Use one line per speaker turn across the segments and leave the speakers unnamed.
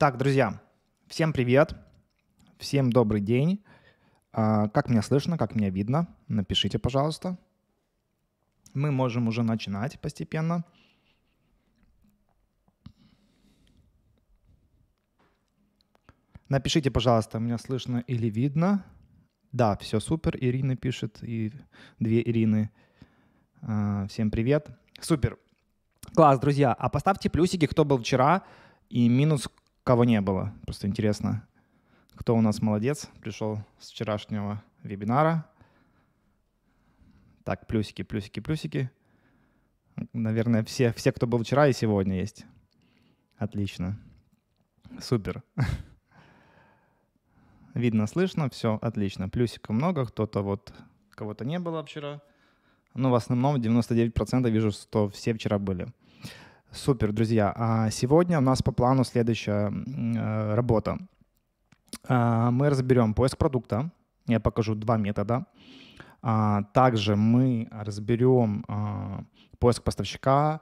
Так, друзья, всем привет, всем добрый день. А, как меня слышно, как меня видно, напишите, пожалуйста. Мы можем уже начинать постепенно. Напишите, пожалуйста, меня слышно или видно. Да, все супер. Ирина пишет, и две Ирины. А, всем привет. Супер. Класс, друзья. А поставьте плюсики, кто был вчера, и минус, кого не было. Просто интересно, кто у нас молодец, пришел с вчерашнего вебинара. Так, плюсики, плюсики, плюсики. Наверное, все, все, кто был вчера и сегодня есть. Отлично. Супер. Видно, слышно, все отлично. Плюсиков много, кто-то вот, кого-то не было вчера. Но ну, в основном 99% вижу, что все вчера были. Супер, друзья. А сегодня у нас по плану следующая э, работа. Э, мы разберем поиск продукта. Я покажу два метода. А, также мы разберем э, поиск поставщика,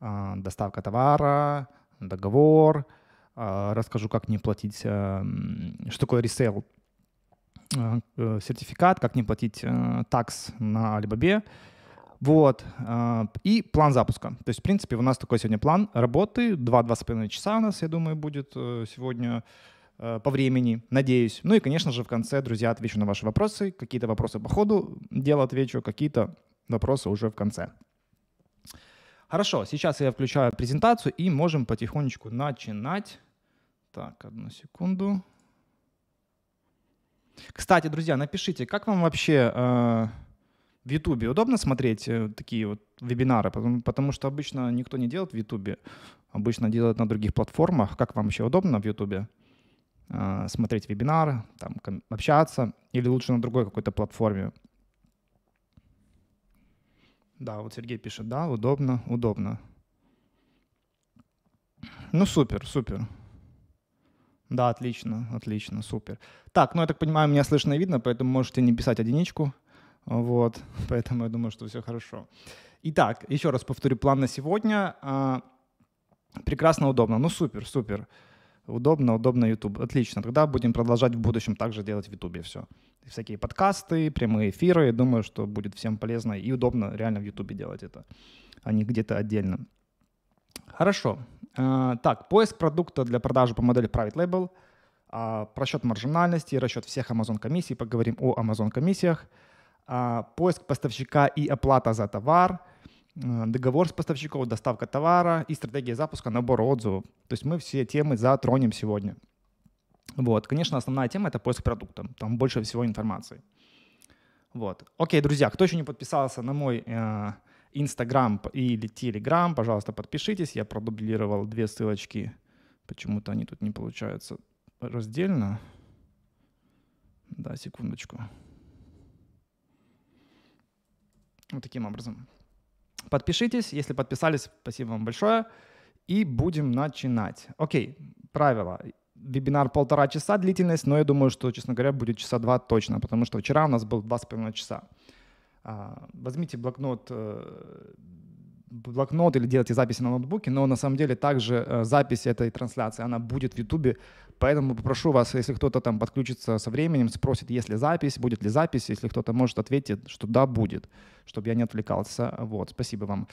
э, доставка товара, договор. Э, расскажу, как не платить, э, что такое ресейл э, сертификат, как не платить э, такс на Alibaba вот. А, и план запуска. То есть, в принципе, у нас такой сегодня план работы. Два-два с половиной часа у нас, я думаю, будет э, сегодня э, по времени, надеюсь. Ну и, конечно же, в конце, друзья, отвечу на ваши вопросы. Какие-то вопросы по ходу дела отвечу, какие-то вопросы уже в конце. Хорошо, сейчас я включаю презентацию и можем потихонечку начинать. Так, одну секунду. Кстати, друзья, напишите, как вам вообще э, в Ютубе удобно смотреть э, такие вот вебинары, потому, потому что обычно никто не делает в Ютубе, обычно делают на других платформах. Как вам еще удобно в Ютубе э, смотреть вебинары, там, общаться, или лучше на другой какой-то платформе? Да, вот Сергей пишет, да, удобно, удобно. Ну супер, супер. Да, отлично, отлично, супер. Так, ну я так понимаю, меня слышно и видно, поэтому можете не писать единичку. Вот, поэтому я думаю, что все хорошо. Итак, еще раз повторю, план на сегодня. А, прекрасно, удобно. Ну, супер, супер. Удобно, удобно YouTube. Отлично. Тогда будем продолжать в будущем также делать в YouTube все. Всякие подкасты, прямые эфиры. Думаю, что будет всем полезно и удобно реально в YouTube делать это, а не где-то отдельно. Хорошо. А, так, поиск продукта для продажи по модели Private Label, а, просчет маржинальности, расчет всех Amazon комиссий. Поговорим о Amazon комиссиях. А, поиск поставщика и оплата за товар, э, договор с поставщиком, доставка товара и стратегия запуска, набор отзывов. То есть мы все темы затронем сегодня. Вот, конечно, основная тема — это поиск продукта, там больше всего информации. Вот. Окей, друзья, кто еще не подписался на мой э, Инстаграм э, или Телеграм, пожалуйста, подпишитесь. Я продублировал две ссылочки. Почему-то они тут не получаются раздельно. Да, секундочку. Вот таким образом. Подпишитесь, если подписались, спасибо вам большое. И будем начинать. Окей, правило. Вебинар полтора часа длительность, но я думаю, что, честно говоря, будет часа два точно, потому что вчера у нас был два с половиной часа. А, возьмите блокнот, э, блокнот или делайте записи на ноутбуке, но на самом деле также э, запись этой трансляции, она будет в Ютубе Поэтому попрошу вас, если кто-то там подключится со временем, спросит, есть ли запись, будет ли запись, если кто-то может ответить, что да, будет, чтобы я не отвлекался. Вот, спасибо вам.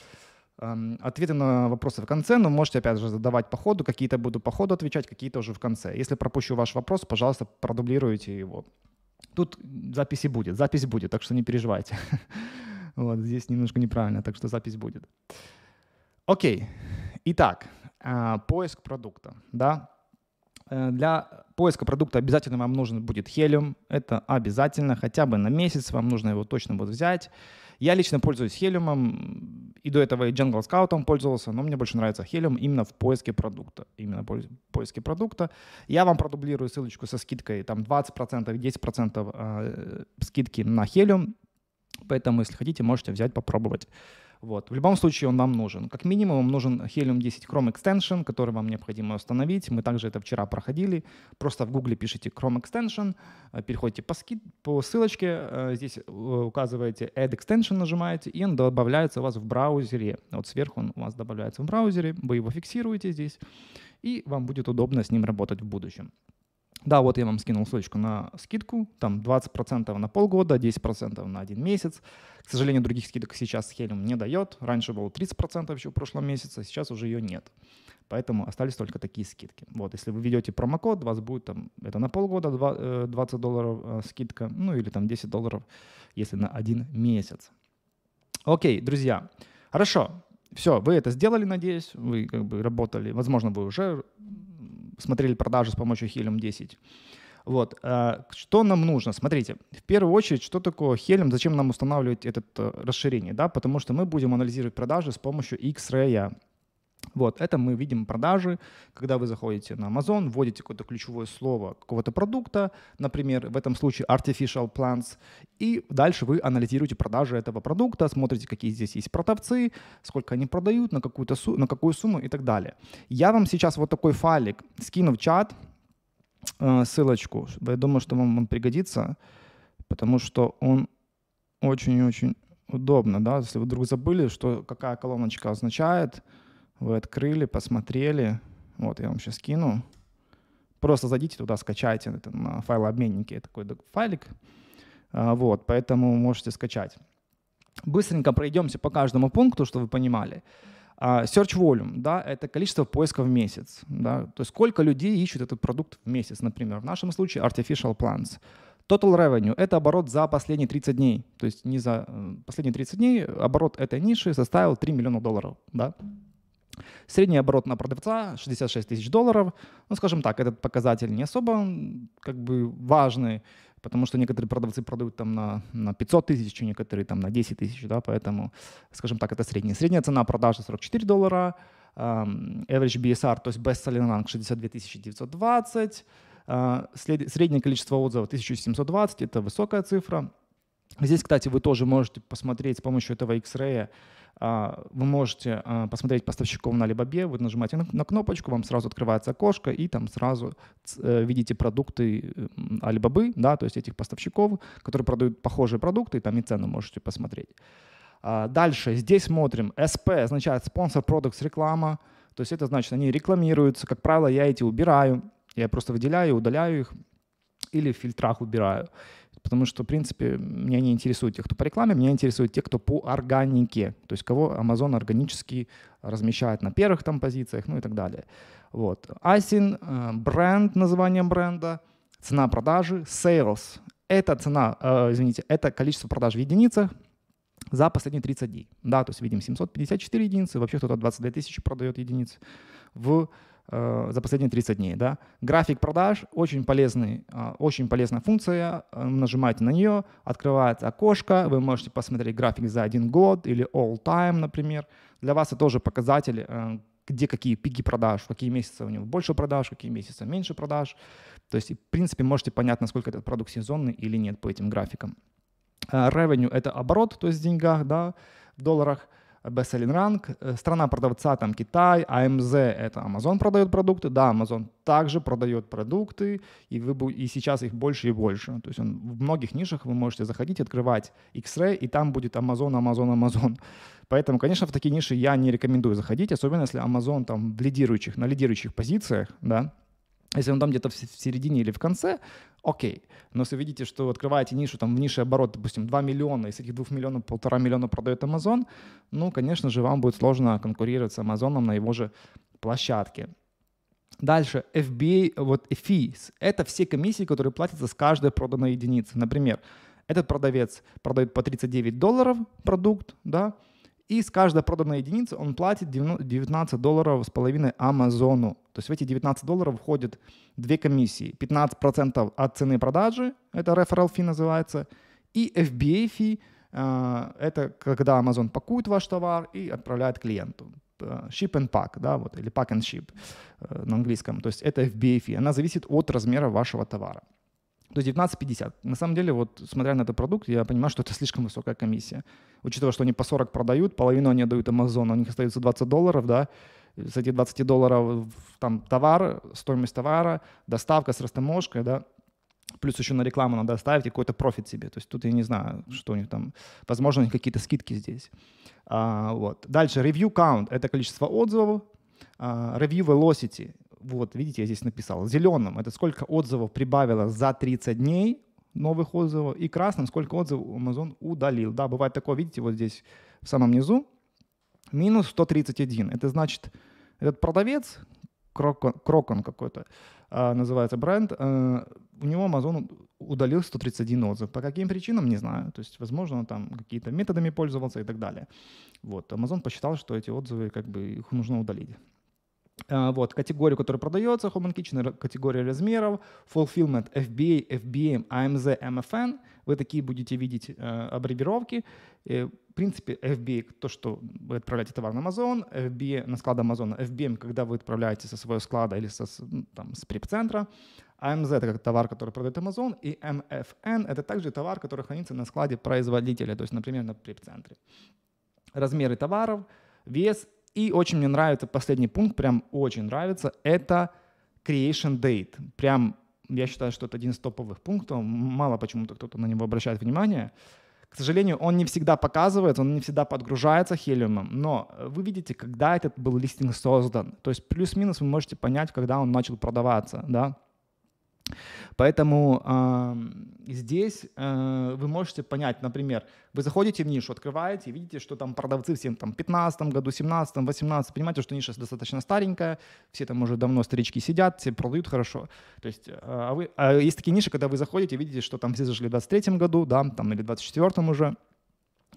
Эм, ответы на вопросы в конце, но можете опять же задавать по ходу. Какие-то буду по ходу отвечать, какие-то уже в конце. Если пропущу ваш вопрос, пожалуйста, продублируйте его. Тут записи будет, запись будет, так что не переживайте. Вот, здесь немножко неправильно, так что запись будет. Окей. Итак, э, поиск продукта, да. Э, для поиска продукта обязательно вам нужен будет хелиум, Это обязательно, хотя бы на месяц вам нужно его точно будет взять. Я лично пользуюсь хелиумом и до этого и Jungle Scout пользовался, но мне больше нравится хелиум именно в поиске продукта. Именно в поиске продукта. Я вам продублирую ссылочку со скидкой, там 20%, 10% э, скидки на хелиум, поэтому если хотите, можете взять, попробовать. Вот. В любом случае он вам нужен. Как минимум вам нужен Helium 10 Chrome Extension, который вам необходимо установить. Мы также это вчера проходили. Просто в Google пишите Chrome Extension, э, переходите по, ски... по ссылочке, э, здесь э, указываете Add Extension, нажимаете, и он добавляется у вас в браузере. Вот сверху он у вас добавляется в браузере, вы его фиксируете здесь, и вам будет удобно с ним работать в будущем. Да, вот я вам скинул ссылочку на скидку, там 20% на полгода, 10% на один месяц. К сожалению, других скидок сейчас Helium не дает. Раньше было 30% еще в прошлом месяце, а сейчас уже ее нет. Поэтому остались только такие скидки. Вот, если вы ведете промокод, у вас будет там, это на полгода 20 э, долларов э, скидка, ну или там 10 долларов, если на один месяц. Окей, друзья, хорошо, все, вы это сделали, надеюсь, вы как бы работали, возможно, вы уже смотрели продажи с помощью Helium 10. Вот. Э, что нам нужно? Смотрите, в первую очередь, что такое Helium, зачем нам устанавливать это э, расширение? Да? Потому что мы будем анализировать продажи с помощью X-Ray, вот, это мы видим продажи, когда вы заходите на Amazon, вводите какое-то ключевое слово какого-то продукта, например, в этом случае artificial plants, и дальше вы анализируете продажи этого продукта, смотрите, какие здесь есть продавцы, сколько они продают, на, какую-то су- на какую сумму и так далее. Я вам сейчас вот такой файлик скину в чат, э, ссылочку, я думаю, что вам он пригодится, потому что он очень-очень удобно, да, если вы вдруг забыли, что какая колоночка означает – вы открыли, посмотрели. Вот, я вам сейчас кину. Просто зайдите туда, скачайте это на файлообменнике такой файлик. А, вот, поэтому можете скачать. Быстренько пройдемся по каждому пункту, чтобы вы понимали. А, search volume, да, это количество поисков в месяц, да, то есть сколько людей ищут этот продукт в месяц, например, в нашем случае artificial plants. Total revenue – это оборот за последние 30 дней, то есть не за э, последние 30 дней оборот этой ниши составил 3 миллиона долларов, да. Средний оборот на продавца 66 тысяч долларов. Ну, скажем так, этот показатель не особо как бы важный, потому что некоторые продавцы продают там на, на 500 тысяч, а некоторые там на 10 тысяч, да, поэтому, скажем так, это средняя. Средняя цена продажи 44 доллара, um, average BSR, то есть best selling rank 62 920, uh, среднее количество отзывов 1720, это высокая цифра, Здесь, кстати, вы тоже можете посмотреть с помощью этого X-Ray, а, вы можете а, посмотреть поставщиков на Alibaba, вы нажимаете на кнопочку, вам сразу открывается окошко, и там сразу э, видите продукты Alibaba, да, то есть этих поставщиков, которые продают похожие продукты, и там и цену можете посмотреть. А, дальше здесь смотрим. SP означает спонсор продукт реклама. То есть это значит, они рекламируются. Как правило, я эти убираю. Я просто выделяю, удаляю их или в фильтрах убираю. Потому что, в принципе, меня не интересуют те, кто по рекламе, меня интересуют те, кто по органике. То есть кого Amazon органически размещает на первых там позициях, ну и так далее. Вот. ASIN, э, бренд, название бренда, цена продажи, sales. Это цена, э, извините, это количество продаж в единицах за последние 30 дней. Да, то есть видим 754 единицы, вообще кто-то 22 тысячи продает единиц в Э, за последние 30 дней. Да? График продаж очень, полезный, э, очень полезная функция. Э, нажимаете на нее, открывается окошко, вы можете посмотреть график за один год или all time, например. Для вас это тоже показатель, где какие пики продаж, какие месяцы у него больше продаж, какие месяцы меньше продаж. То есть, в принципе, можете понять, насколько этот продукт сезонный или нет по этим графикам. Revenue — это оборот, то есть в деньгах, да, в долларах — Best Selling Rank, э, страна продавца там Китай, АМЗ — это Amazon продает продукты, да, Amazon также продает продукты, и, вы, и сейчас их больше и больше. То есть он, в многих нишах вы можете заходить, открывать X-Ray, и там будет Amazon, Amazon, Amazon. Поэтому, конечно, в такие ниши я не рекомендую заходить, особенно если Amazon там в лидирующих, на лидирующих позициях, да, если он там где-то в середине или в конце, окей. Но если вы видите, что открываете нишу, там в нише оборот, допустим, 2 миллиона, из этих 2 миллионов полтора миллиона продает Amazon, ну, конечно же, вам будет сложно конкурировать с Amazon на его же площадке. Дальше, FBA, вот fees. Это все комиссии, которые платятся с каждой проданной единицы. Например, этот продавец продает по 39 долларов продукт, да, и с каждой проданной единицы он платит 19 долларов с половиной Амазону. То есть в эти 19 долларов входят две комиссии. 15% от цены продажи, это referral fee называется, и FBA fee, э, это когда Amazon пакует ваш товар и отправляет клиенту. Э, ship and pack, да, вот, или pack and ship э, на английском. То есть это FBA fee. Она зависит от размера вашего товара. То есть 19,50. На самом деле, вот смотря на этот продукт, я понимаю, что это слишком высокая комиссия. Учитывая, что они по 40 продают, половину они дают Amazon, а у них остается 20 долларов, да, с этих 20 долларов там товар, стоимость товара, доставка с растаможкой, да, плюс еще на рекламу надо оставить и какой-то профит себе. То есть тут я не знаю, что у них там. Возможно, у них какие-то скидки здесь. А, вот. Дальше, review count — это количество отзывов. А, review velocity вот, видите, я здесь написал, зеленым это сколько отзывов прибавило за 30 дней новых отзывов, и красным сколько отзывов Amazon удалил. Да, бывает такое, видите, вот здесь в самом низу, минус 131. Это значит, этот продавец, Крокон, Крокон какой-то а, называется бренд, э, у него Amazon удалил 131 отзыв. По каким причинам, не знаю. То есть, возможно, он там какие-то методами пользовался и так далее. Вот, Amazon посчитал, что эти отзывы, как бы, их нужно удалить. А, вот, категорию, которая продается, Home and Kitchen, категория размеров, Fulfillment, FBA, FBM, AMZ, MFN. Вы такие будете видеть э, аббревировки. И, э, в принципе, FBA — то, что вы отправляете товар на Amazon, FBA — на склад Amazon, FBM — когда вы отправляете со своего склада или со, ну, там, с преп-центра, AMZ а — это как товар, который продает Amazon, и MFN — это также товар, который хранится на складе производителя, то есть, например, на преп-центре. Размеры товаров, вес — и очень мне нравится последний пункт, прям очень нравится, это creation date. Прям я считаю, что это один из топовых пунктов. Мало почему-то кто-то на него обращает внимание. К сожалению, он не всегда показывает, он не всегда подгружается хелиумом, но э, вы видите, когда этот был листинг создан. То есть плюс-минус вы можете понять, когда он начал продаваться. Да? Поэтому э, здесь э, вы можете понять, например, вы заходите в нишу, открываете, видите, что там продавцы всем там 15 году, 17 18 понимаете, что ниша достаточно старенькая, все там уже давно старички сидят, все продают хорошо. То есть э, а вы, а есть такие ниши, когда вы заходите, видите, что там все зашли в 23 году, да, там или 24 уже,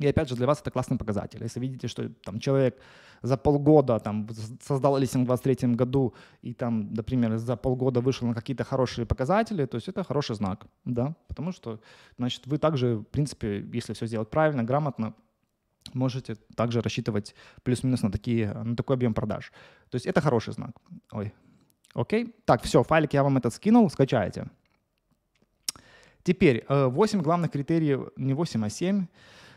и опять же, для вас это классный показатель. Если видите, что там человек за полгода там, создал листинг в 2023 году и там, например, за полгода вышел на какие-то хорошие показатели, то есть это хороший знак, да, потому что, значит, вы также, в принципе, если все сделать правильно, грамотно, можете также рассчитывать плюс-минус на, такие, на такой объем продаж. То есть это хороший знак. Ой, окей. Так, все, файлик я вам этот скинул, Скачайте. Теперь 8 э, главных критериев, не 8, а 7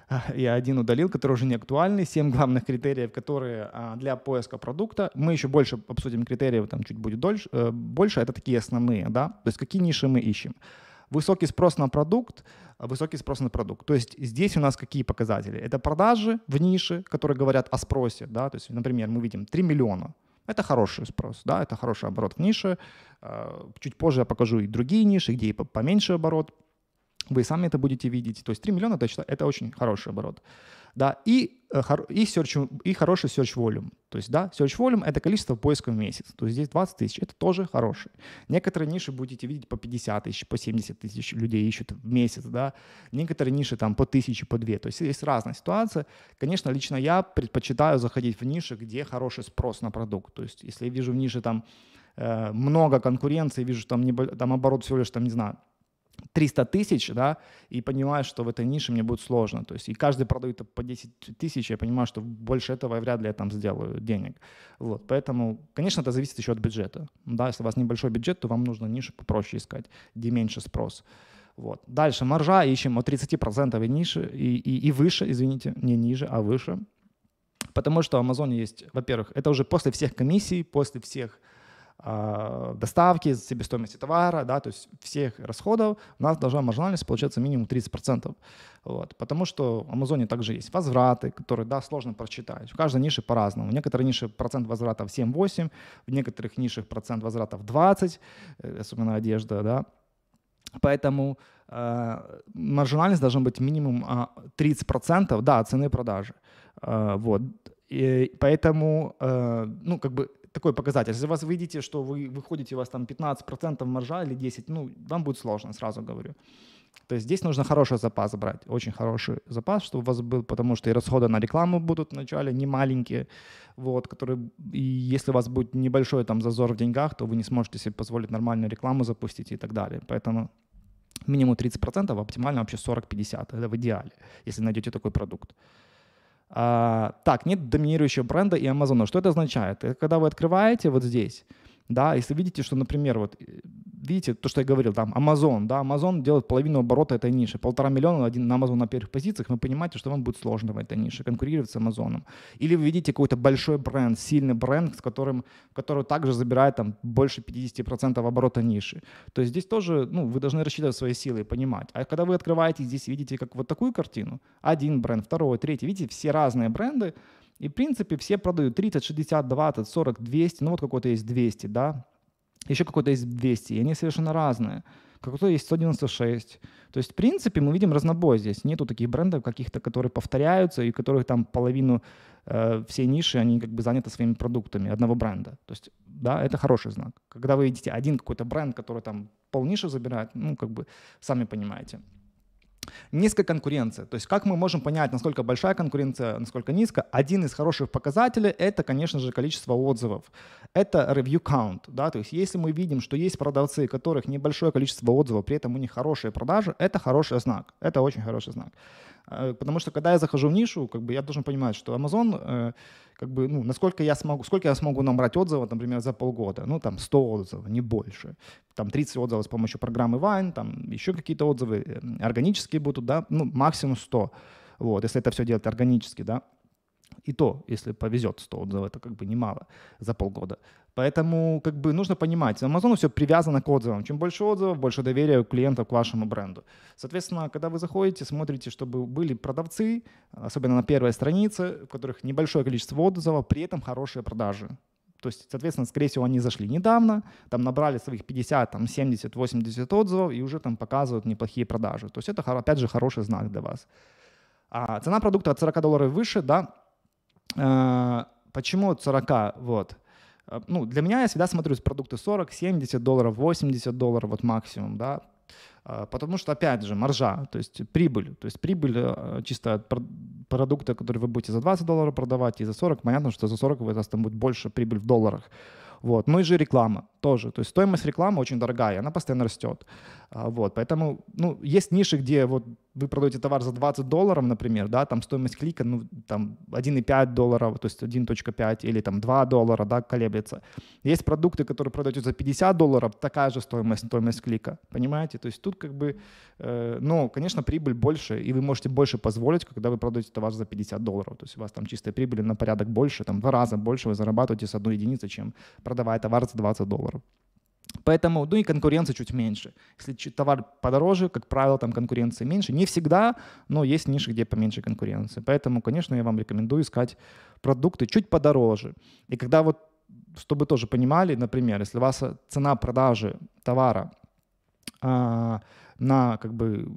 я один удалил, который уже не актуальный, семь главных критериев, которые а, для поиска продукта. Мы еще больше обсудим критериев, там чуть будет дольше, э, больше, это такие основные, да, то есть какие ниши мы ищем. Высокий спрос на продукт, а, высокий спрос на продукт. То есть здесь у нас какие показатели? Это продажи в нише, которые говорят о спросе, да, то есть, например, мы видим 3 миллиона, это хороший спрос, да, это хороший оборот в нише. А, чуть позже я покажу и другие ниши, где и поменьше оборот вы сами это будете видеть. То есть 3 миллиона, точно это очень хороший оборот. Да, и, э, и, search, и хороший search volume. То есть, да, search volume — это количество поисков в месяц. То есть здесь 20 тысяч, это тоже хороший. Некоторые ниши будете видеть по 50 тысяч, по 70 тысяч людей ищут в месяц, да. Некоторые ниши там по тысяче, по две. То есть есть разная ситуация. Конечно, лично я предпочитаю заходить в ниши, где хороший спрос на продукт. То есть если я вижу в нише там э, много конкуренции, вижу там, не, там оборот всего лишь, там, не знаю, 300 тысяч, да, и понимаю, что в этой нише мне будет сложно. То есть и каждый продает по 10 тысяч, я понимаю, что больше этого я вряд ли я там сделаю денег. Вот, поэтому, конечно, это зависит еще от бюджета. Да, если у вас небольшой бюджет, то вам нужно нишу попроще искать, где меньше спрос. Вот. Дальше маржа, ищем от 30% и, ниже, и, и, и выше, извините, не ниже, а выше. Потому что в Амазоне есть, во-первых, это уже после всех комиссий, после всех а, доставки, себестоимости товара, да, то есть всех расходов, у нас должна маржинальность получаться минимум 30%. Вот, потому что в Амазоне также есть возвраты, которые, да, сложно прочитать. В каждой нише по-разному. В некоторых нише процент возвратов 7-8, в некоторых нишах процент возвратов 20, э, особенно одежда, да. Поэтому э, маржинальность должна быть минимум 30%, а, да, цены продажи. Э, вот. И поэтому, э, ну, как бы такой показатель. Если у вас выйдете, что вы выходите, у вас там 15% маржа или 10%, ну, вам будет сложно, сразу говорю. То есть здесь нужно хороший запас брать, очень хороший запас, чтобы у вас был, потому что и расходы на рекламу будут вначале не маленькие, вот, которые, и если у вас будет небольшой там зазор в деньгах, то вы не сможете себе позволить нормальную рекламу запустить и так далее. Поэтому минимум 30%, а оптимально вообще 40-50%, это в идеале, если найдете такой продукт. А, так, нет доминирующего бренда и Амазона. Что это означает? Это когда вы открываете вот здесь, да, если видите, что, например, вот э, видите, то, что я говорил, там, Amazon, да, Amazon делает половину оборота этой ниши, полтора миллиона один на Amazon на первых позициях, вы понимаете, что вам будет сложно в этой нише конкурировать с Amazon. Или вы видите какой-то большой бренд, сильный бренд, с которым, который также забирает там больше 50% оборота ниши. То есть здесь тоже, ну, вы должны рассчитывать свои силы и понимать. А когда вы открываете здесь, видите как вот такую картину, один бренд, второй, третий, видите, все разные бренды, и, в принципе, все продают 30, 60, 20, 40, 200. Ну, вот какой-то есть 200, да. Еще какой-то есть 200. И они совершенно разные. Какой-то есть 196. То есть, в принципе, мы видим разнобой здесь. Нету таких брендов каких-то, которые повторяются и которых там половину э, всей ниши, они как бы заняты своими продуктами одного бренда. То есть, да, это хороший знак. Когда вы видите один какой-то бренд, который там полниши забирает, ну, как бы, сами понимаете. Низкая конкуренция. То есть как мы можем понять, насколько большая конкуренция, насколько низко? Один из хороших показателей — это, конечно же, количество отзывов. Это review count. Да? То есть если мы видим, что есть продавцы, у которых небольшое количество отзывов, при этом у них хорошие продажи, это хороший знак. Это очень хороший знак. Э, потому что когда я захожу в нишу, как бы я должен понимать, что Amazon, э, как бы, ну, насколько я смогу, сколько я смогу набрать отзывов, например, за полгода, ну, там, 100 отзывов, не больше, там, 30 отзывов с помощью программы Vine, там, еще какие-то отзывы, э, органические будут, да, ну, максимум 100, вот, если это все делать органически, да, и то, если повезет 100 отзывов, это как бы немало за полгода. Поэтому как бы нужно понимать, Amazon все привязано к отзывам. Чем больше отзывов, больше доверия у клиентов к вашему бренду. Соответственно, когда вы заходите, смотрите, чтобы были продавцы, особенно на первой странице, в которых небольшое количество отзывов, при этом хорошие продажи. То есть, соответственно, скорее всего, они зашли недавно, там набрали своих 50, там 70, 80 отзывов и уже там показывают неплохие продажи. То есть это, опять же, хороший знак для вас. А цена продукта от 40 долларов выше, да, Э, почему от 40? Вот. Э, ну, для меня я всегда смотрю с продукты 40, 70 долларов, 80 долларов, вот максимум, да. Э, потому что, опять же, маржа, то есть прибыль. То есть прибыль чисто от продукта, который вы будете за 20 долларов продавать и за 40, понятно, что за 40 у вас там будет больше прибыль в долларах. Вот. Ну и же реклама тоже. То есть стоимость рекламы очень дорогая, она постоянно растет. А, вот, поэтому, ну, есть ниши, где вот вы продаете товар за 20 долларов, например, да, там стоимость клика, ну, там 1,5 долларов, то есть 1.5 или там 2 доллара, да, колеблется. Есть продукты, которые продаете за 50 долларов, такая же стоимость, стоимость клика, понимаете? То есть тут как бы, э, ну, конечно, прибыль больше, и вы можете больше позволить, когда вы продаете товар за 50 долларов, то есть у вас там чистая прибыль на порядок больше, там два раза больше вы зарабатываете с одной единицы, чем продавая товар за 20 долларов. Поэтому, ну и конкуренции чуть меньше. Если товар подороже, как правило, там конкуренции меньше. Не всегда, но есть ниши, где поменьше конкуренции. Поэтому, конечно, я вам рекомендую искать продукты чуть подороже. И когда вот, чтобы тоже понимали, например, если у вас э, цена продажи товара а, на как бы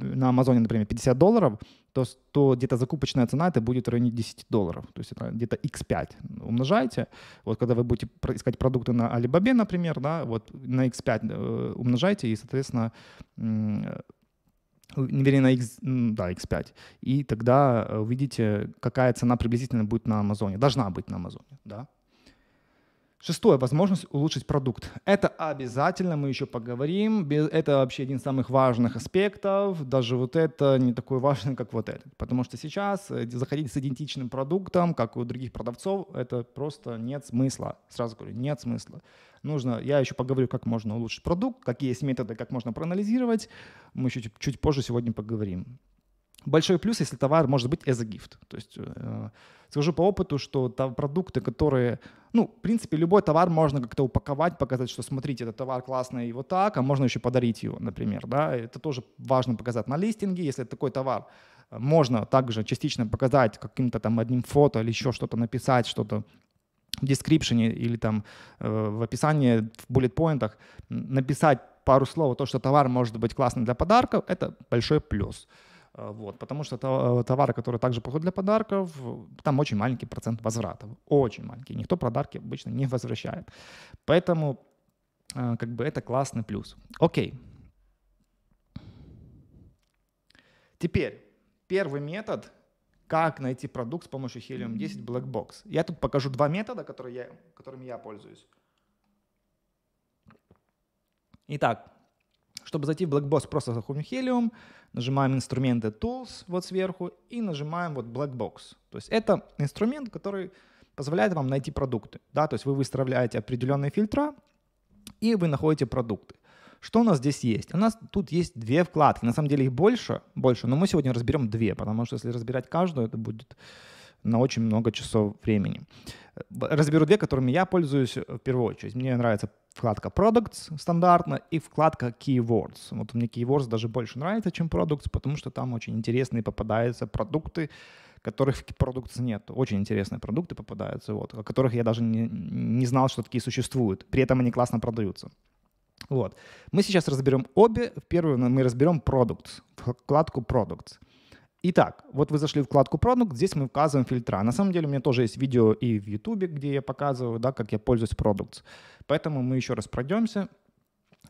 на Амазоне, например, 50 долларов, то, то где-то закупочная цена это будет в районе 10 долларов. То есть это где-то x5 умножайте, Вот когда вы будете искать продукты на Alibaba, например, да, вот на x5 э, умножайте и, соответственно, э, вернее, на X, да, X5. И тогда э, увидите, какая цена приблизительно будет на Амазоне. Должна быть на Амазоне, да. Шестое, возможность улучшить продукт. Это обязательно, мы еще поговорим. Это вообще один из самых важных аспектов. Даже вот это не такой важный, как вот этот. Потому что сейчас э, заходить с идентичным продуктом, как у других продавцов, это просто нет смысла. Сразу говорю, нет смысла. Нужно, я еще поговорю, как можно улучшить продукт, какие есть методы, как можно проанализировать. Мы еще чуть, чуть позже сегодня поговорим. Большой плюс, если товар может быть as a gift. То есть э, Скажу по опыту, что там продукты, которые ну, в принципе, любой товар можно как-то упаковать, показать, что смотрите, этот товар классный и вот так, а можно еще подарить его, например, да, это тоже важно показать на листинге, если такой товар э, можно также частично показать каким-то там одним фото или еще что-то написать, что-то в дескрипшене или там э, в описании, в буллет-поинтах написать пару слов, то, что товар может быть классный для подарков, это большой плюс. Э, вот, потому что э, товары, которые также подходят для подарков, там очень маленький процент возвратов, очень маленький. Никто подарки обычно не возвращает. Поэтому э, как бы это классный плюс. Окей. Теперь первый метод, как найти продукт с помощью Helium 10 Black Box. Я тут покажу два метода, которые я, которыми я пользуюсь. Итак, чтобы зайти в Black Box, просто заходим в Helium, нажимаем инструменты Tools вот сверху и нажимаем вот Black Box. То есть это инструмент, который позволяет вам найти продукты. Да? То есть вы выставляете определенные фильтра, и вы находите продукты. Что у нас здесь есть? У нас тут есть две вкладки. На самом деле их больше, больше, но мы сегодня разберем две, потому что если разбирать каждую, это будет на очень много часов времени. Разберу две, которыми я пользуюсь э, в первую очередь. Мне нравится вкладка Products стандартно и вкладка Keywords. Вот мне Keywords даже больше нравится, чем Products, потому что там очень интересные попадаются продукты, которых в Products нет. Очень интересные продукты попадаются, вот, о которых я даже не, не знал, что такие существуют. При этом они классно продаются. Вот. Мы сейчас разберем обе. в Первую мы разберем Products, вкладку Products. Итак, вот вы зашли в вкладку «Продукт», здесь мы указываем фильтра. На самом деле у меня тоже есть видео и в YouTube, где я показываю, да, как я пользуюсь «Продукт». Поэтому мы еще раз пройдемся,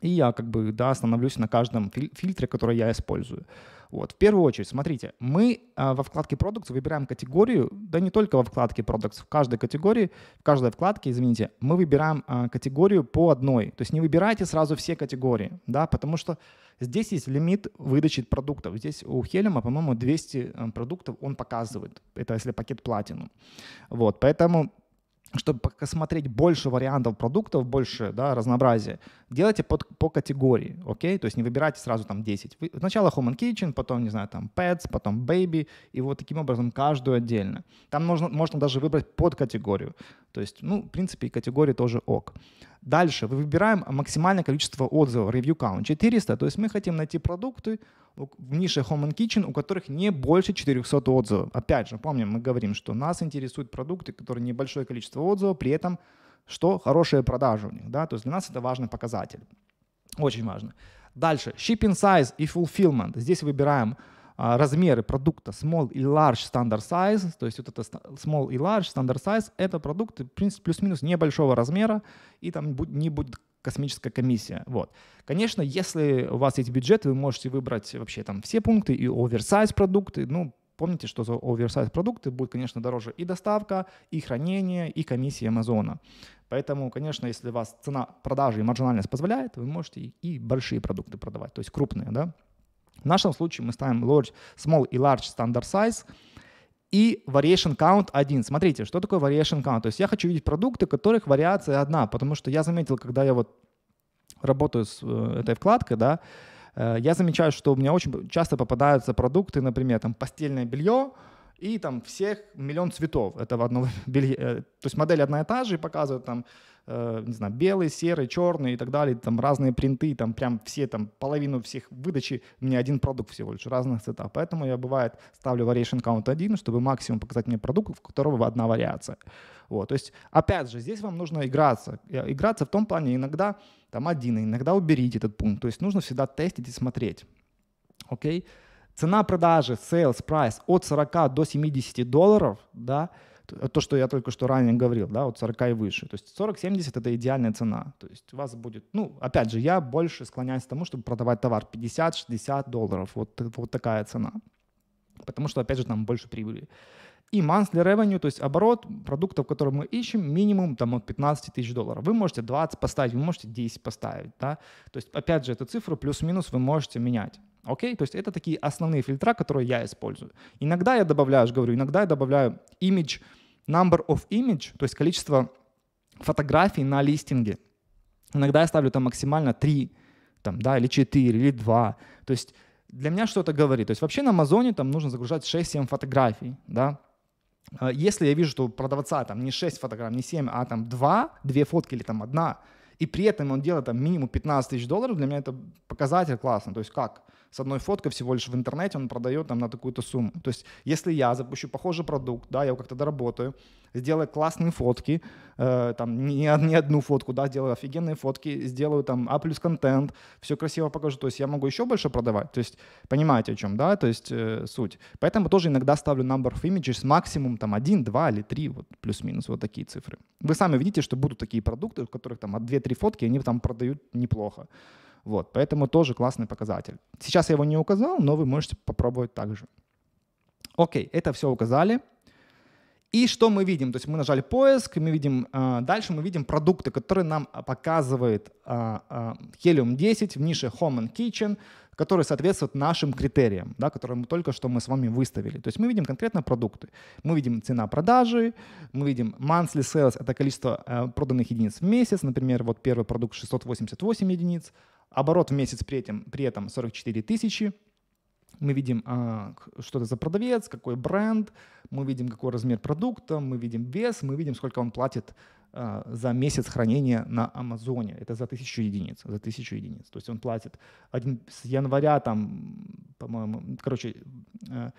и я как бы да, остановлюсь на каждом фильтре, который я использую. Вот. В первую очередь, смотрите, мы а, во вкладке Products выбираем категорию, да не только во вкладке Products, в каждой категории, в каждой вкладке, извините, мы выбираем а, категорию по одной. То есть не выбирайте сразу все категории, да, потому что здесь есть лимит выдачи продуктов. Здесь у Хелема, по-моему, 200 э, продуктов он показывает. Это если пакет платину. Вот, поэтому чтобы посмотреть больше вариантов продуктов, больше да, разнообразия, делайте под, по категории, окей? То есть не выбирайте сразу там 10. Вы, сначала Home and Kitchen, потом, не знаю, там Pets, потом Baby, и вот таким образом каждую отдельно. Там можно, можно даже выбрать под категорию. То есть, ну, в принципе, и категории тоже ок. Дальше мы выбираем максимальное количество отзывов, review count 400, то есть мы хотим найти продукты в нише Home and Kitchen, у которых не больше 400 отзывов. Опять же, помним, мы говорим, что нас интересуют продукты, которые небольшое количество отзывов, при этом что хорошие продажи у них, да, то есть для нас это важный показатель, очень важно. Дальше, shipping size и fulfillment, здесь выбираем а, размеры продукта small и large standard size, то есть вот это small и large standard size, это продукты, в принципе, плюс-минус небольшого размера, и там не будет космическая комиссия. Вот. Конечно, если у вас есть бюджет, вы можете выбрать вообще там все пункты и оверсайз продукты. Ну, помните, что за оверсайз продукты будет, конечно, дороже и доставка, и хранение, и комиссия Амазона. Поэтому, конечно, если у вас цена продажи и маржинальность позволяет, вы можете и большие продукты продавать, то есть крупные, да. В нашем случае мы ставим large, small и large standard size и variation count 1. Смотрите, что такое variation count? То есть я хочу видеть продукты, которых вариация одна, потому что я заметил, когда я вот работаю с э, этой вкладкой, да, э, я замечаю, что у меня очень часто попадаются продукты, например, там постельное белье, и там всех миллион цветов этого одного белья. Э, то есть модель одна и та же, показывают там, э, не знаю, белый, серый, черный и так далее, там разные принты, там прям все, там половину всех выдачи, мне один продукт всего лишь, разных цветов. Поэтому я, бывает, ставлю variation count 1, чтобы максимум показать мне продукт, у которого одна вариация. Вот, то есть, опять же, здесь вам нужно играться. Э, играться в том плане, иногда там один, иногда уберите этот пункт. То есть нужно всегда тестить и смотреть. Окей? Okay? Цена продажи, sales price от 40 до 70 долларов, да, э, то, что я только что ранее говорил, да, от 40 и выше. То есть 40-70 это идеальная цена. То есть у вас будет, ну, опять же, я больше склоняюсь к тому, чтобы продавать товар 50-60 долларов. Вот, э, вот такая цена. Потому что, опять же, там больше прибыли. И monthly revenue, то есть оборот продуктов, которые мы ищем, минимум там от 15 тысяч долларов. Вы можете 20 поставить, вы можете 10 поставить, да. То есть, опять же, эту цифру плюс-минус вы можете менять. Окей? То есть это такие основные фильтра, которые я использую. Иногда я добавляю, я говорю, иногда я добавляю image, number of image, то есть количество фотографий на листинге. Иногда я ставлю там максимально 3, там, да, или 4, или 2. То есть для меня что это говорит? То есть вообще на Амазоне там нужно загружать 6-7 фотографий, да, а если я вижу, что у продавца там не 6 фотографий, не 7, а там 2, 2 фотки или там одна, и при этом он делает там минимум 15 тысяч долларов, для меня это показатель классно. То есть как? с одной фоткой всего лишь в интернете он продает там на такую-то сумму. То есть если я запущу похожий продукт, да, я его как-то доработаю, сделаю классные фотки, э, там не, не одну фотку, да, сделаю офигенные фотки, сделаю там А плюс контент, все красиво покажу, то есть я могу еще больше продавать, то есть понимаете о чем, да, то есть э, суть. Поэтому тоже иногда ставлю number of images максимум там 1, 2 или 3, вот плюс-минус вот такие цифры. Вы сами видите, что будут такие продукты, у которых там 2-3 фотки, они там продают неплохо. Вот, поэтому тоже классный показатель. Сейчас я его не указал, но вы можете попробовать также. Окей, это все указали. И что мы видим? То есть мы нажали поиск, мы видим, а, дальше мы видим продукты, которые нам а, показывает а, Helium 10 в нише Home and Kitchen, которые соответствуют нашим критериям, да, которые мы только что мы с вами выставили. То есть мы видим конкретно продукты. Мы видим цена продажи, мы видим monthly sales, это количество проданных единиц в месяц, например, вот первый продукт 688 единиц, Оборот в месяц при этом, при этом 44 тысячи. Мы видим, а, что это за продавец, какой бренд, мы видим, какой размер продукта, мы видим вес, мы видим, сколько он платит а, за месяц хранения на Амазоне. Это за тысячу единиц, за тысячу единиц. То есть он платит один, с января, там, по-моему, короче, а,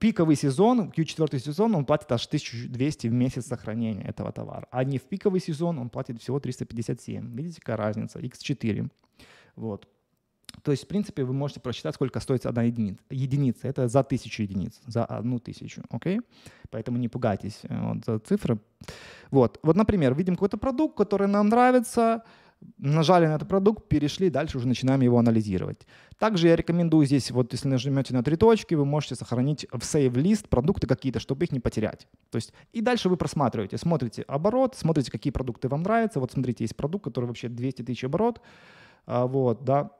пиковый сезон, Q4 сезон, он платит аж 1200 в месяц сохранения этого товара. А не в пиковый сезон он платит всего 357. Видите, какая разница? X4. Вот. То есть, в принципе, вы можете просчитать, сколько стоит одна единица. единица. Это за тысячу единиц, за одну тысячу, окей? Okay? Поэтому не пугайтесь э, вот, за цифры. Вот. вот, например, видим какой-то продукт, который нам нравится, нажали на этот продукт, перешли, дальше уже начинаем его анализировать. Также я рекомендую здесь, вот если нажмете на три точки, вы можете сохранить в save лист продукты какие-то, чтобы их не потерять. То есть и дальше вы просматриваете, смотрите оборот, смотрите, какие продукты вам нравятся. Вот смотрите, есть продукт, который вообще 200 тысяч оборот, а, вот, да,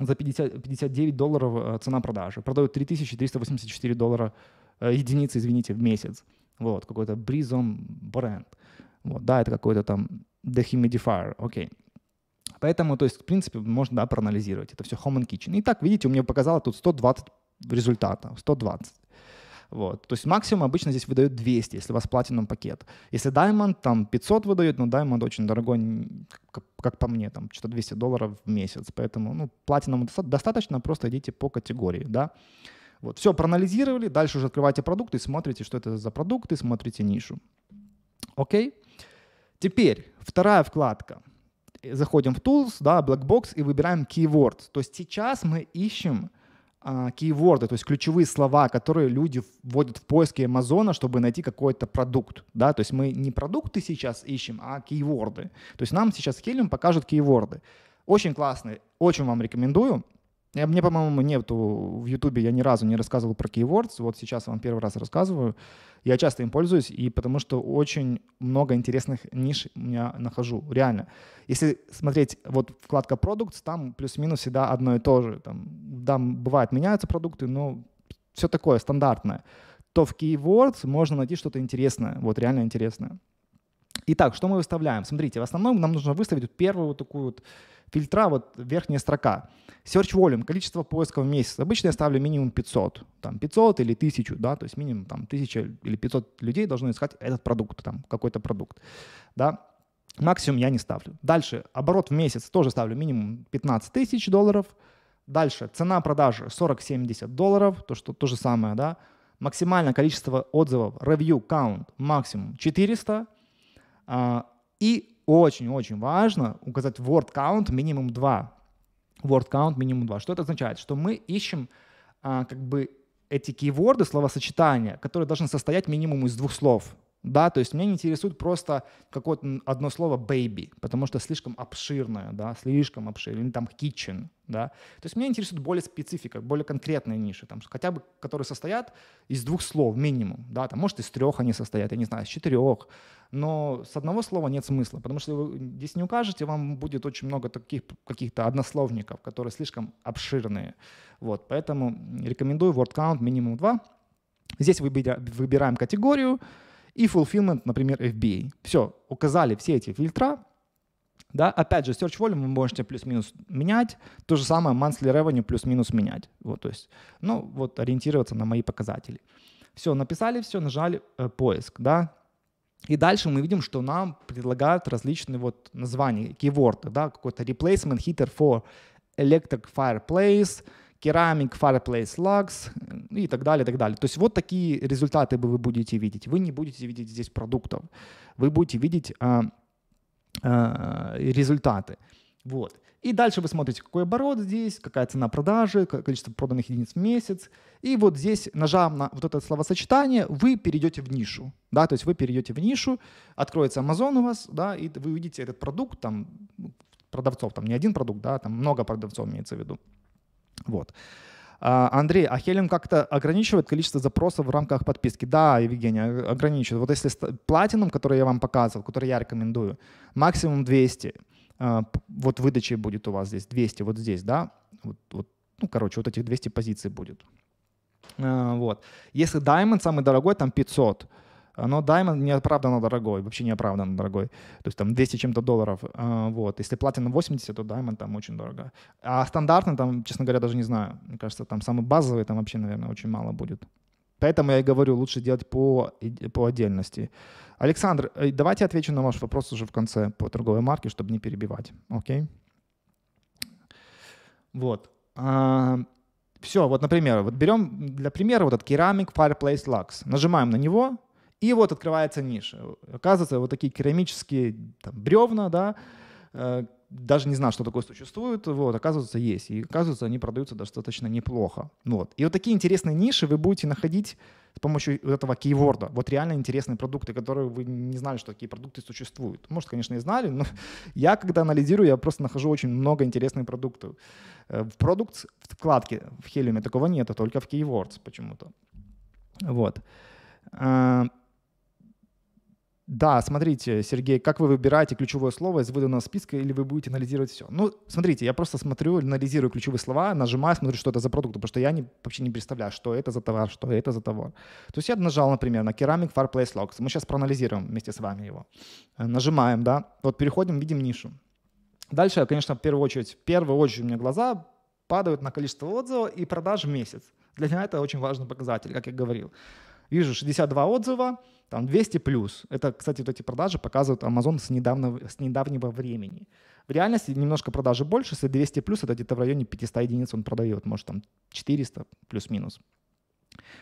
за 50, 59 долларов э, цена продажи. Продают 3384 доллара э, единицы, извините, в месяц. Вот, какой-то Бризом бренд. Вот, да, это какой-то там dehumidifier, окей. Okay. Поэтому, то есть, в принципе, можно да, проанализировать. Это все Home and Kitchen. И так, видите, у меня показало тут 120 результата, 120. Вот. То есть максимум обычно здесь выдают 200, если у вас платином пакет. Если Diamond, там 500 выдают, но Diamond очень дорогой, как, по мне, там что-то 200 долларов в месяц. Поэтому ну, платиному достаточно, просто идите по категории. Да? Вот. Все проанализировали, дальше уже открываете продукты, смотрите, что это за продукты, смотрите нишу. Окей? Теперь вторая вкладка. Заходим в Tools, да, Blackbox и выбираем Keywords. То есть сейчас мы ищем а, кейворды, то есть ключевые слова, которые люди вводят в поиске Амазона, чтобы найти какой-то продукт, да, то есть мы не продукты сейчас ищем, а кейворды, то есть нам сейчас Helium покажет кейворды. Очень классный, очень вам рекомендую. Я, мне, по-моему, нету в Ютубе, я ни разу не рассказывал про Keywords, вот сейчас вам первый раз рассказываю. Я часто им пользуюсь, и потому что очень много интересных ниш меня нахожу, реально. Если смотреть, вот вкладка продукт, там плюс-минус всегда одно и то же. Там, там бывает, меняются продукты, но все такое стандартное. То в Keywords можно найти что-то интересное, вот реально интересное. Итак, что мы выставляем? Смотрите, в основном нам нужно выставить вот первую вот такую вот фильтра, вот верхняя строка. Search volume, количество поисков в месяц. Обычно я ставлю минимум 500, там 500 или 1000, да, то есть минимум там 1000 или 500 людей должны искать этот продукт, там какой-то продукт, да. Максимум я не ставлю. Дальше, оборот в месяц тоже ставлю минимум 15 тысяч долларов. Дальше, цена продажи 40-70 долларов, то, что, то же самое, да. Максимальное количество отзывов, review count максимум 400, а, и очень-очень важно указать word count минимум 2. Word count минимум 2. Что это означает? Что мы ищем а, как бы эти кейворды, словосочетания, которые должны состоять минимум из двух слов. Да, то есть меня не интересует просто какое-то одно слово baby, потому что слишком обширное, да, слишком обширное, или там kitchen, да. То есть меня интересует более специфика, более конкретные ниши, там, хотя бы, которые состоят из двух слов минимум, да, там, может, из трех они состоят, я не знаю, из четырех, но с одного слова нет смысла, потому что вы здесь не укажете, вам будет очень много таких каких-то однословников, которые слишком обширные. Вот, поэтому рекомендую word count минимум 2. Здесь выбираем категорию и fulfillment, например, FBA. Все, указали все эти фильтра, да, опять же, search volume вы можете плюс-минус менять, то же самое monthly revenue плюс-минус менять. Вот, то есть, ну, вот ориентироваться на мои показатели. Все, написали все, нажали э, поиск, да, и дальше мы видим, что нам предлагают различные вот названия, кейворды, да, какой-то replacement heater for electric fireplace, керамик, fireplace lux э, и так далее, и так далее. То есть вот такие результаты вы будете видеть. Вы не будете видеть здесь продуктов, вы будете видеть а, а, результаты. Вот. И дальше вы смотрите, какой оборот здесь, какая цена продажи, количество проданных единиц в месяц. И вот здесь, нажав на вот это словосочетание, вы перейдете в нишу. Да, то есть вы перейдете в нишу, откроется Amazon у вас, да, и вы увидите этот продукт, там, ну, продавцов, там не один продукт, да, там много продавцов имеется в виду. Вот. А, Андрей, а Хелен как-то ограничивает количество запросов в рамках подписки? Да, Евгения, а, ограничивает. Вот если платином, который я вам показывал, который я рекомендую, максимум 200. А, вот выдачи будет у вас здесь 200, вот здесь, да, вот, вот, ну, короче, вот этих 200 позиций будет. А, вот. Если Diamond самый дорогой, там 500, но Diamond неоправданно дорогой, вообще неоправданно дорогой. То есть там 200 чем-то долларов. А, вот. Если платина 80, то Diamond там очень дорого. А стандартный там, честно говоря, даже не знаю. Мне кажется, там самый базовый там вообще, наверное, очень мало будет. Поэтому я и говорю, лучше делать по, по отдельности. Александр, э, давайте отвечу на ваш вопрос уже в конце по торговой марке, чтобы не перебивать. Окей? Вот. А, все, вот, например, вот берем для примера вот этот керамик Fireplace Lux. Нажимаем на него, и вот открывается ниша. Оказывается, вот такие керамические там, бревна, да, э, даже не знал, что такое существует, вот, оказывается, есть. И оказывается, они продаются достаточно неплохо. Ну вот. И вот такие интересные ниши вы будете находить с помощью вот этого кейворда. Вот реально интересные продукты, которые вы не знали, что такие продукты существуют. Может, конечно, и знали, но я, когда анализирую, я просто нахожу очень много интересных продуктов. Э, в продукт в вкладке в Helium такого нет, а только в keywords почему-то. Вот. Э, да, смотрите, Сергей, как вы выбираете ключевое слово из выданного списка или вы будете анализировать все? Ну, смотрите, я просто смотрю, анализирую ключевые слова, нажимаю, смотрю, что это за продукт, потому что я не, вообще не представляю, что это за товар, что это за товар. То есть я нажал, например, на керамик Fireplace Logs. Мы сейчас проанализируем вместе с вами его. Э, нажимаем, да, вот переходим, видим нишу. Дальше, конечно, в первую очередь, в первую очередь у меня глаза падают на количество отзывов и продаж в месяц. Для меня это очень важный показатель, как я говорил. Вижу 62 отзыва, там 200 плюс. Это, кстати, вот эти продажи показывают Amazon с, недавно, с недавнего времени. В реальности немножко продажи больше, если 200 плюс, это где-то в районе 500 единиц он продает, может там 400 плюс-минус.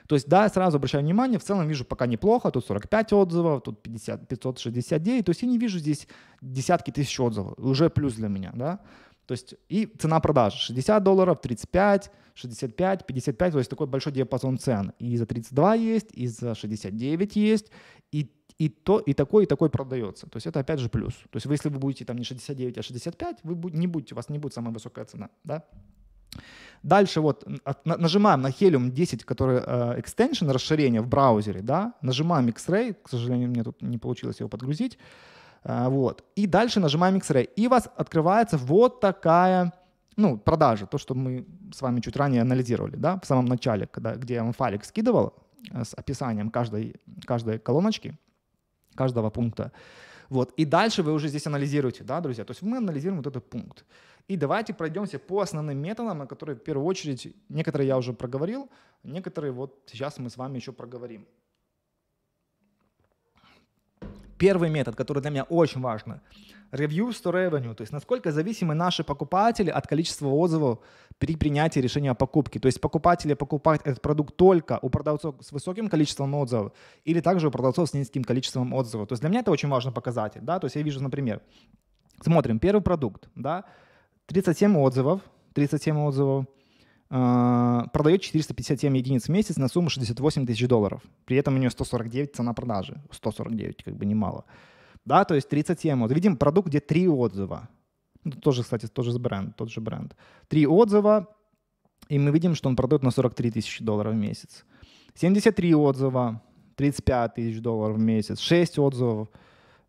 То есть, да, сразу обращаю внимание, в целом вижу пока неплохо, тут 45 отзывов, тут 50, 569, то есть я не вижу здесь десятки тысяч отзывов, уже плюс для меня, да. То есть и цена продажи 60 долларов, 35, 65, 55, то есть такой большой диапазон цен. И за 32 есть, и за 69 есть, и и, то, и такой, и такой продается. То есть это опять же плюс. То есть вы, если вы будете там не 69, а 65, вы не будете, у вас не будет самая высокая цена. Да? Дальше вот нажимаем на Helium 10, который э, extension, расширение в браузере, да, нажимаем X-Ray, к сожалению, мне тут не получилось его подгрузить, а, вот. И дальше нажимаем X-Ray. И у вас открывается вот такая ну, продажа, то, что мы с вами чуть ранее анализировали, да, в самом начале, когда, где я вам файлик скидывал э, с описанием каждой, каждой колоночки, каждого пункта. Вот. И дальше вы уже здесь анализируете, да, друзья? То есть мы анализируем вот этот пункт. И давайте пройдемся по основным методам, на которые в первую очередь, некоторые я уже проговорил, некоторые вот сейчас мы с вами еще проговорим. Первый метод, который для меня очень важен, reviews to revenue, то есть насколько зависимы наши покупатели от количества отзывов при принятии решения о покупке. То есть покупатели покупают этот продукт только у продавцов с высоким количеством отзывов или также у продавцов с низким количеством отзывов. То есть для меня это очень важный показатель. Да? То есть я вижу, например, смотрим, первый продукт, да, 37 отзывов, 37 отзывов, а, продает 457 единиц в месяц на сумму 68 тысяч долларов. При этом у нее 149 цена продажи. 149 как бы немало. Да, то есть 37 отзывов. Видим продукт, где 3 отзыва. Ну, тоже, кстати, тоже с бренд, тот же бренд. 3 отзыва, и мы видим, что он продает на 43 тысячи долларов в месяц. 73 отзыва, 35 тысяч долларов в месяц, 6 отзывов,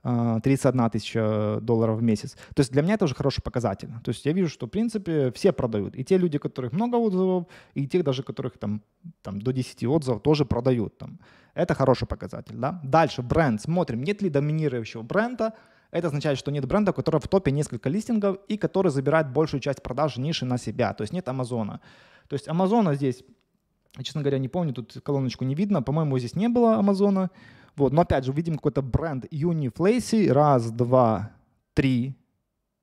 31 а, тысяча долларов в месяц. То есть для меня это уже хороший показатель. То есть я вижу, что в принципе все продают. И те люди, у которых много отзывов, и те даже, которых там, там до 10 отзывов, тоже продают. Там. Это хороший показатель. Да? Дальше бренд. Смотрим, нет ли доминирующего бренда. Это означает, что нет бренда, у которого в топе несколько листингов и который забирает большую часть продаж ниши на себя. То есть нет Амазона. То есть Амазона здесь, честно говоря, не помню, тут колоночку не видно. По-моему, здесь не было Амазона. Вот. Но опять же, видим какой-то бренд Uniflacy. Раз, два, три,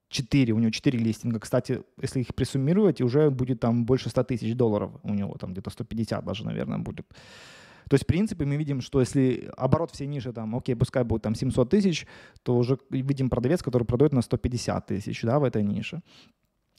четыре. У него четыре листинга. Кстати, если их присуммировать, уже будет там больше 100 тысяч долларов. У него там где-то 150 даже, наверное, будет. То есть, в принципе, мы видим, что если оборот всей ниши, там, окей, пускай будет там 700 тысяч, то уже видим продавец, который продает на 150 тысяч да, в этой нише.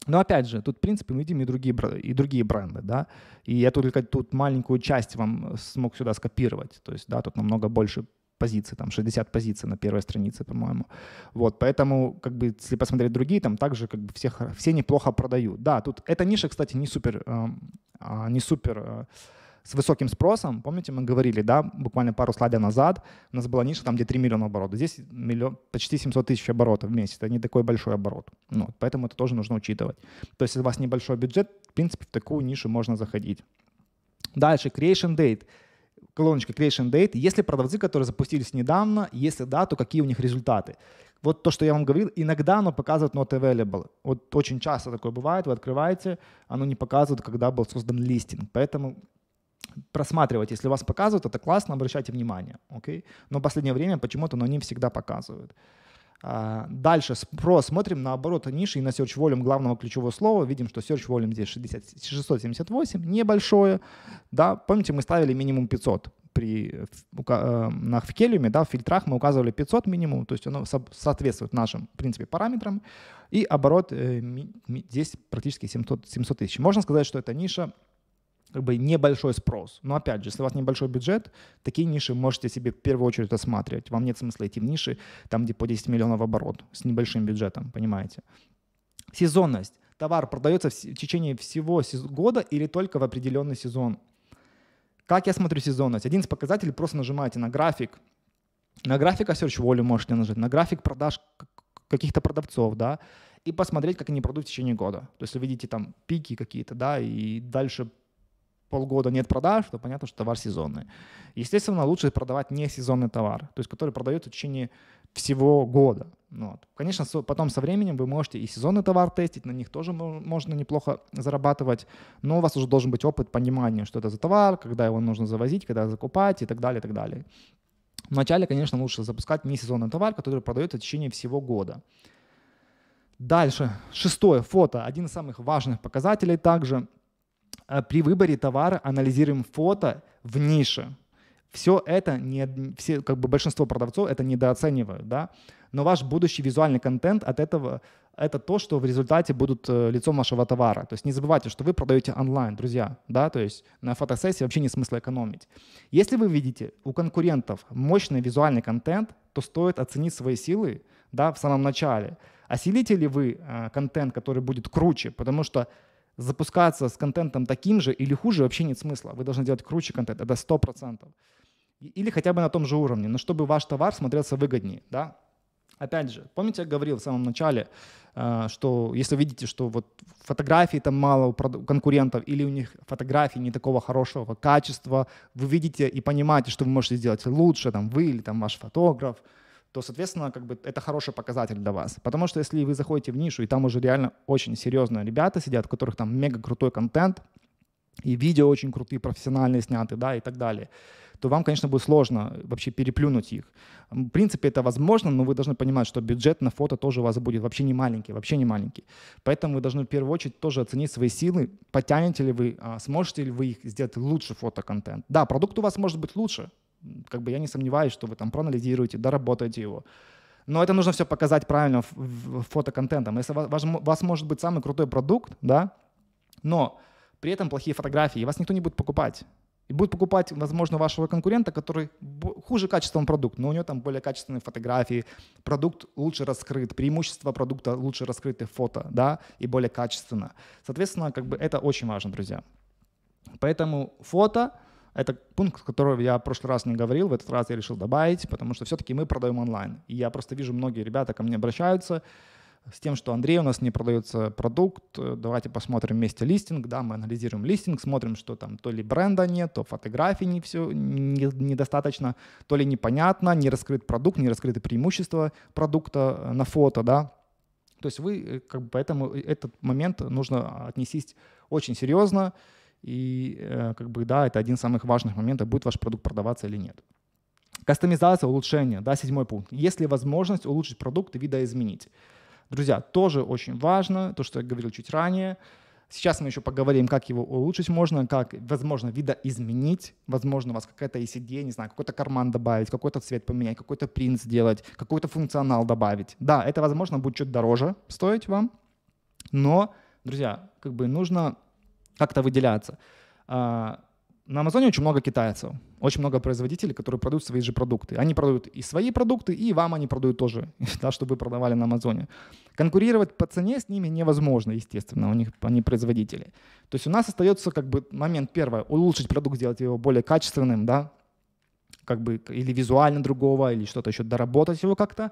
Но опять же, тут, в принципе, мы видим и другие, и другие бренды, да, и я только тут маленькую часть вам смог сюда скопировать, то есть, да, тут намного больше позиций, там 60 позиций на первой странице, по-моему. Вот, поэтому, как бы, если посмотреть другие, там также, как бы, всех, все неплохо продают. Да, тут эта ниша, кстати, не супер, э, не супер э, с высоким спросом, помните, мы говорили, да, буквально пару слайдов назад, у нас была ниша там, где 3 миллиона оборотов. Здесь миллион, почти 700 тысяч оборотов в месяц. Это не такой большой оборот. Ну, поэтому это тоже нужно учитывать. То есть, если у вас небольшой бюджет, в принципе, в такую нишу можно заходить. Дальше, creation date колоночка Creation Date, если продавцы, которые запустились недавно, если да, то какие у них результаты. Вот то, что я вам говорил, иногда оно показывает not available. Вот очень часто такое бывает, вы открываете, оно не показывает, когда был создан листинг. Поэтому просматривать. Если вас показывают, это классно, обращайте внимание. Okay? Но в последнее время почему-то, но не всегда показывают. А, дальше спрос. Смотрим наоборот ниши и на search volume главного ключевого слова. Видим, что search volume здесь 60, 678, небольшое. Да? Помните, мы ставили минимум 500 при, э, на в келиуме, да, в фильтрах мы указывали 500 минимум, то есть оно соответствует нашим, в принципе, параметрам. И оборот э, ми, ми, здесь практически 700, 700 тысяч. Можно сказать, что эта ниша как бы небольшой спрос. Но опять же, если у вас небольшой бюджет, такие ниши можете себе в первую очередь осматривать. Вам нет смысла идти в ниши там, где по 10 миллионов оборот с небольшим бюджетом, понимаете. Сезонность. Товар продается в течение всего года или только в определенный сезон. Как я смотрю сезонность? Один из показателей, просто нажимаете на график. На график а Search Volume можете нажать, на график продаж каких-то продавцов, да, и посмотреть, как они продают в течение года. То есть вы видите там пики какие-то, да, и дальше полгода нет продаж, то понятно, что товар сезонный. Естественно, лучше продавать не сезонный товар, то есть который продается в течение всего года. Ну вот. Конечно, потом со временем вы можете и сезонный товар тестить, на них тоже можно неплохо зарабатывать, но у вас уже должен быть опыт понимания, что это за товар, когда его нужно завозить, когда закупать и так далее, и так далее. Вначале, конечно, лучше запускать не сезонный товар, который продается в течение всего года. Дальше, шестое, фото. Один из самых важных показателей также – а при выборе товара анализируем фото в нише. Все это, не, все, как бы большинство продавцов это недооценивают, да. Но ваш будущий визуальный контент от этого это то, что в результате будут э, лицом вашего товара. То есть не забывайте, что вы продаете онлайн, друзья, да, то есть на фотосессии вообще не смысла экономить. Если вы видите у конкурентов мощный визуальный контент, то стоит оценить свои силы, да, в самом начале. Осилите ли вы э, контент, который будет круче, потому что запускаться с контентом таким же или хуже вообще нет смысла. Вы должны делать круче контент, это 100%. Или хотя бы на том же уровне, но чтобы ваш товар смотрелся выгоднее. Да? Опять же, помните, я говорил в самом начале, э, что если видите, что вот фотографий там мало у конкурентов или у них фотографии не такого хорошего качества, вы видите и понимаете, что вы можете сделать лучше, там вы или там ваш фотограф – то, соответственно, как бы это хороший показатель для вас. Потому что если вы заходите в нишу, и там уже реально очень серьезные ребята сидят, у которых там мега крутой контент, и видео очень крутые, профессиональные сняты, да, и так далее, то вам, конечно, будет сложно вообще переплюнуть их. В принципе, это возможно, но вы должны понимать, что бюджет на фото тоже у вас будет вообще не маленький, вообще не маленький. Поэтому вы должны в первую очередь тоже оценить свои силы, потянете ли вы, а, сможете ли вы их сделать лучше фотоконтент. Да, продукт у вас может быть лучше, как бы я не сомневаюсь, что вы там проанализируете, доработаете его. Но это нужно все показать правильно фотоконтентом. Если у вас, у вас может быть самый крутой продукт, да, но при этом плохие фотографии, и вас никто не будет покупать. И будет покупать, возможно, вашего конкурента, который хуже качеством продукт, но у него там более качественные фотографии, продукт лучше раскрыт, преимущества продукта лучше раскрыты фото, да, и более качественно. Соответственно, как бы это очень важно, друзья. Поэтому фото — это пункт, который я в прошлый раз не говорил, в этот раз я решил добавить, потому что все-таки мы продаем онлайн. И я просто вижу, многие ребята ко мне обращаются с тем, что Андрей, у нас не продается продукт, э, давайте посмотрим вместе листинг, да, мы анализируем листинг, смотрим, что там то ли бренда нет, то фотографий не все, не, недостаточно, то ли непонятно, не раскрыт продукт, не раскрыты преимущества продукта э, на фото, да, то есть вы, э, как бы, поэтому этот момент нужно отнестись очень серьезно, и э, как бы, да, это один из самых важных моментов, будет ваш продукт продаваться или нет. Кастомизация, улучшение, да, седьмой пункт. Есть ли возможность улучшить продукт и видоизменить? Друзья, тоже очень важно, то, что я говорил чуть ранее. Сейчас мы еще поговорим, как его улучшить можно, как, возможно, видоизменить. Возможно, у вас какая-то ECD, не знаю, какой-то карман добавить, какой-то цвет поменять, какой-то принт сделать, какой-то функционал добавить. Да, это, возможно, будет чуть дороже стоить вам, но, друзья, как бы нужно как-то выделяться. А, на Амазоне очень много китайцев, очень много производителей, которые продают свои же продукты. Они продают и свои продукты, и вам они продают тоже, да, чтобы вы продавали на Амазоне. Конкурировать по цене с ними невозможно, естественно, у них они производители. То есть у нас остается как бы момент первое, улучшить продукт, сделать его более качественным, да, как бы или визуально другого, или что-то еще доработать его как-то.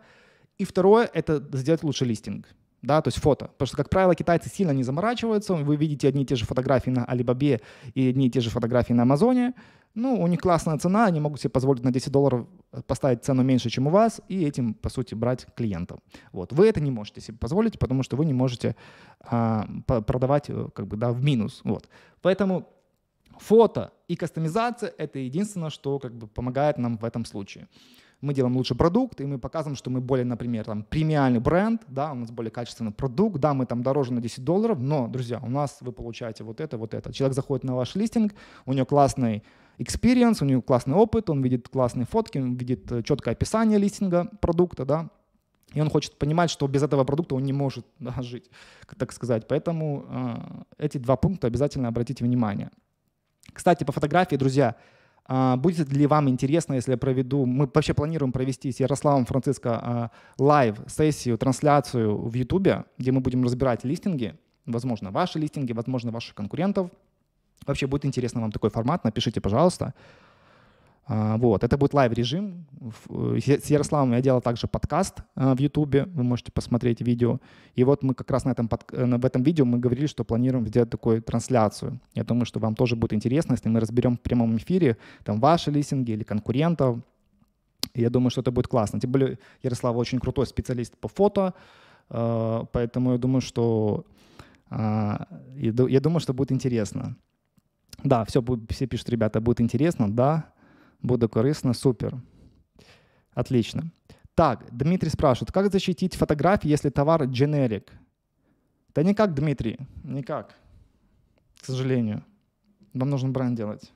И второе — это сделать лучше листинг да, то есть фото. Потому что, как правило, китайцы сильно не заморачиваются. Вы видите одни и те же фотографии на Алибабе и одни и те же фотографии на Амазоне. Ну, у них классная цена, они могут себе позволить на 10 долларов э, поставить цену меньше, чем у вас, и этим, по сути, брать клиентов. Вот. Вы это не можете себе позволить, потому что вы не можете а, продавать э, как бы, да, в минус. Вот. Поэтому фото и кастомизация — это единственное, что как бы, помогает нам в этом случае мы делаем лучше продукт, и мы показываем, что мы более, например, там, премиальный бренд, да, у нас более качественный продукт, да, мы там дороже на 10 долларов, но, друзья, у нас вы получаете вот это, вот это. Человек заходит на ваш листинг, у него классный experience, у него классный опыт, он видит классные фотки, он видит э, четкое описание листинга продукта, да, и он хочет понимать, что без этого продукта он не может да, жить, так сказать. Поэтому э, эти два пункта обязательно обратите внимание. Кстати, по фотографии, друзья, а, будет ли вам интересно, если я проведу... Мы вообще планируем провести с Ярославом Франциско а, лайв-сессию, трансляцию в Ютубе, где мы будем разбирать листинги, возможно, ваши листинги, возможно, ваших конкурентов. Вообще будет интересно вам такой формат, напишите, пожалуйста. А, вот, это будет лайв-режим. Э, с Ярославом я делал также подкаст а, в Ютубе, вы можете посмотреть видео. И вот мы как раз на этом, э, в этом видео мы говорили, что планируем сделать такую трансляцию. Я думаю, что вам тоже будет интересно, если мы разберем в прямом эфире там ваши листинги или конкурентов. я думаю, что это будет классно. Тем более Ярослав очень крутой специалист по фото, а, поэтому я думаю, что я думаю, что будет интересно. Да, все, все пишут, ребята, будет интересно, да. Буду корисно, супер. Отлично. Так, Дмитрий спрашивает, как защитить фотографии, если товар generic? Да никак, Дмитрий, никак. К сожалению. Вам нужен бренд делать.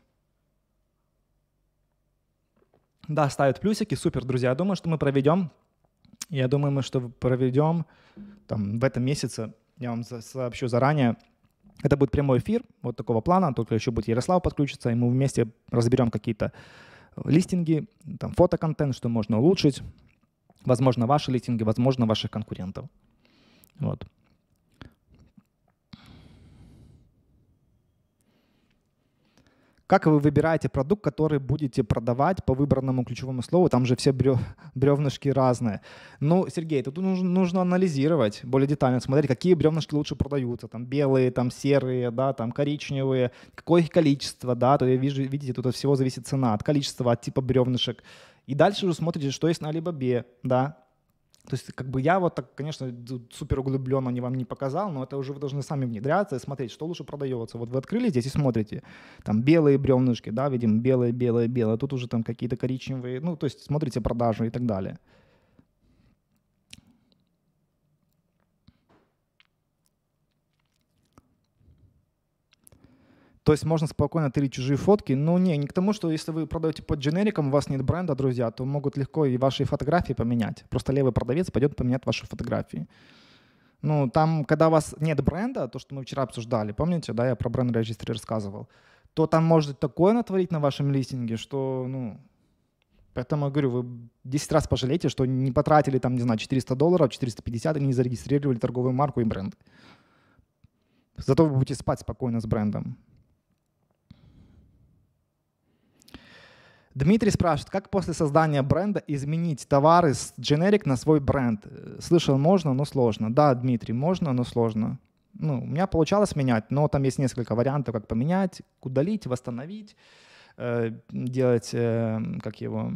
Да, ставят плюсики, супер, друзья. Я думаю, что мы проведем, я думаю, мы что проведем там в этом месяце, я вам сообщу заранее, это будет прямой эфир вот такого плана, только еще будет Ярослав подключиться, и мы вместе разберем какие-то листинги, там фотоконтент, что можно улучшить, возможно, ваши листинги, возможно, ваших конкурентов. Вот. как вы выбираете продукт, который будете продавать по выбранному ключевому слову, там же все брев, бревнышки разные. Ну, Сергей, тут нужно, нужно анализировать более детально, смотреть, какие бревнышки лучше продаются, там белые, там серые, да, там коричневые, какое их количество, да, то я вижу, видите, тут от всего зависит цена, от количества, от типа бревнышек. И дальше уже смотрите, что есть на Alibaba, да, то есть, как бы я вот так, конечно, супер углубленно не вам не показал, но это уже вы должны сами внедряться и смотреть, что лучше продается. Вот вы открыли здесь и смотрите, там белые бревнышки, да, видим, белые, белые, белые, тут уже там какие-то коричневые, ну, то есть смотрите продажи и так далее. То есть можно спокойно тырить чужие фотки. Ну, не, не к тому, что если вы продаете под дженериком, у вас нет бренда, друзья, то могут легко и ваши фотографии поменять. Просто левый продавец пойдет поменять ваши фотографии. Ну, там, когда у вас нет бренда, то, что мы вчера обсуждали, помните, да, я про бренд регистри рассказывал, то там может такое натворить на вашем листинге, что, ну, Поэтому я говорю, вы 10 раз пожалеете, что не потратили там, не знаю, 400 долларов, 450 и не зарегистрировали торговую марку и бренд. Зато вы будете спать спокойно с брендом. Дмитрий спрашивает, как после создания бренда изменить товары с generic на свой бренд? Э, слышал, можно, но сложно. Да, Дмитрий, можно, но сложно. Ну, у меня получалось менять, но там есть несколько вариантов, как поменять, удалить, восстановить, э, делать, э, как его,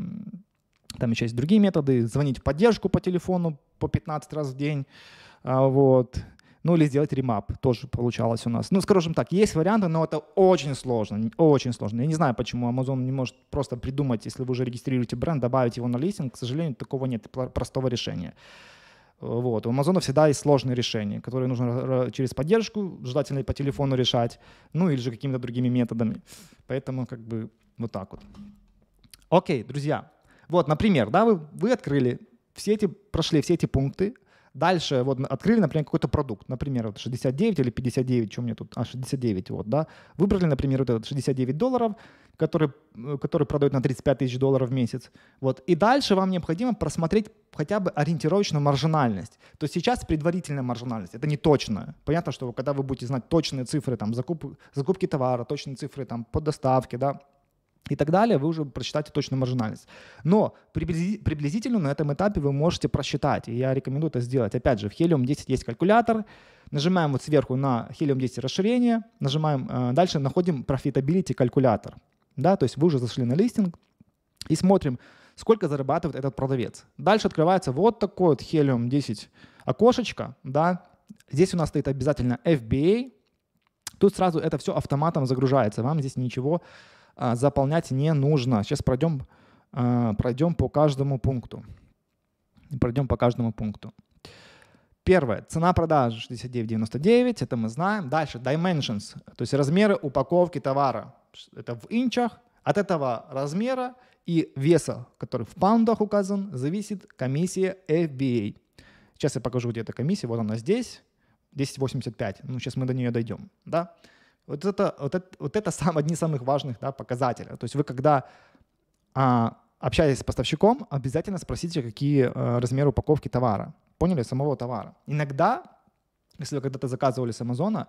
там еще есть другие методы, звонить в поддержку по телефону по 15 раз в день, а, вот ну или сделать ремап, тоже получалось у нас. Ну, скажем так, есть варианты, но это очень сложно, очень сложно. Я не знаю, почему Amazon не может просто придумать, если вы уже регистрируете бренд, добавить его на листинг, к сожалению, такого нет, простого решения. Э, вот. У Амазона всегда есть сложные решения, которые нужно через поддержку, желательно по телефону решать, ну или же какими-то другими методами. Поэтому как бы вот так вот. Окей, друзья. Вот, например, да, вы, вы открыли все эти, прошли все эти пункты, Дальше вот открыли, например, какой-то продукт, например, вот 69 или 59, что у меня тут, а 69, вот, да, выбрали, например, вот этот 69 долларов, который, который продают на 35 тысяч долларов в месяц. Вот. И дальше вам необходимо просмотреть хотя бы ориентировочную маржинальность. То есть сейчас предварительная маржинальность, это не точная. Понятно, что когда вы будете знать точные цифры там, закуп, закупки товара, точные цифры там, по доставке, да, и так далее, вы уже прочитаете точную маржинальность. Но приблизительно на этом этапе вы можете просчитать, и я рекомендую это сделать. Опять же, в Helium 10 есть калькулятор, нажимаем вот сверху на Helium 10 расширение, нажимаем э, дальше, находим profitability калькулятор. Да, то есть вы уже зашли на листинг и смотрим, сколько зарабатывает этот продавец. Дальше открывается вот такой вот Helium 10 окошечко, да, здесь у нас стоит обязательно FBA, тут сразу это все автоматом загружается, вам здесь ничего а, заполнять не нужно. Сейчас пройдем, а, пройдем по каждому пункту. Пройдем по каждому пункту. Первое. Цена продажи 69,99. Это мы знаем. Дальше. Dimensions. То есть размеры упаковки товара. Это в инчах. От этого размера и веса, который в паундах указан, зависит комиссия FBA. Сейчас я покажу, где эта комиссия. Вот она здесь. 10,85. Ну, сейчас мы до нее дойдем. Да? Вот это, вот это, вот это сам, одни из самых важных да, показателей. То есть вы когда а, общаетесь с поставщиком, обязательно спросите, какие а, размеры упаковки товара. Поняли? Самого товара. Иногда, если вы когда-то заказывали с Амазона,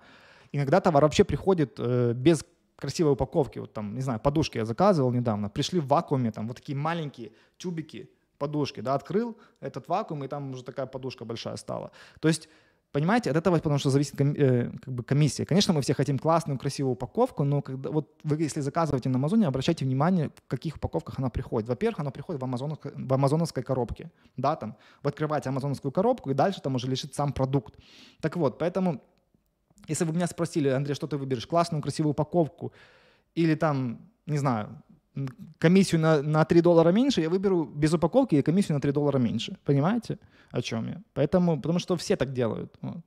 иногда товар вообще приходит э, без красивой упаковки. Вот там, не знаю, подушки я заказывал недавно. Пришли в вакууме, там вот такие маленькие тюбики подушки, да, открыл этот вакуум, и там уже такая подушка большая стала. То есть Понимаете, от этого, потому что зависит ком, э, как бы комиссия. Конечно, мы все хотим классную, красивую упаковку, но когда, вот вы, если заказываете на Амазоне, обращайте внимание, в каких упаковках она приходит. Во-первых, она приходит в, Амазон, в амазоновской коробке. Да, там, вы открываете амазоновскую коробку, и дальше там уже лежит сам продукт. Так вот, поэтому, если вы меня спросили, Андрей, что ты выберешь, классную, красивую упаковку или там, не знаю, комиссию на, на 3 доллара меньше, я выберу без упаковки и комиссию на 3 доллара меньше. Понимаете, о чем я? Поэтому, потому что все так делают. Вот.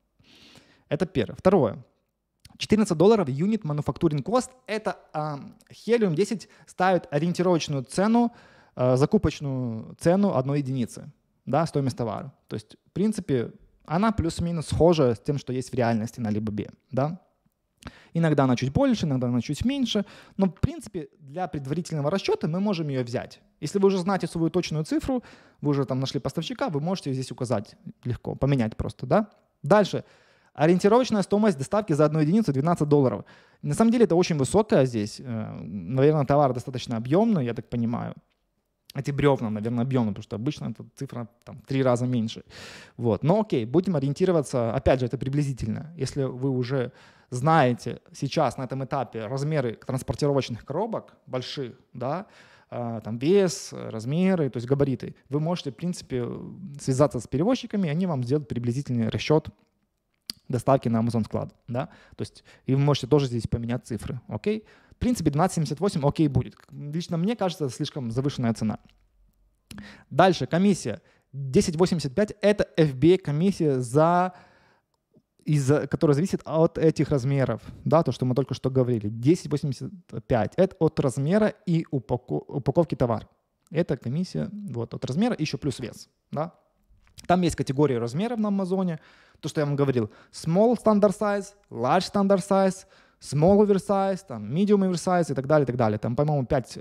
Это первое. Второе. 14 долларов юнит мануфактуринг кост. Это а, Helium 10 ставит ориентировочную цену, э, закупочную цену одной единицы, да, стоимость товара. То есть, в принципе, она плюс-минус схожа с тем, что есть в реальности на Alibaba, да. Иногда она чуть больше, иногда она чуть меньше. Но, в принципе, для предварительного расчета мы можем ее взять. Если вы уже знаете свою точную цифру, вы уже там нашли поставщика, вы можете ее здесь указать легко, поменять просто, да? Дальше. Ориентировочная стоимость доставки за одну единицу 12 долларов. На самом деле это очень высокая здесь. Э, наверное, товар достаточно объемный, я так понимаю. Эти бревна, наверное, объемные, потому что обычно эта цифра там три раза меньше. Вот. Но окей, будем ориентироваться, опять же, это приблизительно. Если вы уже знаете сейчас на этом этапе размеры транспортировочных коробок больших, да, а, там вес, размеры, то есть габариты, вы можете, в принципе, связаться с перевозчиками, и они вам сделают приблизительный расчет доставки на Amazon склад, да, то есть и вы можете тоже здесь поменять цифры, окей. В принципе, 12,78 окей будет. Лично мне кажется, слишком завышенная цена. Дальше, комиссия. 10,85 – это FBA комиссия за из-за, которая зависит от этих размеров, да, то, что мы только что говорили, 10,85, это от размера и упако- упаковки товара. Это комиссия вот, от размера, еще плюс вес, да. Там есть категории размеров на Амазоне, то, что я вам говорил, small standard size, large standard size, small oversize, там, medium oversize и так далее, и так далее. Там, по-моему, 5,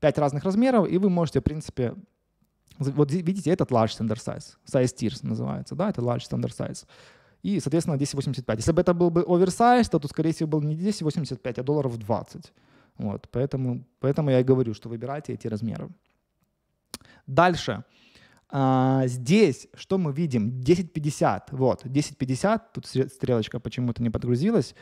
5 э, разных размеров, и вы можете, в принципе, вот видите, этот large standard size, size tiers называется, да, это large standard size и, соответственно, 10,85. Если бы это был бы оверсайз, то тут, скорее всего, был не 10,85, а долларов 20. Вот, поэтому, поэтому я и говорю, что выбирайте эти размеры. Дальше. А, здесь что мы видим? 10.50. Вот, 10.50. Тут стрелочка почему-то не подгрузилась.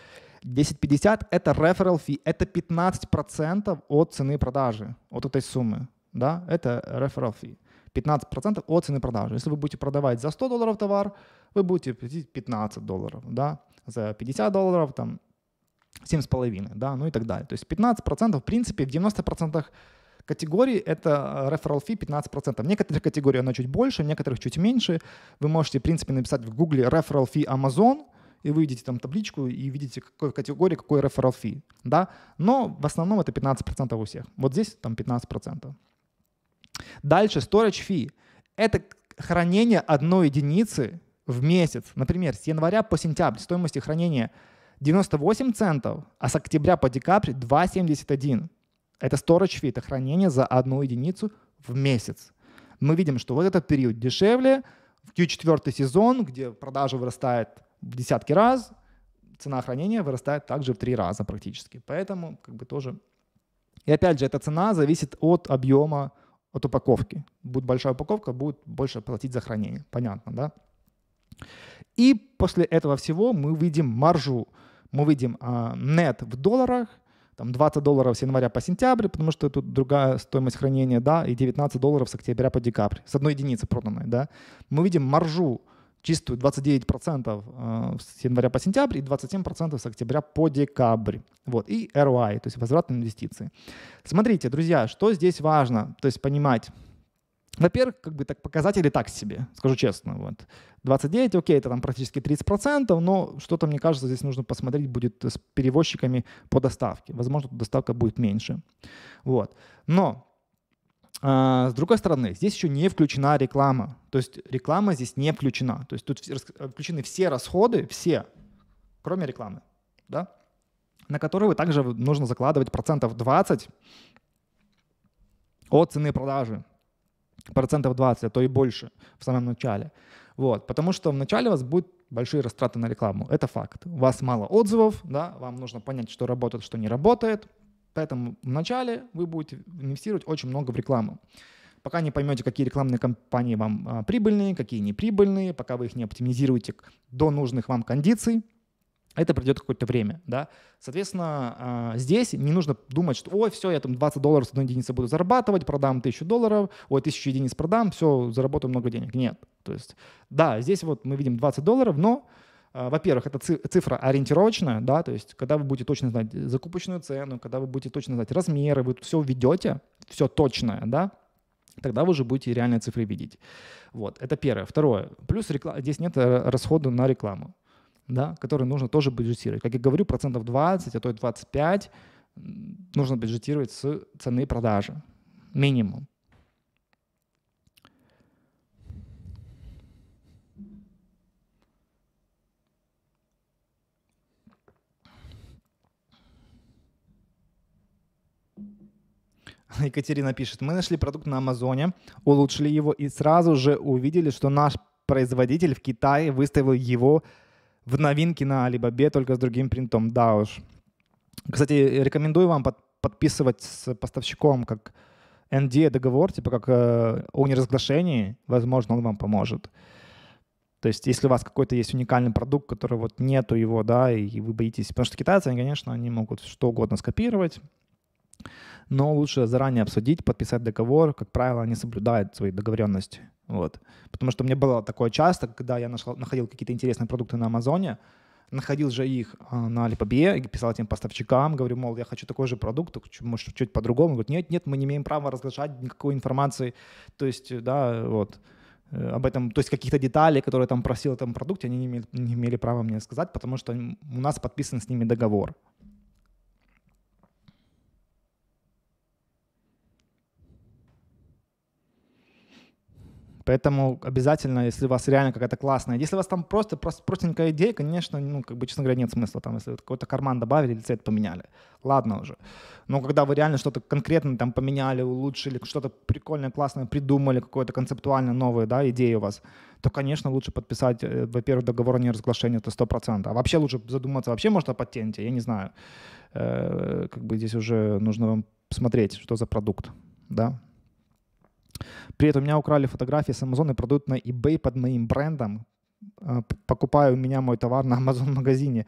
10.50 — это referral fee. Это 15% от цены продажи, от этой суммы. Да, это referral fee. 15% от цены продажи. Если вы будете продавать за 100 долларов товар, вы будете платить 15 долларов, да, за 50 долларов, там, 7,5, да, ну и так далее. То есть 15%, в принципе, в 90% категорий это э, referral fee 15%. В некоторых категориях она чуть больше, в некоторых чуть меньше. Вы можете, в принципе, написать в гугле referral fee Amazon, и вы видите там табличку и видите, какой категории, какой referral fee, да. Но в основном это 15% у всех. Вот здесь там 15%. Дальше storage fee. Это хранение одной единицы в месяц. Например, с января по сентябрь стоимость хранения 98 центов, а с октября по декабрь 2,71. Это storage fee, это хранение за одну единицу в месяц. Мы видим, что вот этот период дешевле, в Q4 сезон, где продажи вырастают в десятки раз, цена хранения вырастает также в три раза практически. Поэтому как бы тоже... И опять же, эта цена зависит от объема от упаковки. Будет большая упаковка, будет больше платить за хранение. Понятно, да? И после этого всего мы видим маржу, мы видим а, нет в долларах, там 20 долларов с января по сентябрь, потому что тут другая стоимость хранения, да, и 19 долларов с октября по декабрь, с одной единицы проданной, да. Мы видим маржу чистую 29% э, с января по сентябрь и 27% с октября по декабрь. Вот. И ROI, то есть возврат инвестиции. Смотрите, друзья, что здесь важно, то есть понимать. Во-первых, как бы так показатели так себе, скажу честно. Вот. 29, окей, это там практически 30%, но что-то, мне кажется, здесь нужно посмотреть будет с перевозчиками по доставке. Возможно, доставка будет меньше. Вот. Но а, с другой стороны, здесь еще не включена реклама. То есть реклама здесь не включена. То есть тут включены все расходы, все, кроме рекламы, да? на которые также нужно закладывать процентов 20 от цены продажи. Процентов 20, а то и больше в самом начале. Вот, потому что в начале у вас будут большие растраты на рекламу. Это факт. У вас мало отзывов, да, вам нужно понять, что работает, что не работает – Поэтому вначале вы будете инвестировать очень много в рекламу. Пока не поймете, какие рекламные кампании вам а, прибыльные, какие не прибыльные, пока вы их не оптимизируете до нужных вам кондиций, это придет какое-то время, да. Соответственно, а, здесь не нужно думать, что, ой, все, я там 20 долларов с одной единицы буду зарабатывать, продам 1000 долларов, ой, 1000 единиц продам, все, заработаю много денег. Нет. То есть, да, здесь вот мы видим 20 долларов, но а, во-первых, это цифра ориентировочная, да, то есть когда вы будете точно знать закупочную цену, когда вы будете точно знать размеры, вы все введете, все точное, да, тогда вы уже будете реальные цифры видеть. Вот, это первое. Второе, плюс реклама, здесь нет э, расхода на рекламу, да, который нужно тоже бюджетировать. Как я говорю, процентов 20, а то и 25 нужно бюджетировать с цены продажи, минимум. Екатерина пишет, мы нашли продукт на Амазоне, улучшили его и сразу же увидели, что наш производитель в Китае выставил его в новинки на Alibaba, только с другим принтом. Да уж. Кстати, рекомендую вам под, подписывать с поставщиком как NDA а договор, типа как э, о неразглашении, возможно, он вам поможет. То есть, если у вас какой-то есть уникальный продукт, который вот нету его, да, и вы боитесь, потому что китайцы, они, конечно, они могут что угодно скопировать, но лучше заранее обсудить, подписать договор. Как правило, они соблюдают свои договоренности. Вот. Потому что мне было такое часто, когда я нашел, находил какие-то интересные продукты на Амазоне, находил же их а, на Алипабе, писал этим поставщикам, говорю, мол, я хочу такой же продукт, может, чуть по-другому. Говорят, нет, нет, мы не имеем права разглашать никакой информации. То есть, э, да, вот э, об этом, то есть каких-то деталей, которые там просил в этом продукте, они не имели, не имели права мне сказать, потому что у нас подписан с ними договор. Поэтому обязательно, если у вас реально какая-то классная, если у вас там просто, просто простенькая идея, конечно, ну, как бы, честно говоря, нет смысла, там, если какой-то карман добавили или цвет поменяли, ладно уже. Но когда вы реально что-то конкретно там поменяли, улучшили, что-то прикольное, классное придумали, какое-то концептуально новое, да, идея у вас, то, конечно, лучше подписать, э, во-первых, договор о неразглашении, это 100%. А вообще лучше задуматься, вообще, может, о патенте, я не знаю. Э, как бы здесь уже нужно вам смотреть, что за продукт, да. Привет, у меня украли фотографии с Amazon и продают на eBay под моим брендом. А, покупаю у меня мой товар на Amazon магазине.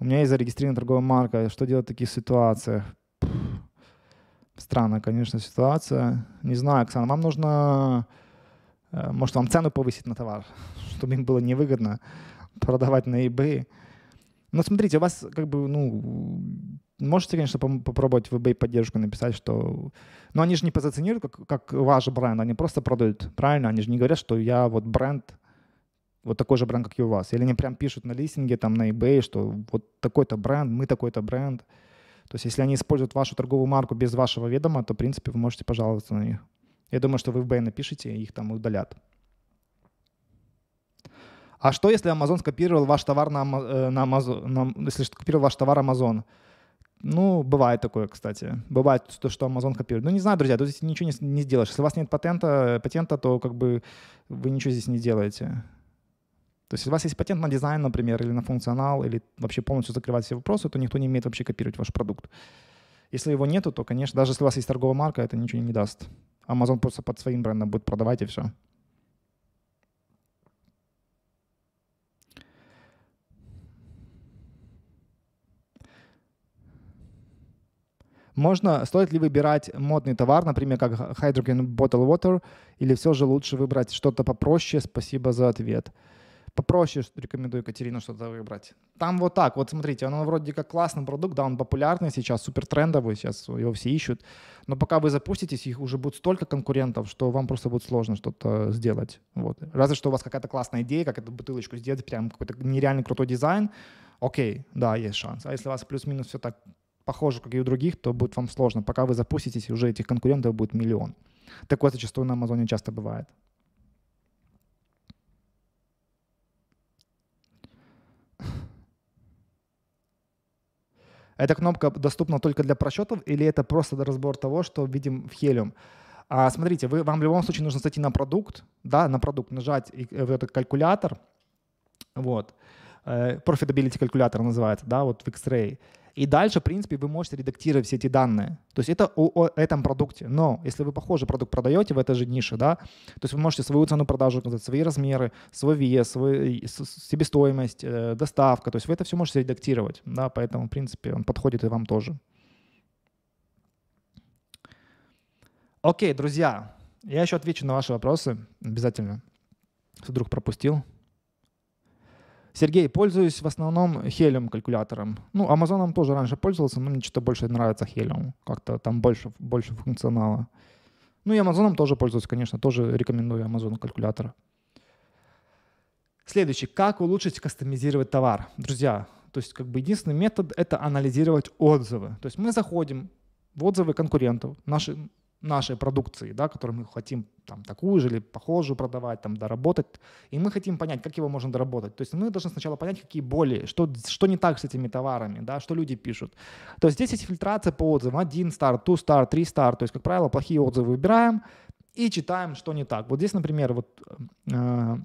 У меня есть зарегистрирована торговая марка. Что делать в таких ситуациях? Странная, конечно, ситуация. Не знаю, Оксана, вам нужно... Э, может, вам цену повысить на товар, чтобы им было невыгодно продавать на eBay. Но смотрите, у вас как бы, ну, можете, конечно, попробовать в eBay поддержку написать, что но они же не позиционируют как, как ваш бренд, они просто продают, правильно? Они же не говорят, что я вот бренд, вот такой же бренд, как и у вас. Или они прям пишут на листинге, там на eBay, что вот такой-то бренд, мы такой-то бренд. То есть если они используют вашу торговую марку без вашего ведома, то, в принципе, вы можете пожаловаться на них. Я думаю, что вы в eBay напишите, и их там удалят. А что, если Amazon скопировал ваш товар на, э, на Amazon, на, если скопировал ваш товар Amazon? Ну, бывает такое, кстати. Бывает то, что Amazon копирует. Ну, не знаю, друзья, тут ничего не, не сделаешь. Если у вас нет патента, э, патента, то как бы вы ничего здесь не делаете. То есть если у вас есть патент на дизайн, например, или на функционал, или вообще полностью закрывать все вопросы, то никто не имеет вообще копировать ваш продукт. Если его нету, то, конечно, даже если у вас есть торговая марка, это ничего не даст. Amazon просто под своим брендом будет продавать и все. Можно, стоит ли выбирать модный товар, например, как Hydrogen Bottle Water, или все же лучше выбрать что-то попроще? Спасибо за ответ. Попроще рекомендую Екатерину что-то выбрать. Там вот так, вот смотрите, оно вроде как классный продукт, да, он популярный сейчас, супер трендовый, сейчас его все ищут, но пока вы запуститесь, их уже будет столько конкурентов, что вам просто будет сложно что-то сделать. Вот. Разве что у вас какая-то классная идея, как эту бутылочку сделать, прям какой-то нереально крутой дизайн, окей, да, есть шанс. А если у вас плюс-минус все так похожу, как и у других, то будет вам сложно. Пока вы запуститесь, уже этих конкурентов будет миллион. Такое зачастую на Амазоне часто бывает. Эта кнопка доступна только для просчетов или это просто разбор того, что видим в Helium? А, смотрите, вы, вам в любом случае нужно зайти на продукт, да, на продукт нажать и, э, вот этот калькулятор, вот, э, profitability калькулятор называется, да, вот в X-Ray. И дальше, в принципе, вы можете редактировать все эти данные. То есть это о, о этом продукте. Но если вы похожий продукт продаете в этой же нише, да, то есть вы можете свою цену продажи указать, свои размеры, свой вес, свой, э, себестоимость, э, доставка. То есть вы это все можете редактировать. Да, поэтому, в принципе, он подходит и вам тоже. Окей, друзья, я еще отвечу на ваши вопросы обязательно, если вдруг пропустил. Сергей, пользуюсь в основном Helium калькулятором. Ну, Амазоном тоже раньше пользовался, но мне что-то больше нравится Helium. Как-то там больше, больше функционала. Ну и Амазоном тоже пользуюсь, конечно, тоже рекомендую Amazon калькулятор. Следующий. Как улучшить, кастомизировать товар? Друзья, то есть как бы единственный метод — это анализировать отзывы. То есть мы заходим в отзывы конкурентов, наши, нашей продукции, да, которую мы хотим там, такую же или похожую продавать, там, доработать. И мы хотим понять, как его можно доработать. То есть мы должны сначала понять, какие боли, что, что не так с этими товарами, да, что люди пишут. То есть здесь есть фильтрация по отзывам. Один стар, two стар, три стар. То есть, как правило, плохие отзывы выбираем и читаем, что не так. Вот здесь, например, вот э,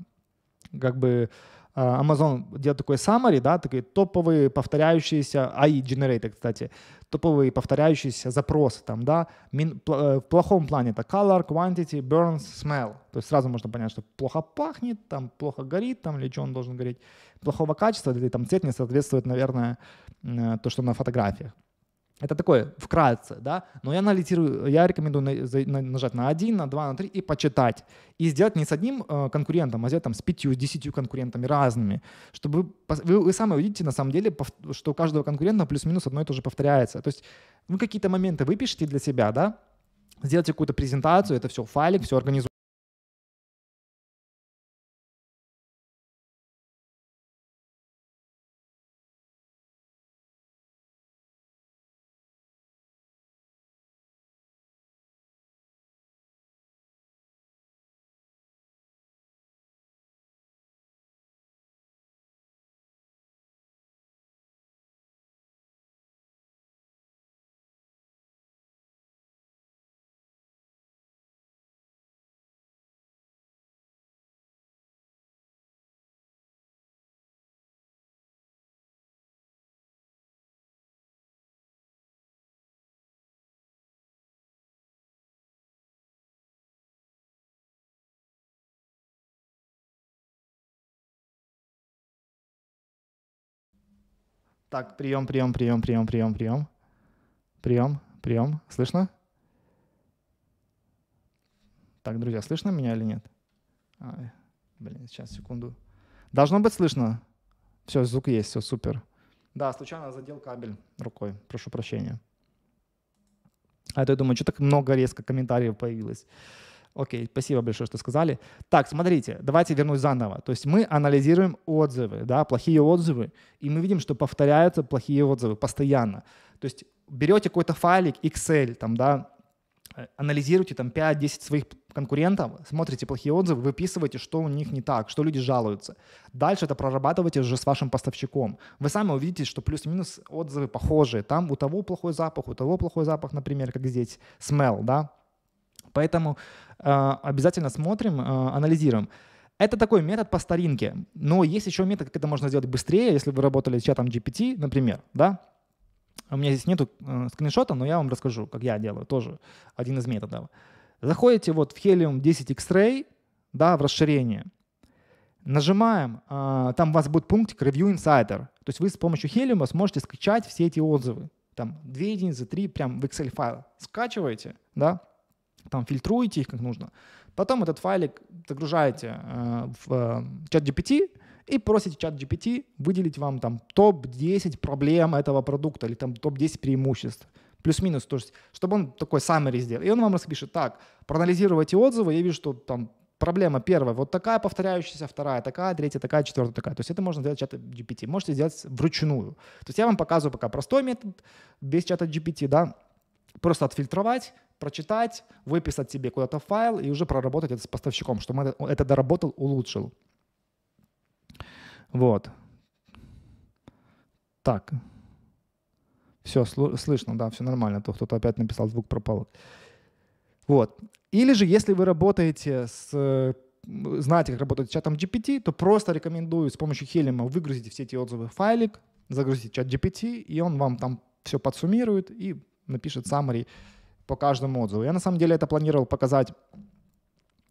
как бы а, Amazon делает такой summary, да, такой топовые повторяющиеся, AI а Generator, кстати, топовые повторяющиеся запросы там, да, мин, э, в плохом плане это color, quantity, burns, smell. То есть сразу можно понять, что плохо пахнет, там плохо горит, там или что он должен гореть. Плохого качества или там цвет не соответствует, наверное, э, то, что на фотографиях. Это такое вкратце, да, но я анализирую, я рекомендую нажать на один, на два, на три и почитать. И сделать не с одним э, конкурентом, а сделать там с пятью, с 10 конкурентами разными, чтобы вы, вы сами увидите на самом деле, что у каждого конкурента плюс-минус одно и то же повторяется. То есть вы какие-то моменты выпишите для себя, да, сделайте какую-то презентацию, это все файлик, все организуйте. Так, прием, прием, прием, прием, прием, прием. Прием, прием. Слышно? Так, друзья, слышно меня или нет? Ай, блин, сейчас, секунду. Должно быть слышно. Все, звук есть, все супер. Да, случайно задел кабель рукой. Прошу прощения. А то я думаю, что так много резко комментариев появилось. Окей, спасибо большое, что сказали. Так, смотрите, давайте вернусь заново. То есть мы анализируем отзывы, да, плохие отзывы, и мы видим, что повторяются плохие отзывы постоянно. То есть берете какой-то файлик Excel, там, да, э, анализируете там 5-10 своих конкурентов, смотрите плохие отзывы, выписываете, что у них не так, что люди жалуются. Дальше это прорабатывайте уже с вашим поставщиком. Вы сами увидите, что плюс-минус отзывы похожие. Там у того плохой запах, у того плохой запах, например, как здесь, smell, да, Поэтому э, обязательно смотрим, э, анализируем. Это такой метод по старинке. Но есть еще метод, как это можно сделать быстрее, если вы работали с чатом GPT, например, да? У меня здесь нету э, скриншота, но я вам расскажу, как я делаю, тоже один из методов. Заходите вот в Helium 10 X-Ray, да, в расширение. Нажимаем, э, там у вас будет пункт Review Insider. То есть вы с помощью Helium сможете скачать все эти отзывы. Там две единицы, три, прям в Excel файл. Скачиваете, да, там фильтруете их как нужно. Потом этот файлик загружаете э, в э, чат GPT и просите чат GPT выделить вам там топ-10 проблем этого продукта или там топ-10 преимуществ. Плюс-минус, то есть, чтобы он такой summary сделал. И он вам распишет, так, проанализируйте отзывы, я вижу, что там проблема первая, вот такая повторяющаяся, вторая такая, третья такая, четвертая такая. То есть это можно сделать чат GPT. Можете сделать вручную. То есть я вам показываю пока простой метод без чата GPT, да, просто отфильтровать, прочитать, выписать себе куда-то файл и уже проработать это с поставщиком, чтобы он это, доработал, улучшил. Вот. Так. Все, слышно, да, все нормально. То кто-то опять написал, звук пропал. Вот. Или же, если вы работаете с знаете, как работать с чатом GPT, то просто рекомендую с помощью Хелема выгрузить все эти отзывы в файлик, загрузить чат GPT, и он вам там все подсуммирует и напишет summary по каждому отзыву. Я на самом деле это планировал показать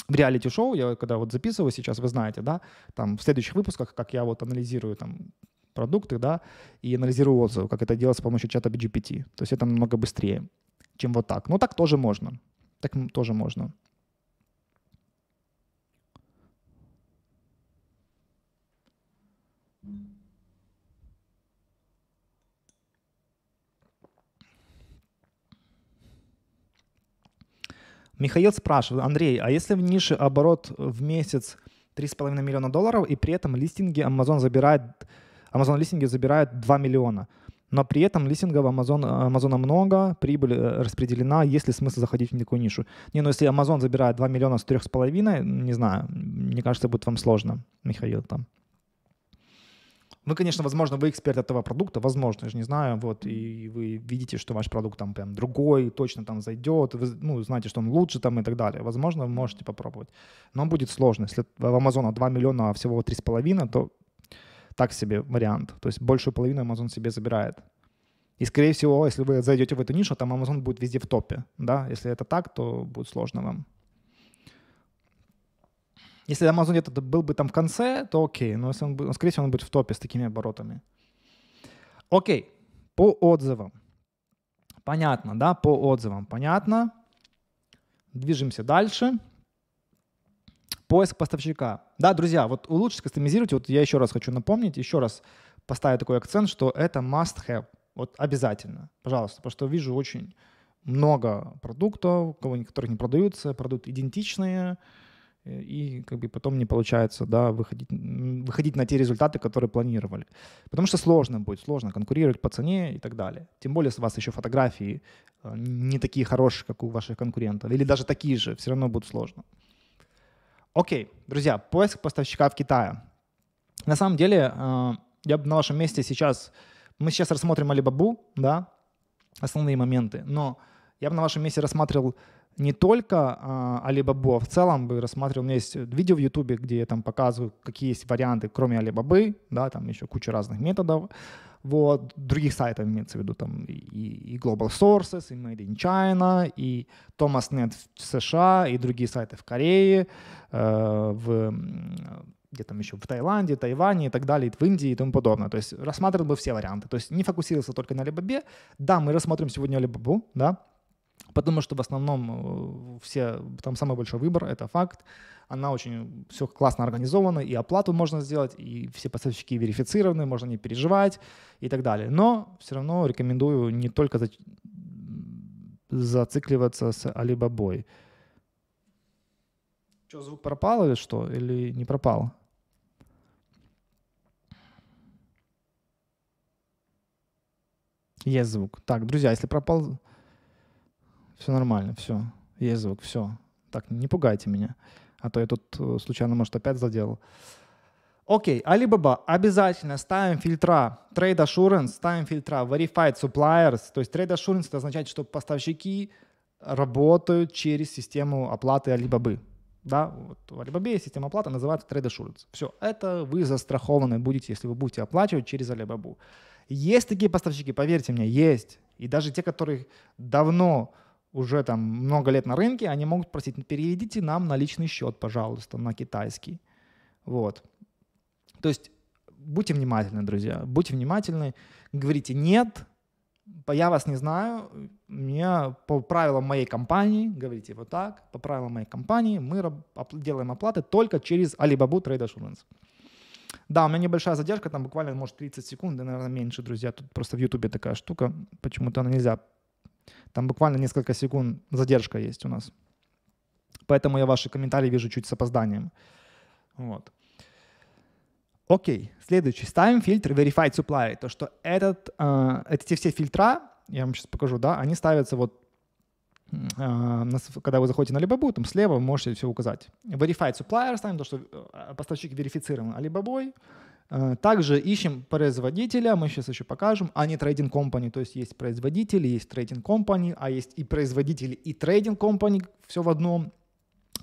в реалити-шоу, я когда вот записываю сейчас, вы знаете, да, там в следующих выпусках, как я вот анализирую там продукты, да, и анализирую отзывы, как это делать с помощью чата GPT. То есть это намного быстрее, чем вот так. Но ну, так тоже можно. Так тоже можно. Михаил спрашивает, Андрей, а если в нише оборот в месяц 3,5 миллиона долларов, и при этом листинги Amazon забирает, Amazon листинги забирает 2 миллиона, но при этом листингов Amazon, Amazon много, прибыль э, распределена, есть ли смысл заходить в такую нишу? Не, ну если Amazon забирает 2 миллиона с 3,5, не знаю, мне кажется, будет вам сложно, Михаил, там. Ну, конечно, возможно, вы эксперт этого продукта, возможно, я же не знаю, вот, и вы видите, что ваш продукт там прям другой, точно там зайдет, вы, ну, знаете, что он лучше там и так далее. Возможно, вы можете попробовать. Но будет сложно. Если в Амазона 2 миллиона, а всего 3,5, то так себе вариант. То есть большую половину Amazon себе забирает. И, скорее всего, если вы зайдете в эту нишу, там Amazon будет везде в топе. Да? Если это так, то будет сложно вам. Если Amazon где-то был бы там в конце, то окей. Но если он, был, скорее всего, он будет в топе с такими оборотами. Окей. По отзывам. Понятно, да? По отзывам. Понятно. Движемся дальше. Поиск поставщика. Да, друзья, вот улучшить, кастомизировать, вот я еще раз хочу напомнить, еще раз поставить такой акцент, что это must-have. Вот обязательно, пожалуйста, потому что вижу очень много продуктов, которых не продаются, продукты идентичные, и как бы потом не получается да, выходить, выходить на те результаты, которые планировали. Потому что сложно будет, сложно конкурировать по цене и так далее. Тем более, у вас еще фотографии э, не такие хорошие, как у ваших конкурентов, или даже такие же, все равно будет сложно. Окей, друзья, поиск поставщика в Китае. На самом деле, э, я бы на вашем месте сейчас, мы сейчас рассмотрим Alibaba, да, основные моменты, но я бы на вашем месте рассматривал не только а, Alibaba, а в целом бы рассматривал, у меня есть видео в YouTube, где я там показываю, какие есть варианты, кроме Alibaba, да, там еще куча разных методов, вот, других сайтов имеется в виду, там и, и Global Sources, и Made in China, и Thomasnet в США, и другие сайты в Корее, э, в где там еще в Таиланде, Тайване и так далее, в Индии и тому подобное. То есть рассматривал бы все варианты. То есть не фокусировался только на Alibaba. Да, мы рассмотрим сегодня Alibaba, да, Потому что в основном э, все, там самый большой выбор, это факт. Она очень все классно организована, и оплату можно сделать, и все поставщики верифицированы, можно не переживать и так далее. Но все равно рекомендую не только за... зацикливаться с Алибабой. Что, звук пропал или что? Или не пропал? Есть звук. Так, друзья, если пропал все нормально, все, есть звук, все. Так, не пугайте меня, а то я тут э, случайно, может, опять заделал. Окей, Alibaba обязательно ставим фильтра. Trade Assurance, ставим фильтра. Verified Suppliers. То есть Trade Assurance это означает, что поставщики работают через систему оплаты Alibaba. Да, вот в Alibaba есть система оплаты, называется Trade Assurance. Все, это вы застрахованы будете, если вы будете оплачивать через Alibaba. Есть такие поставщики, поверьте мне, есть. И даже те, которые давно уже там много лет на рынке, они могут просить, «Ну, переведите нам на личный счет, пожалуйста, на китайский. Вот. То есть будьте внимательны, друзья, будьте внимательны, говорите «нет», я вас не знаю, мне по правилам моей компании, говорите вот так, по правилам моей компании мы делаем оплаты только через Alibaba Trade Assurance. Да, у меня небольшая задержка, там буквально, может, 30 секунд, да, наверное, меньше, друзья. Тут просто в Ютубе такая штука, почему-то она нельзя там буквально несколько секунд задержка есть у нас. Поэтому я ваши комментарии вижу чуть с опозданием. Вот. Окей, следующий. Ставим фильтр Verified Supply. То, что этот, э, эти все фильтра, я вам сейчас покажу, да, они ставятся вот, э, когда вы заходите на Alibaba, там слева вы можете все указать. Verified Supplier ставим, то, что э, поставщик верифицирован Alibaba. Э, также ищем производителя, мы сейчас еще покажем, а не трейдинг компании. То есть есть производители, есть трейдинг компании, а есть и производители, и трейдинг компании, все в одном.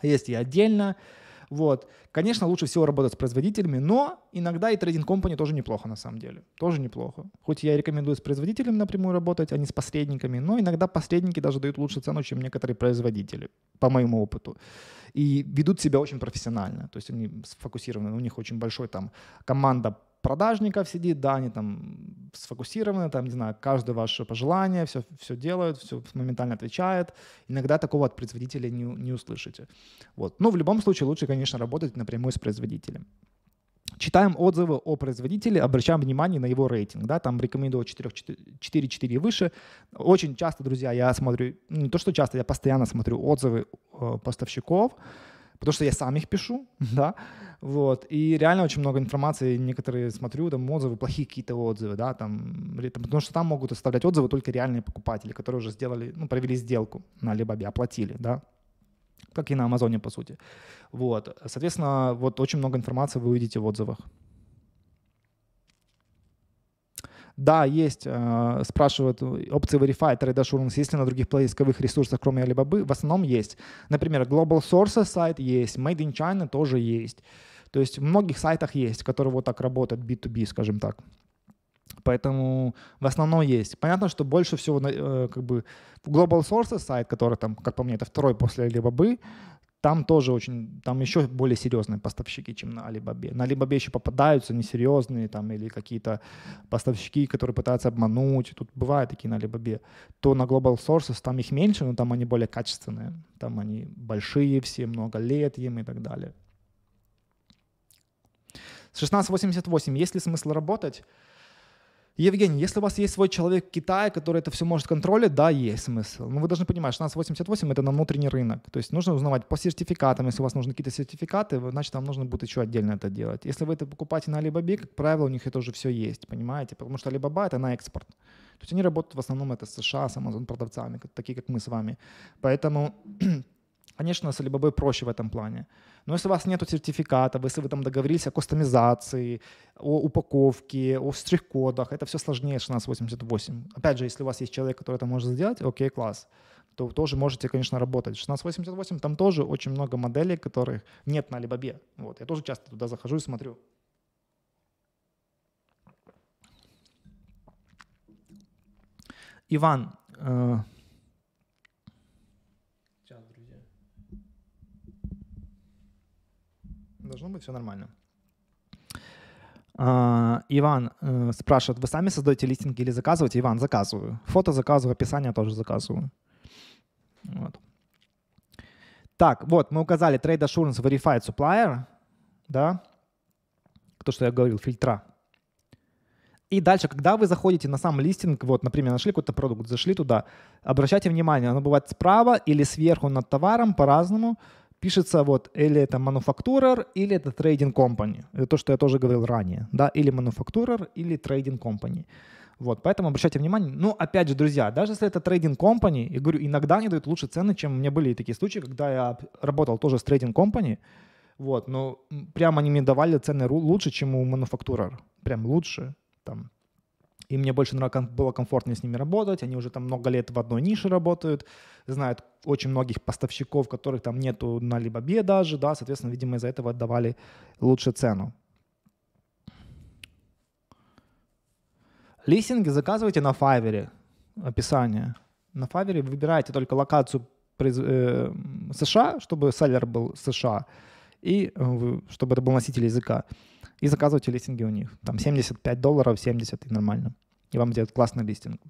Есть и отдельно. Вот. Конечно, лучше всего работать с производителями, но иногда и трейдинг компании тоже неплохо на самом деле. Тоже неплохо. Хоть я рекомендую с производителями напрямую работать, а не с посредниками, но иногда посредники даже дают лучше цену, чем некоторые производители, по моему опыту. И ведут себя очень профессионально. То есть они сфокусированы, у них очень большой там команда продажников сидит, да, они там сфокусированы, там, не знаю, каждое ваше пожелание, все, все делают, все моментально отвечает. Иногда такого от производителя не, не услышите. Вот. Но ну, в любом случае лучше, конечно, работать напрямую с производителем. Читаем отзывы о производителе, обращаем внимание на его рейтинг. Да, там рекомендую 4-4 и выше. Очень часто, друзья, я смотрю, ну, не то что часто, я постоянно смотрю отзывы э, поставщиков, потому что я сам их пишу, да, вот, и реально очень много информации, некоторые смотрю, там отзывы, плохие какие-то отзывы, да, там, потому что там могут оставлять отзывы только реальные покупатели, которые уже сделали, ну, провели сделку на Alibaba, оплатили, да, как и на Амазоне, по сути. Вот, соответственно, вот очень много информации вы увидите в отзывах. Да, есть, э, спрашивают, опции Verify, Trade Assurance, есть ли на других поисковых ресурсах, кроме Alibaba, в основном есть. Например, Global Sources сайт есть, Made in China тоже есть. То есть в многих сайтах есть, которые вот так работают, B2B, скажем так. Поэтому в основном есть. Понятно, что больше всего э, как бы Global Sources сайт, который там, как по мне, это второй после Alibaba, там тоже очень, там еще более серьезные поставщики, чем на Алибабе. На Алибабе еще попадаются несерьезные там или какие-то поставщики, которые пытаются обмануть. Тут бывают такие на Алибабе. То на Global Sources там их меньше, но там они более качественные. Там они большие все, много лет им и так далее. 1688. Есть ли смысл работать? Евгений, если у вас есть свой человек в Китае, который это все может контролить, да, есть смысл. Но ну, вы должны понимать, 1688 это на внутренний рынок. То есть нужно узнавать по сертификатам. Если у вас нужны какие-то сертификаты, значит, вам нужно будет еще отдельно это делать. Если вы это покупаете на Alibaba, как правило, у них это уже все есть, понимаете? Потому что Alibaba это на экспорт. То есть они работают в основном это с США, с Amazon продавцами, такие как мы с вами. Поэтому, конечно, с Alibaba проще в этом плане. Но если у вас нет сертификата, если вы там договорились о кастомизации, о упаковке, о штрих-кодах, это все сложнее 1688. Опять же, если у вас есть человек, который это может сделать, окей, класс то тоже можете, конечно, работать. 1688, там тоже очень много моделей, которых нет на Алибабе. Вот, я тоже часто туда захожу и смотрю. Иван, э, должно быть все нормально. А, Иван э, спрашивает, вы сами создаете листинги или заказываете? Иван, заказываю. Фото заказываю, описание тоже заказываю. Вот. Так, вот, мы указали Trade Assurance Verified Supplier, да, то, что я говорил, фильтра. И дальше, когда вы заходите на сам листинг, вот, например, нашли какой-то продукт, зашли туда, обращайте внимание, оно бывает справа или сверху над товаром по-разному, пишется вот или это manufacturer, или это trading company. Это то, что я тоже говорил ранее. Да? Или manufacturer, или trading company. Вот, поэтому обращайте внимание. Ну, опять же, друзья, даже если это трейдинг компании, я говорю, иногда они дают лучше цены, чем у меня были такие случаи, когда я работал тоже с трейдинг компании. Вот, но прям они мне давали цены лучше, чем у мануфактурер. Прям лучше. Там и мне больше было комфортнее с ними работать. Они уже там много лет в одной нише работают, знают очень многих поставщиков, которых там нету на либо бе, даже, да, соответственно, видимо, из-за этого отдавали лучше цену. Листинги заказывайте на Fiverr, описание. На Fiverr выбираете только локацию э, США, чтобы селлер был США, и э, чтобы это был носитель языка и заказывайте листинги у них. Там 75 долларов, 70 и нормально. И вам сделают классный листинг.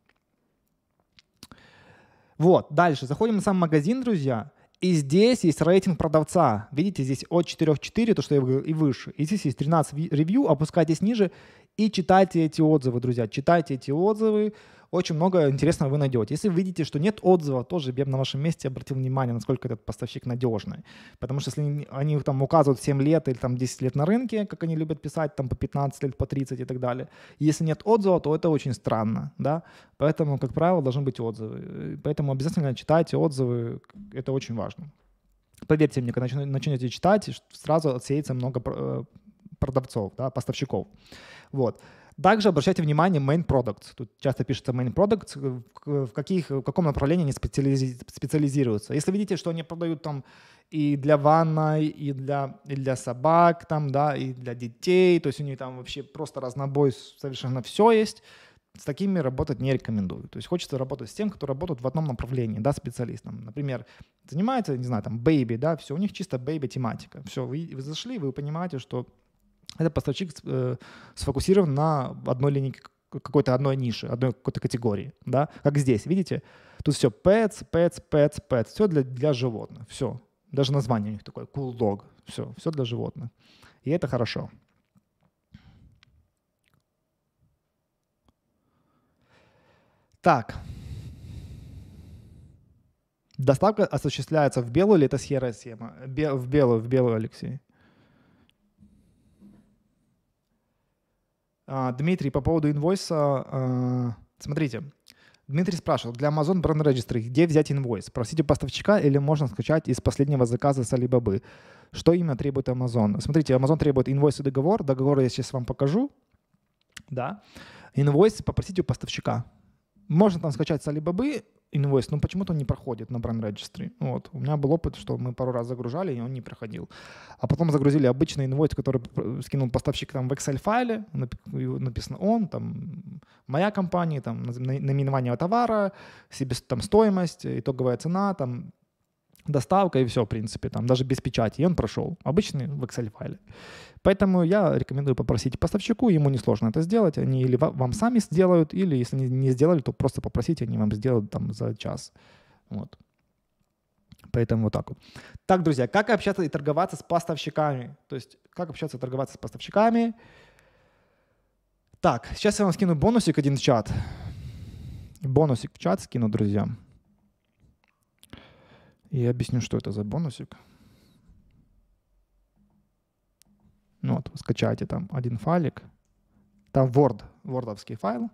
Вот, дальше. Заходим на сам магазин, друзья. И здесь есть рейтинг продавца. Видите, здесь от 4-4, то, что я говорил, и выше. И здесь есть 13 ревью, опускайтесь а ниже и читайте эти отзывы, друзья. Читайте эти отзывы, очень много интересного вы найдете. Если вы видите, что нет отзыва, тоже я бы на вашем месте обратил внимание, насколько этот поставщик надежный. Потому что если они там указывают 7 лет или там 10 лет на рынке, как они любят писать, там по 15 лет, по 30 и так далее. если нет отзыва, то это очень странно, да. Поэтому, как правило, должны быть отзывы. Поэтому обязательно читайте отзывы, это очень важно. Поверьте мне, когда начнете читать, сразу отсеется много э, продавцов, да, поставщиков. Вот. Также обращайте внимание main product. Тут часто пишется main product, э, в, каких, в каком направлении они специализи- специализируются. Если видите, что они продают там и для ванной, и для, и для собак, там, да, и для детей, то есть у них там вообще просто разнобой совершенно все есть, с такими работать не рекомендую. То есть хочется работать с тем, кто работает в одном направлении, да, специалистом. Например, занимается, не знаю, там, бэйби, да, все, у них чисто бэйби тематика. Все, вы, вы зашли, вы понимаете, что это поставщик э, сфокусирован на одной линейке какой-то одной ниши, одной какой-то категории, да, как здесь, видите? Тут все pets, pets, pets, pets, все для, для животных, все. Даже название у них такое, cool dog, все, все для животных. И это хорошо. Так. Доставка осуществляется в белую или это серая схема? Бе- в белую, в белую, Алексей. А, Дмитрий, по поводу инвойса, а, смотрите, Дмитрий спрашивал, для Amazon Brand Registry, где взять инвойс? Просите поставщика или можно скачать из последнего заказа с Alibaba? Что именно требует Amazon? Смотрите, Amazon требует инвойс и договор. Договор я сейчас вам покажу. Да. Инвойс попросите у поставщика. Можно там скачать с Alibaba, инвойс, ну почему-то он не проходит на Brand регистре Вот. У меня был опыт, что мы пару раз загружали, и он не проходил. А потом загрузили обычный инвойс, который э, скинул поставщик там в Excel-файле, написано он, там моя компания, там наименование товара, себе, там стоимость, итоговая цена, там доставка и все, в принципе, там даже без печати. И он прошел. Обычный в Excel-файле. Поэтому я рекомендую попросить поставщику, ему несложно это сделать, они или вам сами сделают, или если не сделали, то просто попросите, они вам сделают там за час. Вот. Поэтому вот так вот. Так, друзья, как общаться и торговаться с поставщиками? То есть, как общаться и торговаться с поставщиками? Так, сейчас я вам скину бонусик один в чат. Бонусик в чат скину, друзья. И объясню, что это за бонусик. Ну, вот, скачайте там один файлик, там Word, word файл.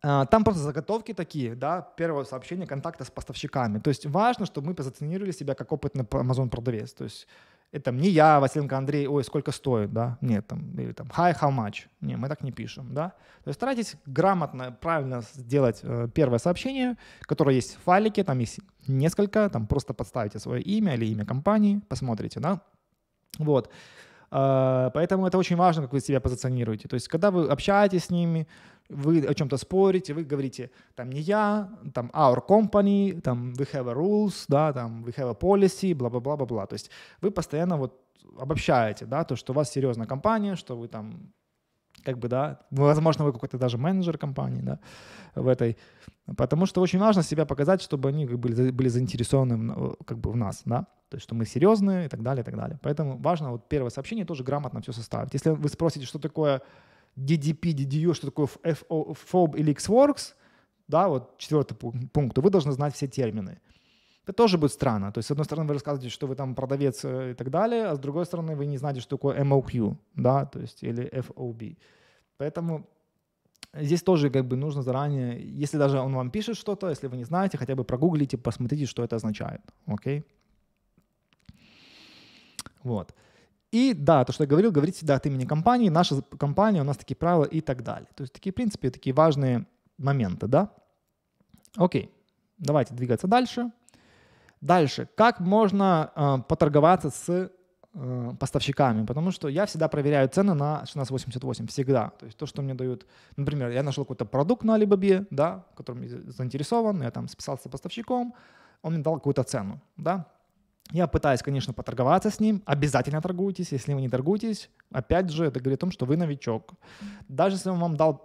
А, там просто заготовки такие, да, первое сообщение контакта с поставщиками. То есть важно, чтобы мы позиционировали себя как опытный Amazon продавец. То есть это не я, Василенко Андрей, ой, сколько стоит, да, нет, там, или там, hi, how much, не, мы так не пишем, да. То есть старайтесь грамотно, правильно сделать э, первое сообщение, которое есть в файлике, там есть несколько, там просто подставите свое имя или имя компании, посмотрите, да, вот. А, поэтому это очень важно, как вы себя позиционируете. То есть, когда вы общаетесь с ними, вы о чем-то спорите, вы говорите, там, не я, там, our company, там, we have a rules, да, там, we have a policy, бла-бла-бла-бла-бла. То есть вы постоянно вот обобщаете, да, то, что у вас серьезная компания, что вы там, как бы, да, возможно, вы какой-то даже менеджер компании, да, в этой, Потому что очень важно себя показать, чтобы они были были заинтересованы ну, как бы в нас, да? То есть, что мы серьезные и так далее, и так далее. Поэтому важно вот первое сообщение тоже грамотно все составить. Если вы спросите, что такое DDP, DDU, что такое FOB или XWorks, да, вот четвертый пункт, то вы должны знать все термины. Это тоже будет странно. То есть, с одной стороны, вы рассказываете, что вы там продавец э, и так далее, а с другой стороны, вы не знаете, что такое MOQ, да, то есть, или FOB. Поэтому Здесь тоже как бы нужно заранее, если даже он вам пишет что-то, если вы не знаете, хотя бы прогуглите, посмотрите, что это означает. Окей? Вот. И да, то, что я говорил, говорить всегда от имени компании, наша компания, у нас такие правила и так далее. То есть такие, в принципе, такие важные моменты, да? Окей, давайте двигаться дальше. Дальше, как можно э, поторговаться с Э, поставщиками, потому что я всегда проверяю цены на 1688, всегда. То есть то, что мне дают, например, я нашел какой-то продукт на Alibaba, да, которым заинтересован, я там списался с поставщиком, он мне дал какую-то цену, да. Я пытаюсь, конечно, поторговаться с ним, обязательно торгуйтесь, если вы не торгуетесь, опять же, это говорит о том, что вы новичок. Даже если он вам дал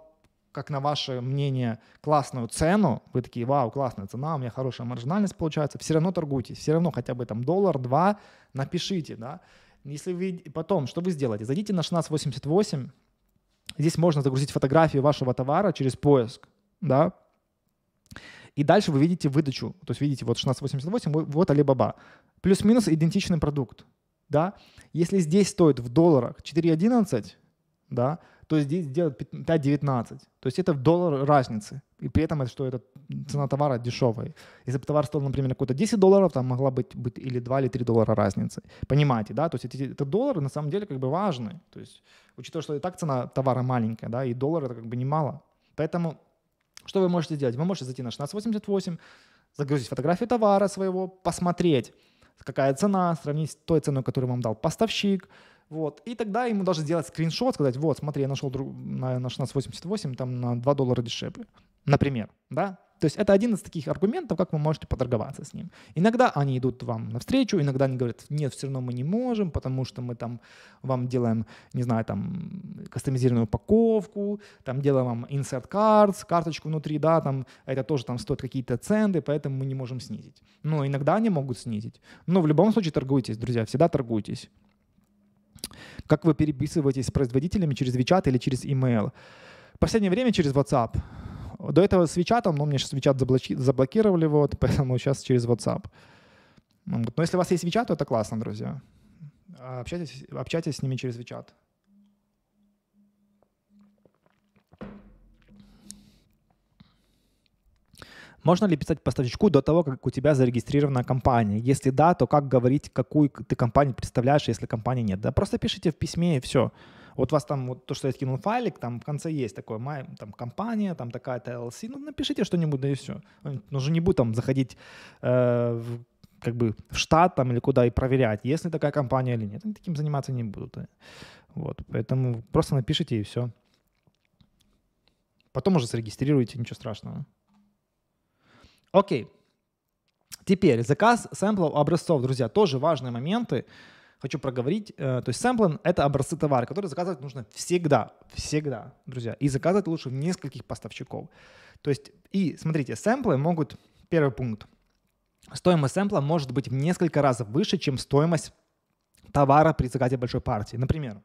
как на ваше мнение, классную цену, вы такие, вау, классная цена, у меня хорошая маржинальность получается, все равно торгуйтесь, все равно хотя бы там доллар, два, напишите, да. Если вы потом, что вы сделаете? Зайдите на 1688, здесь можно загрузить фотографии вашего товара через поиск, да, и дальше вы видите выдачу, то есть видите вот 1688, вот Alibaba. Плюс-минус идентичный продукт, да. Если здесь стоит в долларах 4.11, да, то здесь сделать 5,19. То есть это в доллар разницы. И при этом, это что это цена товара дешевая. Если бы товар стоил, например, какой-то 10 долларов, там могла быть, быть или 2, или 3 доллара разницы. Понимаете, да? То есть эти, это доллары на самом деле как бы важны. То есть учитывая, что и так цена товара маленькая, да, и доллар это как бы немало. Поэтому что вы можете сделать? Вы можете зайти на 1688, загрузить фотографию товара своего, посмотреть, какая цена, сравнить с той ценой, которую вам дал поставщик, вот. И тогда ему даже сделать скриншот, сказать, вот, смотри, я нашел друг, на, на 1688 там на 2 доллара дешевле. Например, да? То есть это один из таких аргументов, как вы можете поторговаться с ним. Иногда они идут вам навстречу, иногда они говорят, нет, все равно мы не можем, потому что мы там вам делаем, не знаю, там кастомизированную упаковку, там делаем вам insert cards, карточку внутри, да, там это тоже там стоит какие-то центы, поэтому мы не можем снизить. Но иногда они могут снизить. Но в любом случае торгуйтесь, друзья, всегда торгуйтесь как вы переписываетесь с производителями через WeChat или через email. В последнее время через WhatsApp. До этого с WeChat, но мне сейчас WeChat заблоки- заблокировали, вот, поэтому сейчас через WhatsApp. Ну но если у вас есть WeChat, то это классно, друзья. Общайтесь, общайтесь с ними через WeChat. Можно ли писать поставщику до того, как у тебя зарегистрирована компания? Если да, то как говорить, какую ты компанию представляешь, если компании нет? Да просто пишите в письме и все. Вот у вас там вот то, что я скинул файлик, там в конце есть такое, там компания, там такая-то LLC, ну напишите что-нибудь, да и все. Ну, ну же не буду там заходить э, в как бы в штат там или куда и проверять, есть ли такая компания или нет. Они таким заниматься не будут. Вот, поэтому просто напишите и все. Потом уже зарегистрируйте, ничего страшного. Окей. Теперь заказ сэмплов образцов, друзья, тоже важные моменты. Хочу проговорить. Э, то есть сэмплы это образцы товара, которые заказывать нужно всегда, всегда, друзья. И заказывать лучше в нескольких поставщиков. То есть, и смотрите, сэмплы могут, первый пункт, стоимость сэмпла может быть в несколько раз выше, чем стоимость товара при заказе большой партии. Например,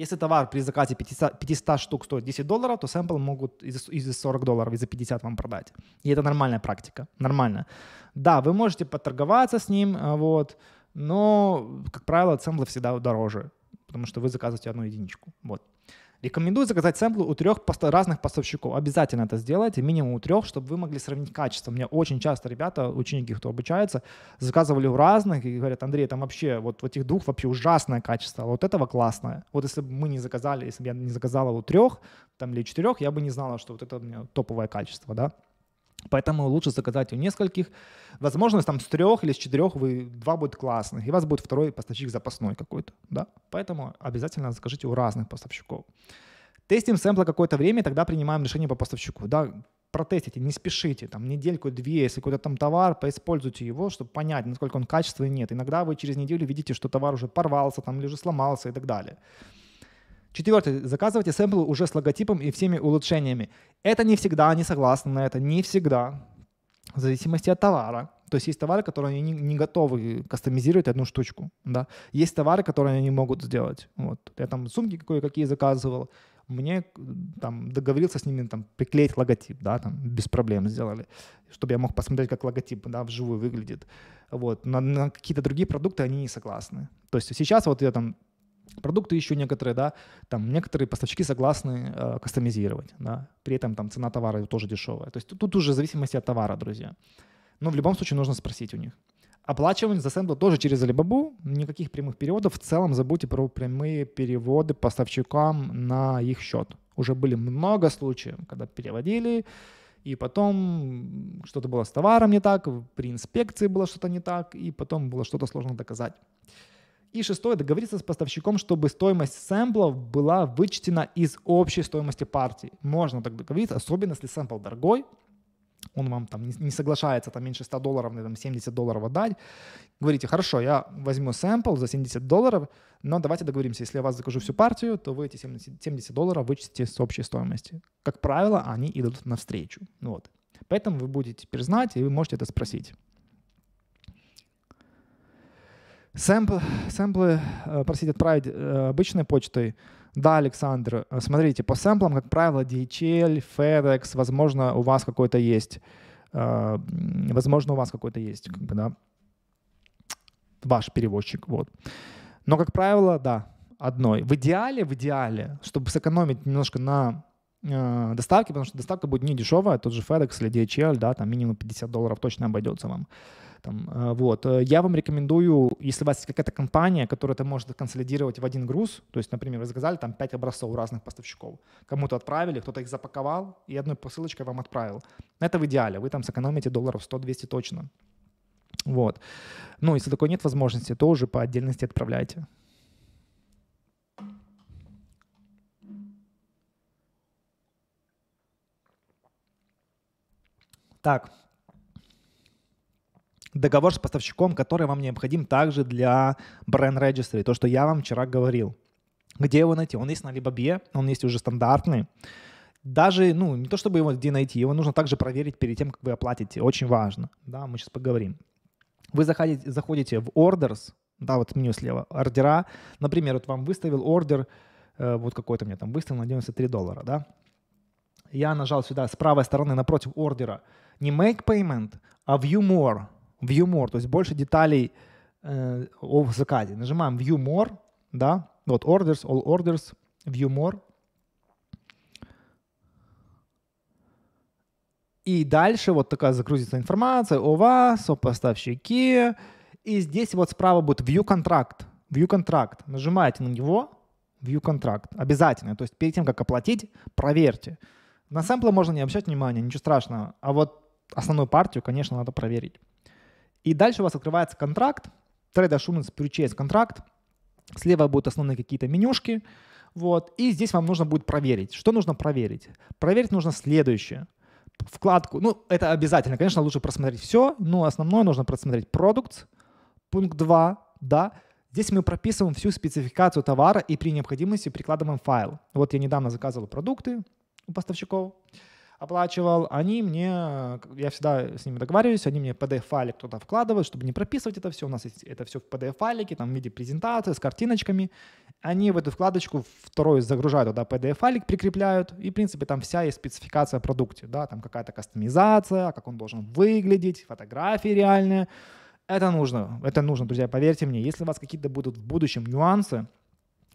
если товар при заказе 500, 500 штук стоит 10 долларов, то сэмпл могут и за 40 долларов, и за 50 вам продать. И это нормальная практика, нормально. Да, вы можете поторговаться с ним, а, вот, но, как правило, сэмплы всегда дороже, потому что вы заказываете одну единичку, вот. Рекомендую заказать сэмплы у трех разных поставщиков. Обязательно это сделайте, минимум у трех, чтобы вы могли сравнить качество. Мне очень часто ребята, ученики, кто обучается, заказывали у разных и говорят, Андрей, там вообще вот в этих двух вообще ужасное качество, а вот этого классное. Вот если бы мы не заказали, если бы я не заказала у трех там, или четырех, я бы не знала, что вот это у меня топовое качество, да. Поэтому лучше заказать у нескольких. Возможно, там с трех или с четырех вы два будет классных, и у вас будет второй поставщик запасной какой-то. Да? Поэтому обязательно закажите у разных поставщиков. Тестим сэмпла какое-то время, и тогда принимаем решение по поставщику. Да, протестите, не спешите, там недельку-две, если какой-то там товар, поиспользуйте его, чтобы понять, насколько он качественный нет. Иногда вы через неделю видите, что товар уже порвался там, или уже сломался и так далее. Четвертое. Заказывайте сэмплы уже с логотипом и всеми улучшениями. Это не всегда они согласны на это, не всегда. В зависимости от товара. То есть есть товары, которые они не, готовы кастомизировать одну штучку. Да? Есть товары, которые они не могут сделать. Вот. Я там сумки кое-какие заказывал. Мне там договорился с ними там, приклеить логотип, да, там без проблем сделали, чтобы я мог посмотреть, как логотип да, вживую выглядит. Вот. На, на какие-то другие продукты они не согласны. То есть сейчас вот я там Продукты еще некоторые, да, там некоторые поставщики согласны э, кастомизировать, да, при этом там цена товара тоже дешевая. То есть тут, уже в зависимости от товара, друзья. Но в любом случае нужно спросить у них. Оплачивание за сэмпл тоже через Alibaba, никаких прямых переводов. В целом забудьте про прямые переводы поставщикам на их счет. Уже были много случаев, когда переводили, и потом что-то было с товаром не так, при инспекции было что-то не так, и потом было что-то сложно доказать. И шестое, договориться с поставщиком, чтобы стоимость сэмплов была вычтена из общей стоимости партии. Можно так договориться, особенно если сэмпл дорогой, он вам там не, соглашается там меньше 100 долларов, там 70 долларов отдать, говорите, хорошо, я возьму сэмпл за 70 долларов, но давайте договоримся, если я вас закажу всю партию, то вы эти 70, 70 долларов вычтите с общей стоимости. Как правило, они идут навстречу. Вот. Поэтому вы будете теперь знать, и вы можете это спросить. Сэмпл, сэмплы э, просить отправить э, обычной почтой. Да, Александр, э, смотрите, по сэмплам, как правило, DHL, FedEx, возможно, у вас какой-то есть. Возможно, у вас какой-то есть, как бы, да, ваш перевозчик, вот. Но, как правило, да, одной. В идеале, в идеале, чтобы сэкономить немножко на э, доставке, потому что доставка будет не дешевая, тот же FedEx или DHL, да, там минимум 50 долларов точно обойдется вам. Там, э, вот. Э, я вам рекомендую, если у вас есть какая-то компания, которая это может консолидировать в один груз, то есть, например, вы заказали там 5 образцов разных поставщиков, кому-то отправили, кто-то их запаковал и одной посылочкой вам отправил. Это в идеале, вы там сэкономите долларов 100-200 точно. Вот. Ну, если такой нет возможности, то уже по отдельности отправляйте. Так, договор с поставщиком, который вам необходим также для бренд registry, то, что я вам вчера говорил. Где его найти? Он есть на Alibaba, он есть уже стандартный. Даже, ну, не то чтобы его где найти, его нужно также проверить перед тем, как вы оплатите. Очень важно. Да, мы сейчас поговорим. Вы заходите, заходите в orders, да, вот меню слева, ордера. Например, вот вам выставил ордер, э, вот какой-то мне там выставил на 93 доллара, да. Я нажал сюда с правой стороны напротив ордера не make payment, а view more – View More, то есть больше деталей э, о заказе. Нажимаем View More, да, вот Orders, All Orders, View More. И дальше вот такая загрузится информация о вас, о поставщике. И здесь вот справа будет View Contract. View Contract. Нажимаете на него, View Contract. Обязательно. То есть перед тем, как оплатить, проверьте. На сэмплы можно не обращать внимания, ничего страшного. А вот основную партию, конечно, надо проверить. И дальше у вас открывается контракт, Trade Assurance Purchase контракт, слева будут основные какие-то менюшки, вот, и здесь вам нужно будет проверить. Что нужно проверить? Проверить нужно следующее. Вкладку, ну, это обязательно, конечно, лучше просмотреть все, но основное нужно просмотреть продукт, пункт 2, да, Здесь мы прописываем всю спецификацию товара и при необходимости прикладываем файл. Вот я недавно заказывал продукты у поставщиков оплачивал, они мне, я всегда с ними договариваюсь, они мне PDF-файлик туда вкладывают, чтобы не прописывать это все, у нас есть это все в PDF-файлике, там в виде презентации с картиночками, они в эту вкладочку второй загружают туда PDF-файлик, прикрепляют, и, в принципе, там вся есть спецификация продукте, да, там какая-то кастомизация, как он должен выглядеть, фотографии реальные, это нужно, это нужно, друзья, поверьте мне. Если у вас какие-то будут в будущем нюансы,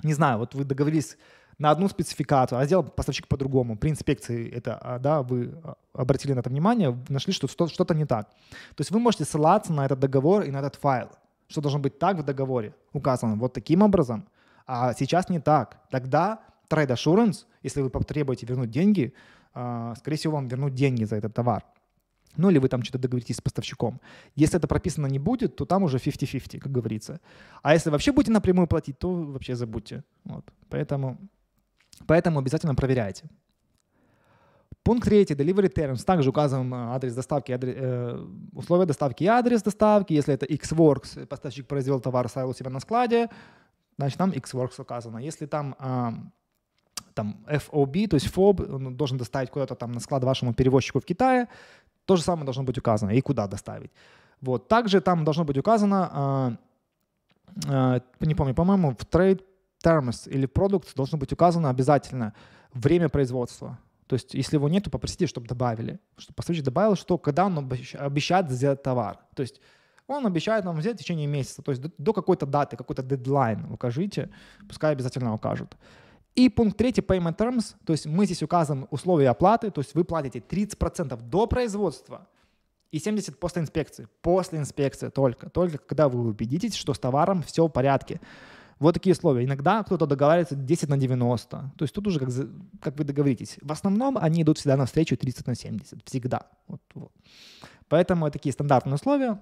не знаю, вот вы договорились на одну спецификацию, а сделал поставщик по-другому. При инспекции это, а, да, вы а, обратили на это внимание, нашли, что что-то не так. То есть вы можете ссылаться на этот договор и на этот файл, что должно быть так в договоре указано вот таким образом, а сейчас не так. Тогда Trade Assurance, если вы потребуете вернуть деньги, а, скорее всего, вам вернут деньги за этот товар. Ну или вы там что-то договоритесь с поставщиком. Если это прописано не будет, то там уже 50-50, как говорится. А если вообще будете напрямую платить, то вообще забудьте. Вот. Поэтому Поэтому обязательно проверяйте. Пункт третий. Delivery terms. Также указываем э, адрес доставки, адрес, э, условия доставки и адрес доставки. Если это Xworks, э, поставщик произвел товар, оставил у себя на складе, значит там Xworks указано. Если там, э, там FOB, то есть FOB, он должен доставить куда-то там на склад вашему перевозчику в Китае, то же самое должно быть указано и куда доставить. Вот. Также там должно быть указано, э, э, не помню, по-моему, в Trade terms или продукт должно быть указано обязательно время производства. То есть, если его нет, то попросите, чтобы добавили. Чтобы поставщик добавил, что когда он обещает взять товар. То есть, он обещает нам взять в течение месяца. То есть, до, до какой-то даты, какой-то дедлайн укажите. Пускай обязательно укажут. И пункт третий, payment terms. То есть, мы здесь указываем условия оплаты. То есть, вы платите 30% до производства и 70% после инспекции. После инспекции только. Только когда вы убедитесь, что с товаром все в порядке. Вот такие условия. Иногда кто-то договаривается 10 на 90. То есть тут уже как, как вы договоритесь. В основном они идут всегда навстречу 30 на 70. Всегда. Вот, вот. Поэтому такие стандартные условия.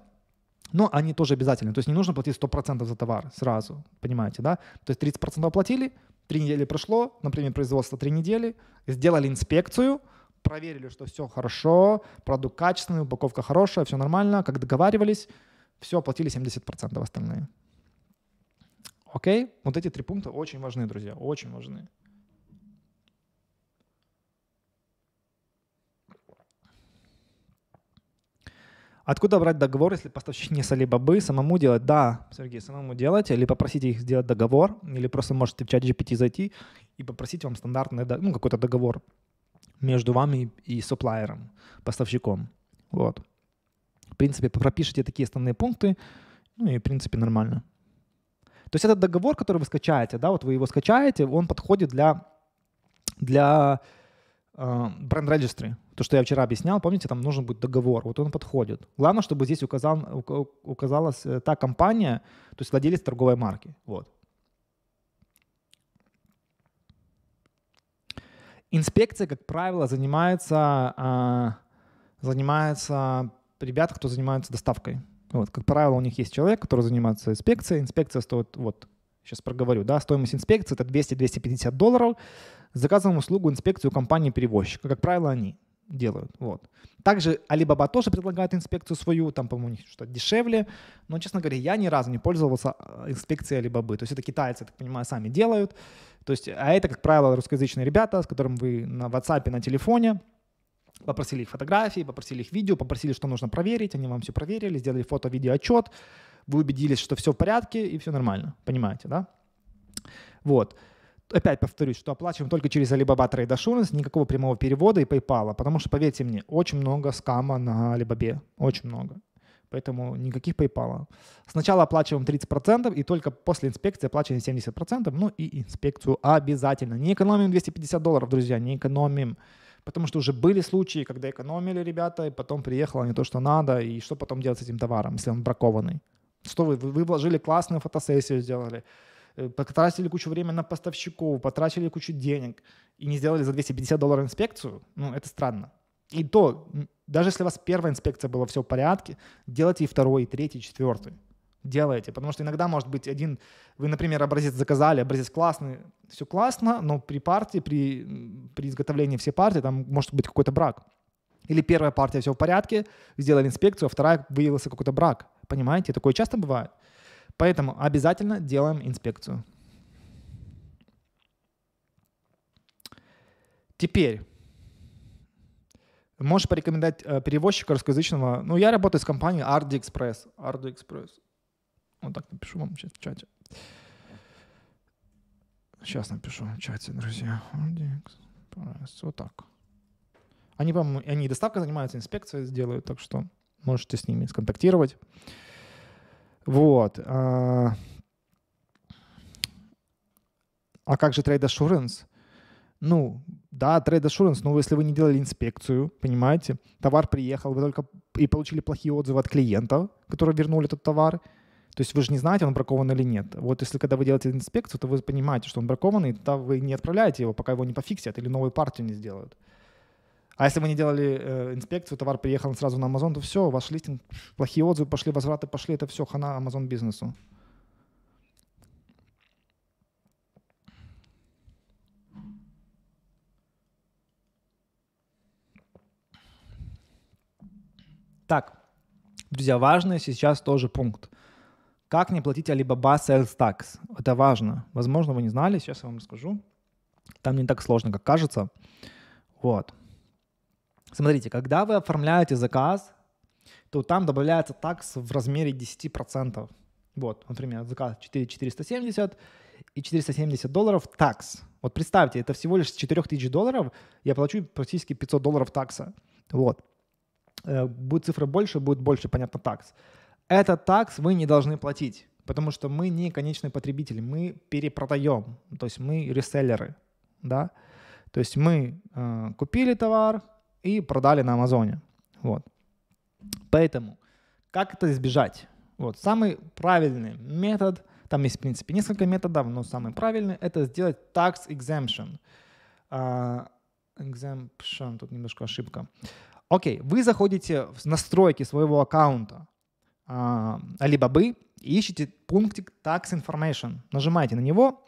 Но они тоже обязательны. То есть не нужно платить 100% за товар сразу. Понимаете, да? То есть 30% оплатили, три недели прошло, например, производство три недели, сделали инспекцию, проверили, что все хорошо, продукт качественный, упаковка хорошая, все нормально, как договаривались, все, оплатили 70% остальные. Окей? Вот эти три пункта очень важны, друзья, очень важны. Откуда брать договор, если поставщик не с Алибабы? Самому делать? Да, Сергей, самому делать. Или попросить их сделать договор, или просто можете в чат GPT зайти и попросить вам стандартный, ну, какой-то договор между вами и суплайером, поставщиком. Вот. В принципе, пропишите такие основные пункты, ну и, в принципе, нормально. То есть этот договор, который вы скачаете, да, вот вы его скачаете, он подходит для, для э, бренд регистри То, что я вчера объяснял, помните, там нужен будет договор, вот он подходит. Главное, чтобы здесь указал, указалась э, та компания, то есть владелец торговой марки. Вот. Инспекция, как правило, занимается, э, занимается ребята, кто занимается доставкой. Вот, как правило, у них есть человек, который занимается инспекцией. Инспекция стоит, вот, сейчас проговорю, да, стоимость инспекции — это 200-250 долларов. Заказываем услугу инспекцию компании-перевозчика. Как правило, они делают. Вот. Также Alibaba тоже предлагает инспекцию свою, там, по-моему, у них что-то дешевле. Но, честно говоря, я ни разу не пользовался а, инспекцией Alibaba. То есть это китайцы, я так понимаю, сами делают. То есть, а это, как правило, русскоязычные ребята, с которыми вы на WhatsApp, на телефоне — Попросили их фотографии, попросили их видео, попросили, что нужно проверить. Они вам все проверили, сделали фото, видео, отчет. Вы убедились, что все в порядке и все нормально. Понимаете, да? Вот. Опять повторюсь, что оплачиваем только через Alibaba Trade Assurance, никакого прямого перевода и PayPal, потому что, поверьте мне, очень много скама на Alibaba, очень много. Поэтому никаких PayPal. Сначала оплачиваем 30% и только после инспекции оплачиваем 70%, ну и инспекцию обязательно. Не экономим 250 долларов, друзья, не экономим. Потому что уже были случаи, когда экономили ребята, и потом приехало не то, что надо, и что потом делать с этим товаром, если он бракованный. Что вы, вы вложили классную фотосессию, сделали, э, потратили кучу времени на поставщиков, потратили кучу денег и не сделали за 250 долларов инспекцию, ну, это странно. И то, даже если у вас первая инспекция была все в порядке, делайте и второй, и третий, и четвертый делаете. Потому что иногда может быть один, вы, например, образец заказали, образец классный, все классно, но при партии, при, при изготовлении всей партии там может быть какой-то брак. Или первая партия все в порядке, сделали инспекцию, а вторая выявился какой-то брак. Понимаете, такое часто бывает. Поэтому обязательно делаем инспекцию. Теперь можешь порекомендовать э, перевозчика русскоязычного. Ну, я работаю с компанией RD Express. RD Express. Вот так напишу вам сейчас в чате. Сейчас напишу в чате, друзья. Вот так. Они, по-моему, они доставкой занимаются, инспекцией сделают, так что можете с ними сконтактировать. Вот. А, а как же Trade Assurance? Ну, да, Trade Assurance, но если вы не делали инспекцию, понимаете, товар приехал, вы только и получили плохие отзывы от клиентов, которые вернули этот товар – то есть вы же не знаете, он бракован или нет. Вот если когда вы делаете инспекцию, то вы понимаете, что он бракованный, тогда вы не отправляете его, пока его не пофиксят или новую партию не сделают. А если вы не делали э, инспекцию, товар приехал сразу на Amazon, то все, ваш листинг, плохие отзывы, пошли возвраты, пошли, это все хана Amazon бизнесу. Так, друзья, важный сейчас тоже пункт. Как не платить Alibaba Sales Tax? Это важно. Возможно, вы не знали, сейчас я вам расскажу. Там не так сложно, как кажется. Вот. Смотрите, когда вы оформляете заказ, то там добавляется такс в размере 10%. Вот, например, заказ 4 470 и 470 долларов такс. Вот представьте, это всего лишь с 4000 долларов я плачу практически 500 долларов такса. Вот. Э, будет цифра больше, будет больше, понятно, такс этот такс вы не должны платить, потому что мы не конечные потребители, мы перепродаем, то есть мы реселлеры, да, то есть мы э, купили товар и продали на Амазоне, вот. Поэтому как это избежать? Вот самый правильный метод, там есть в принципе несколько методов, но самый правильный это сделать tax exemption. Uh, exemption, тут немножко ошибка. Окей, вы заходите в настройки своего аккаунта, Alibaba а, и ищите пунктик Tax Information. Нажимаете на него,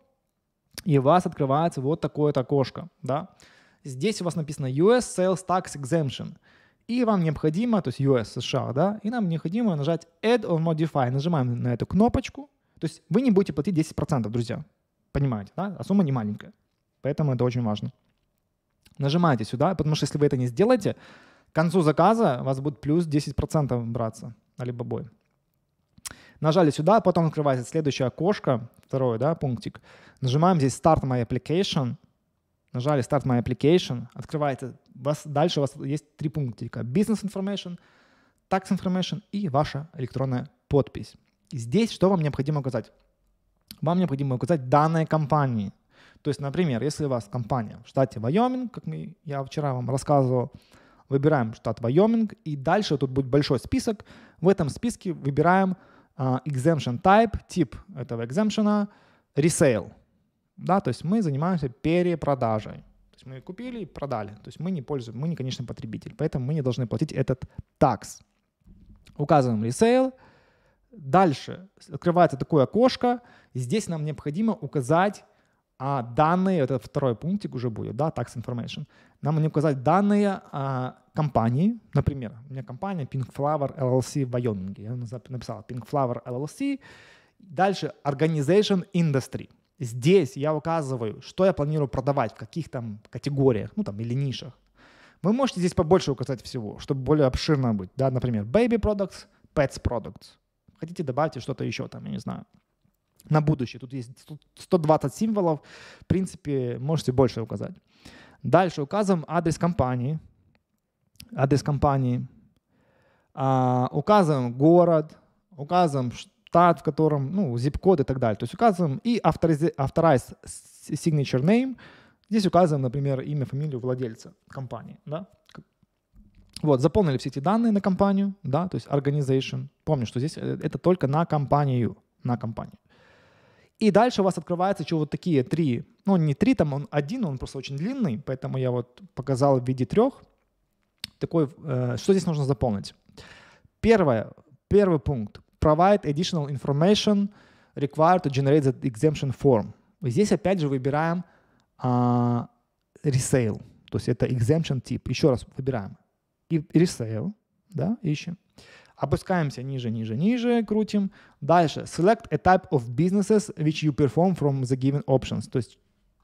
и у вас открывается вот такое вот окошко. Да? Здесь у вас написано US Sales Tax Exemption. И вам необходимо, то есть US, США, да, и нам необходимо нажать Add or Modify. Нажимаем на эту кнопочку. То есть вы не будете платить 10%, друзья. Понимаете, да? А сумма не маленькая. Поэтому это очень важно. Нажимаете сюда, потому что если вы это не сделаете, к концу заказа у вас будет плюс 10% браться. Алибабой. Нажали сюда, потом открывается следующее окошко, второй да, пунктик. Нажимаем здесь Start My Application. Нажали Start My Application. Открывается. Вас, дальше у вас есть три пунктика. Business Information, Tax Information и ваша электронная подпись. И здесь что вам необходимо указать? Вам необходимо указать данные компании. То есть, например, если у вас компания в штате Вайоминг, как мы, я вчера вам рассказывал, выбираем штат Вайоминг, и дальше тут будет большой список. В этом списке выбираем uh, exemption type, тип этого exemption, resale. Да, то есть мы занимаемся перепродажей. То есть мы купили и продали. То есть мы не пользуем, мы не конечный потребитель, поэтому мы не должны платить этот такс. Указываем resale. Дальше открывается такое окошко. Здесь нам необходимо указать а данные, вот это второй пунктик уже будет, да, tax information, нам не указать данные а, компании, например, у меня компания Pink Flower LLC в Вайоминге, я написал Pink Flower LLC, дальше organization industry. Здесь я указываю, что я планирую продавать, в каких там категориях, ну там или нишах. Вы можете здесь побольше указать всего, чтобы более обширно быть, да, например, baby products, pets products. Хотите добавьте что-то еще там, я не знаю на будущее. Тут есть 120 символов. В принципе, можете больше указать. Дальше указываем адрес компании. Адрес компании. А, указываем город, указываем штат, в котором, ну, zip-код и так далее. То есть указываем и авторайз signature name. Здесь указываем, например, имя, фамилию владельца компании. Да? Вот, заполнили все эти данные на компанию, да, то есть organization. Помню, что здесь э, это только на компанию, на компанию. И дальше у вас открывается еще вот такие три, ну не три, там он один, он просто очень длинный, поэтому я вот показал в виде трех. Такой, э, что здесь нужно заполнить? Первое, первый пункт. Provide additional information required to generate the exemption form. Здесь опять же выбираем э, resale, то есть это exemption тип. Еще раз выбираем и resale, да, ищем. Опускаемся ниже, ниже, ниже, крутим. Дальше. Select a type of businesses which you perform from the given options. То есть,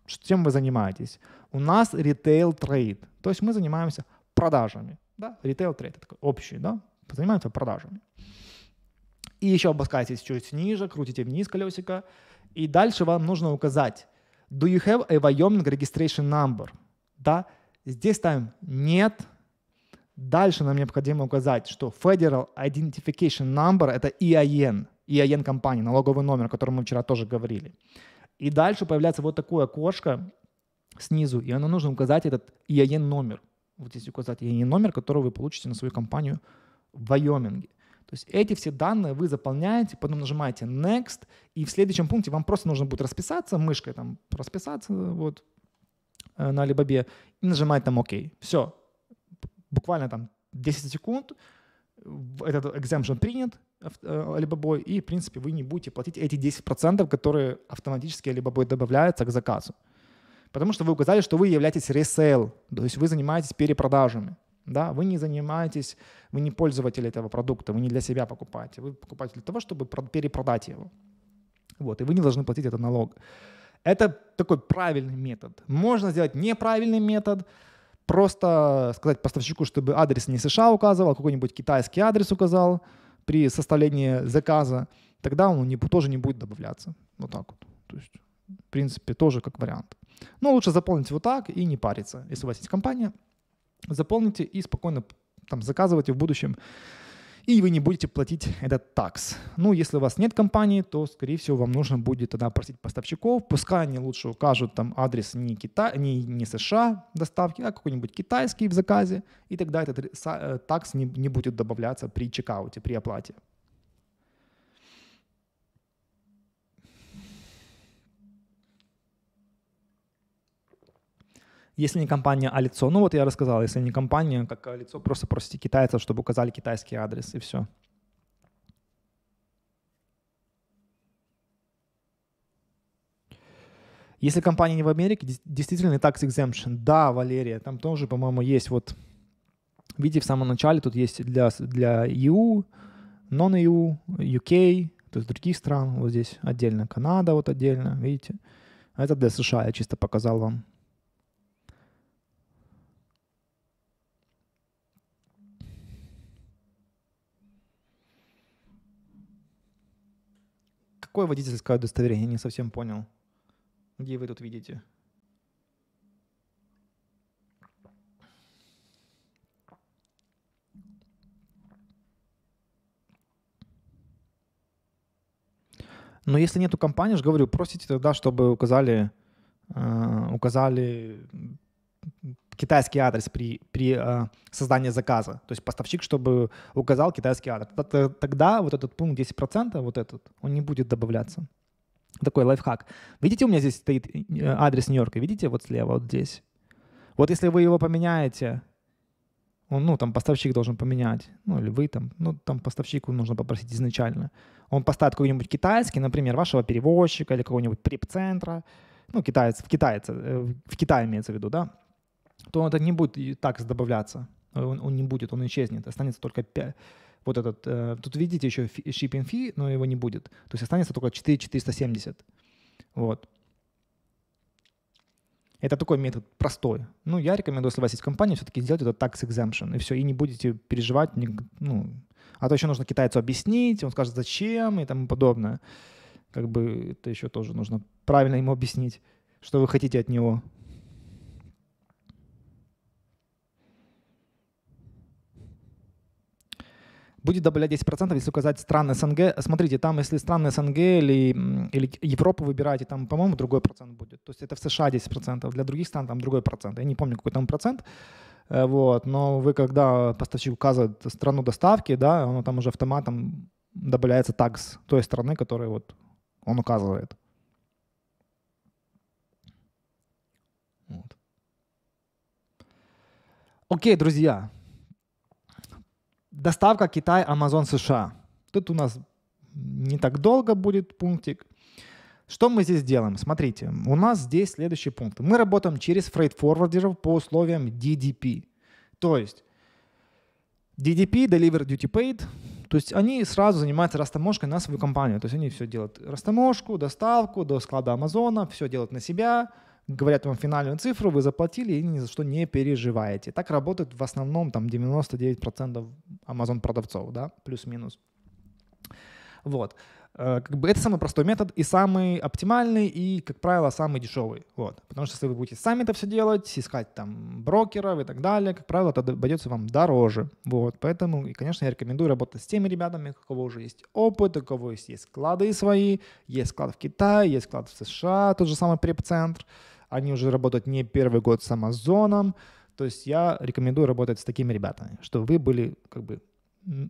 чем вы занимаетесь? У нас retail trade. То есть мы занимаемся продажами. Да? Retail trade такой общий, да? Занимаемся продажами. И еще опускаетесь чуть ниже, крутите вниз колесико. И дальше вам нужно указать, do you have a Wyoming registration number? Да? Здесь ставим нет, Дальше нам необходимо указать, что Federal Identification Number — это EIN, EIN а а компании, налоговый номер, о котором мы вчера тоже говорили. И дальше появляется вот такое окошко снизу, и оно нужно указать этот EIN а номер. Вот здесь указать EIN номер, который вы получите на свою компанию в Вайоминге. То есть эти все данные вы заполняете, потом нажимаете Next, и в следующем пункте вам просто нужно будет расписаться мышкой, там расписаться вот э, на Alibaba и нажимать там ОК. OK. Все, буквально там 10 секунд этот exemption принят э, Alibaba, и, в принципе, вы не будете платить эти 10%, которые автоматически Alibaba добавляются к заказу. Потому что вы указали, что вы являетесь ресейл, то есть вы занимаетесь перепродажами. Да? Вы не занимаетесь, вы не пользователь этого продукта, вы не для себя покупаете, вы покупаете для того, чтобы перепродать его. Вот, и вы не должны платить этот налог. Это такой правильный метод. Можно сделать неправильный метод – Просто сказать поставщику, чтобы адрес не США указывал, а какой-нибудь китайский адрес указал при составлении заказа, тогда он не, тоже не будет добавляться. Вот так вот. То есть, в принципе, тоже как вариант. Но лучше заполнить вот так и не париться. Если у вас есть компания, заполните и спокойно там заказывайте в будущем и вы не будете платить этот такс. Ну, если у вас нет компании, то, скорее всего, вам нужно будет тогда просить поставщиков, пускай они лучше укажут там адрес не, Кита... не, не США доставки, а какой-нибудь китайский в заказе, и тогда этот э, такс не, не будет добавляться при чекауте, при оплате. Если не компания, а лицо. Ну вот я рассказал, если не компания, как а, лицо, просто просите китайцев, чтобы указали китайский адрес, и все. Если компания не в Америке, действительно tax exemption. Да, Валерия, там тоже, по-моему, есть вот, видите, в самом начале тут есть для, для EU, non-EU, UK, то есть других стран, вот здесь отдельно Канада, вот отдельно, видите. А это для США, я чисто показал вам. Какое водительское удостоверение? не совсем понял. Где вы тут видите? Но если нету компании, же говорю, просите тогда, чтобы указали, э, указали китайский адрес при, при э, создании заказа. То есть поставщик, чтобы указал китайский адрес. Тогда, вот этот пункт 10%, вот этот, он не будет добавляться. Такой лайфхак. Видите, у меня здесь стоит э, адрес Нью-Йорка, видите, вот слева, вот здесь. Вот если вы его поменяете, он, ну, там поставщик должен поменять, ну, или вы там, ну, там поставщику нужно попросить изначально. Он поставит какой-нибудь китайский, например, вашего перевозчика или какого-нибудь прип-центра, ну, китаец, в, китайце, э, в Китае имеется в виду, да, то он это не будет и так добавляться. Он, он не будет, он исчезнет. Останется только 5, вот этот, э, тут видите еще shipping fee, но его не будет. То есть останется только 4470. Вот. Это такой метод простой. Ну, я рекомендую, если у вас есть компания, все-таки сделать это tax exemption, и все, и не будете переживать, ну, а то еще нужно китайцу объяснить, он скажет, зачем и тому подобное. Как бы это еще тоже нужно правильно ему объяснить, что вы хотите от него. будет добавлять 10%, если указать страны СНГ. Смотрите, там, если страны СНГ или, или Европу выбираете, там, по-моему, другой процент будет. То есть это в США 10%, для других стран там другой процент. Я не помню, какой там процент. Э, вот, но вы, когда поставщик указывает страну доставки, да, оно там уже автоматом добавляется такс той страны, которую вот он указывает. Вот. Окей, друзья, Доставка Китай, Амазон, США. Тут у нас не так долго будет пунктик. Что мы здесь делаем? Смотрите, у нас здесь следующий пункт. Мы работаем через фрейт-форвардеров по условиям DDP. То есть DDP, Deliver Duty Paid, то есть они сразу занимаются растаможкой на свою компанию. То есть они все делают растаможку, доставку до склада Амазона, все делают на себя – говорят вам финальную цифру, вы заплатили и ни за что не переживаете. Так работают в основном там 99% Amazon продавцов, да, плюс-минус. Вот. Э, как бы это самый простой метод и самый оптимальный, и, как правило, самый дешевый. Вот. Потому что если вы будете сами это все делать, искать там брокеров и так далее, как правило, это обойдется вам дороже. Вот. Поэтому, и, конечно, я рекомендую работать с теми ребятами, у кого уже есть опыт, у кого есть, есть склады свои, есть склад в Китае, есть склад в США, тот же самый преп-центр. центр они уже работают не первый год с Амазоном. То есть я рекомендую работать с такими ребятами, чтобы вы были как бы,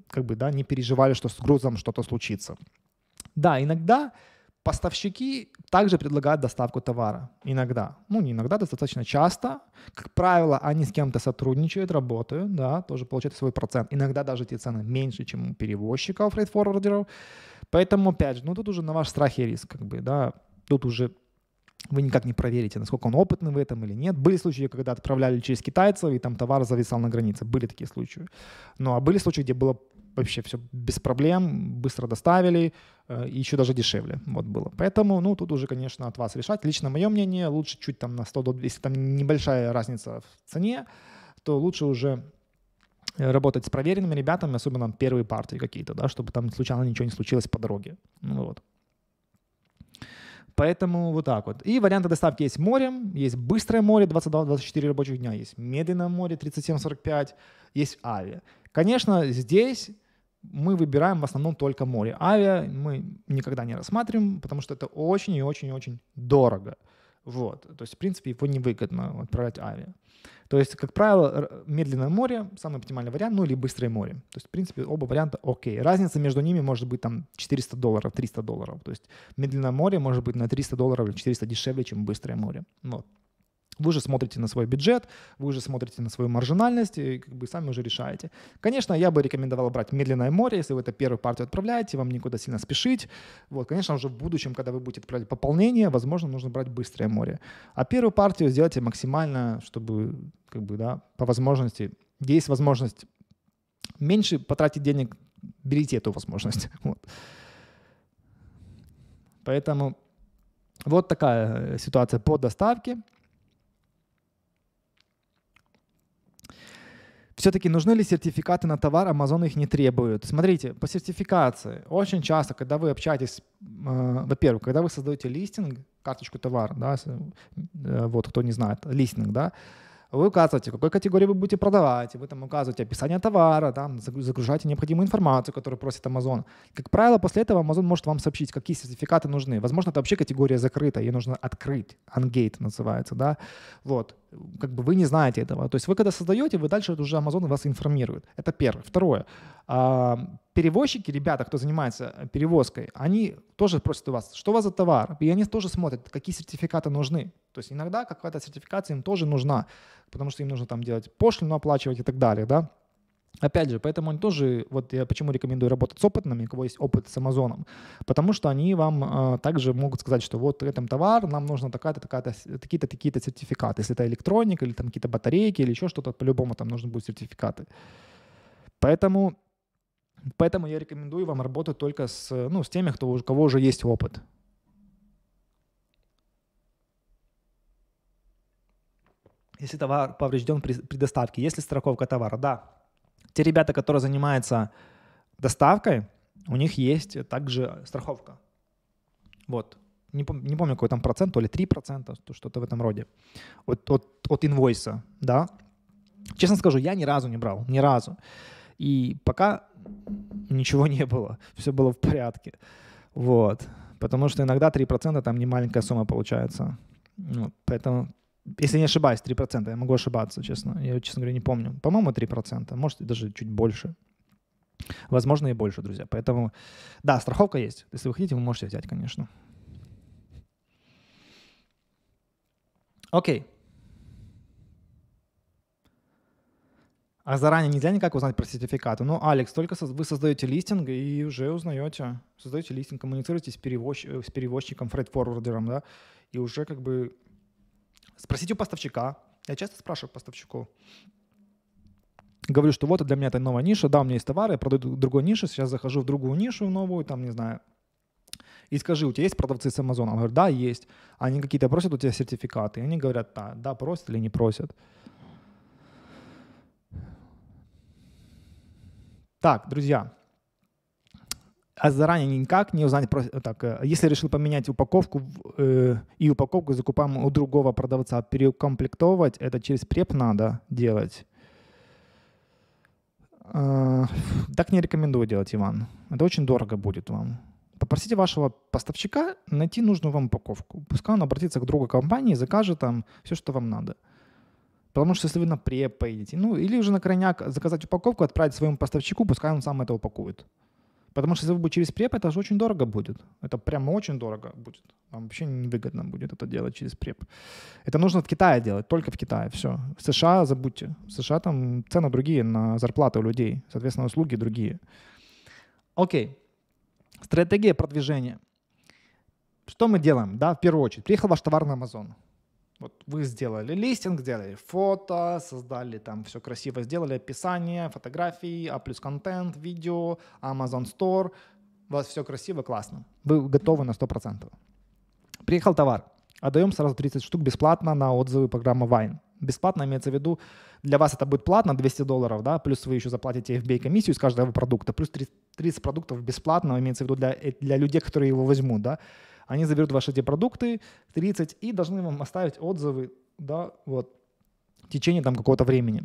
как бы да, не переживали, что с грузом что-то случится. Да, иногда поставщики также предлагают доставку товара. Иногда. Ну, не иногда, достаточно часто. Как правило, они с кем-то сотрудничают, работают, да, тоже получают свой процент. Иногда даже эти цены меньше, чем у перевозчиков, фрейт-форвардеров. Поэтому, опять же, ну, тут уже на ваш страх и риск, как бы, да. Тут уже вы никак не проверите, насколько он опытный в этом или нет. Были случаи, когда отправляли через китайцев, и там товар зависал на границе. Были такие случаи. Ну, а были случаи, где было вообще все без проблем, быстро доставили, э, и еще даже дешевле вот было. Поэтому, ну, тут уже, конечно, от вас решать. Лично мое мнение, лучше чуть там на 100 долларов, если там небольшая разница в цене, то лучше уже э, работать с проверенными ребятами, особенно первые партии какие-то, да, чтобы там случайно ничего не случилось по дороге. Ну, вот. Поэтому вот так вот. И варианты доставки есть морем, есть быстрое море 22-24 рабочих дня, есть медленное море 37-45, есть авиа. Конечно, здесь мы выбираем в основном только море. Авиа мы никогда не рассматриваем, потому что это очень и очень и очень дорого. Вот. То есть, в принципе, его невыгодно отправлять авиа. То есть, как правило, медленное море – самый оптимальный вариант, ну или быстрое море. То есть, в принципе, оба варианта окей. Разница между ними может быть там 400 долларов, 300 долларов. То есть, медленное море может быть на 300 долларов или 400 дешевле, чем быстрое море. Вот. Вы же смотрите на свой бюджет, вы же смотрите на свою маржинальность и как бы сами уже решаете. Конечно, я бы рекомендовал брать медленное море, если вы это первую партию отправляете, вам никуда сильно спешить. Вот, конечно, уже в будущем, когда вы будете отправлять пополнение, возможно, нужно брать быстрое море. А первую партию сделайте максимально, чтобы как бы, да, по возможности, где есть возможность меньше потратить денег, берите эту возможность. Вот. Поэтому вот такая ситуация по доставке. Все-таки нужны ли сертификаты на товар? Amazon их не требует. Смотрите, по сертификации. Очень часто, когда вы общаетесь, э, во-первых, когда вы создаете листинг, карточку товара, да, э, вот кто не знает, листинг, да, вы указываете, какой категории вы будете продавать, вы там указываете описание товара, да, загружаете необходимую информацию, которую просит Amazon. Как правило, после этого Amazon может вам сообщить, какие сертификаты нужны. Возможно, это вообще категория закрыта, ее нужно открыть, ungate называется, да, вот как бы вы не знаете этого. То есть вы когда создаете, вы дальше уже Amazon вас информирует. Это первое. Второе. А, перевозчики, ребята, кто занимается э, перевозкой, они тоже просят у вас, что у вас за товар, и они тоже смотрят, какие сертификаты нужны. То есть иногда какая-то сертификация им тоже нужна, потому что им нужно там делать пошлину оплачивать и так далее, да. Опять же, поэтому они тоже, вот я почему рекомендую работать с опытными, у кого есть опыт с Амазоном, потому что они вам э, также могут сказать, что вот этом товар нам нужно такая-то, такая-то, какие то такие-то сертификаты. Если это электроника или там какие-то батарейки или еще что-то, по-любому там нужны будут сертификаты. Поэтому, поэтому я рекомендую вам работать только с, ну, с теми, кто, у кого уже есть опыт. Если товар поврежден при, при доставке, есть ли страховка товара? Да, те ребята, которые занимаются доставкой, у них есть также страховка. Вот. Не, пом- не помню, какой там процент, то ли 3%, то что-то в этом роде. От, от, от инвойса, да. Честно скажу, я ни разу не брал, ни разу. И пока ничего не было, все было в порядке. Вот. Потому что иногда 3% там не маленькая сумма получается. Вот. Поэтому если не ошибаюсь, 3%. Я могу ошибаться, честно. Я, честно говоря, не помню. По-моему, 3%. Может, даже чуть больше. Возможно, и больше, друзья. Поэтому, да, страховка есть. Если вы хотите, вы можете взять, конечно. Окей. А заранее нельзя никак узнать про сертификаты. Ну, Алекс, только вы создаете листинг и уже узнаете. Создаете листинг, коммуницируете с, перевозч- э, с перевозчиком, фрейд да, и уже как бы Спросите у поставщика. Я часто спрашиваю поставщику. Говорю, что вот а для меня это новая ниша. Да, у меня есть товары, я продаю другую нишу. Сейчас захожу в другую нишу, новую, там, не знаю, и скажи, у тебя есть продавцы с Amazon? Он говорит, да, есть. Они какие-то просят у тебя сертификаты. И они говорят, да, да, просят или не просят. Так, друзья, а заранее никак не узнать. Так, э, если решил поменять упаковку э, и упаковку закупаем у другого продавца, переукомплектовать это через преп надо делать. Э, так не рекомендую делать, Иван. Это очень дорого будет вам. Попросите вашего поставщика найти нужную вам упаковку. Пускай он обратится к другой компании и закажет там все, что вам надо. Потому что если вы на преп поедете, ну или уже на крайняк заказать упаковку, отправить своему поставщику, пускай он сам это упакует. Потому что если вы будете через преп, это же очень дорого будет. Это прямо очень дорого будет. Вам вообще невыгодно будет это делать через преп. Это нужно в Китае делать, только в Китае, все. В США забудьте. В США там цены другие на зарплаты у людей, соответственно, услуги другие. Окей. Стратегия продвижения. Что мы делаем, да, в первую очередь? Приехал ваш товар на Amazon. Вот вы сделали листинг, сделали фото, создали там все красиво, сделали описание, фотографии, А плюс контент, видео, Amazon Store. У вас все красиво, классно. Вы готовы на 100%. Приехал товар. Отдаем сразу 30 штук бесплатно на отзывы программы Vine. Бесплатно имеется в виду, для вас это будет платно, 200 долларов, да, плюс вы еще заплатите FBA комиссию с каждого продукта, плюс 30 продуктов бесплатно, имеется в виду для, для людей, которые его возьмут, да. Они заберут ваши эти продукты, 30, и должны вам оставить отзывы, да, вот, в течение там какого-то времени.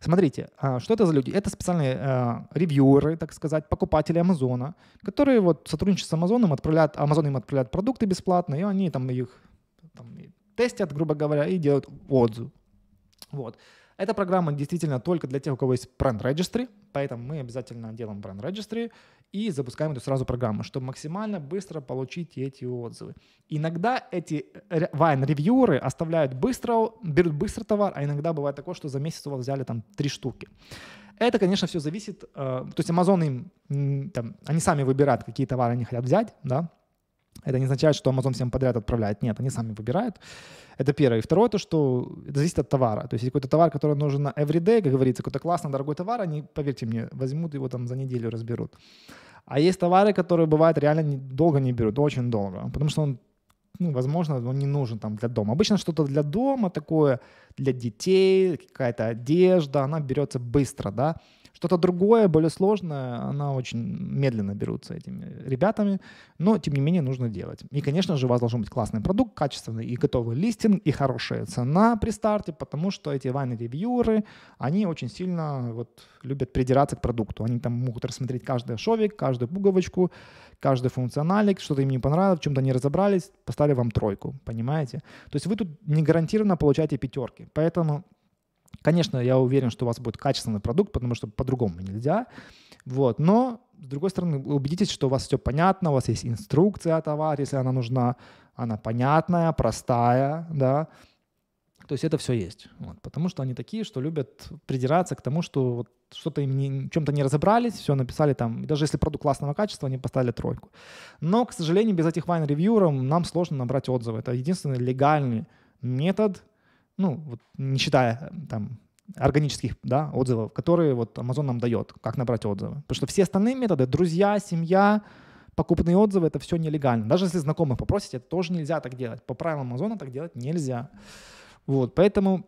Смотрите, а, что это за люди? Это специальные э, ревьюеры, так сказать, покупатели Амазона, которые вот сотрудничают с Амазоном, отправляют, Амазон им отправляет продукты бесплатно, и они там их там, тестят, грубо говоря, и делают отзыв. Вот. Эта программа действительно только для тех, у кого есть бренд Registry, поэтому мы обязательно делаем бренд Registry, и запускаем эту сразу программу, чтобы максимально быстро получить эти отзывы. Иногда эти вайн-ревьюеры э, оставляют быстро, берут быстро товар, а иногда бывает такое, что за месяц у вас взяли там три штуки. Это, конечно, все зависит, э, то есть Amazon им, там, они сами выбирают, какие товары они хотят взять, да, это не означает, что Amazon всем подряд отправляет. Нет, они сами выбирают. Это первое. И второе, то, что это зависит от товара. То есть какой-то товар, который нужен на everyday, как говорится, какой-то классный, дорогой товар, они, поверьте мне, возьмут его там за неделю разберут. А есть товары, которые бывают реально не, долго не берут, очень долго, потому что он, ну, возможно, он не нужен там для дома. Обычно что-то для дома такое, для детей, какая-то одежда, она берется быстро, да. Что-то другое, более сложное, она очень медленно берутся этими ребятами, но тем не менее нужно делать. И, конечно же, у вас должен быть классный продукт, качественный и готовый листинг, и хорошая цена при старте, потому что эти вайн-ревьюеры, они очень сильно вот, любят придираться к продукту. Они там могут рассмотреть каждый шовик, каждую пуговочку, каждый функционалик, что-то им не понравилось, в чем-то не разобрались, поставили вам тройку, понимаете? То есть вы тут не гарантированно получаете пятерки. Поэтому Конечно, я уверен, что у вас будет качественный продукт, потому что по-другому нельзя. Вот. Но, с другой стороны, убедитесь, что у вас все понятно, у вас есть инструкция о товаре, если она нужна, она понятная, простая, да. То есть это все есть. Вот. Потому что они такие, что любят придираться к тому, что вот что-то им не, чем-то не разобрались, все написали там. даже если продукт классного качества, они поставили тройку. Но, к сожалению, без этих вайн-ревьюеров нам сложно набрать отзывы. Это единственный легальный метод – ну, вот, не считая э, там органических да, отзывов, которые вот Amazon нам дает, как набрать отзывы. Потому что все остальные методы, друзья, семья, покупные отзывы, это все нелегально. Даже если знакомых попросить, это тоже нельзя так делать. По правилам Amazon так делать нельзя. Вот, поэтому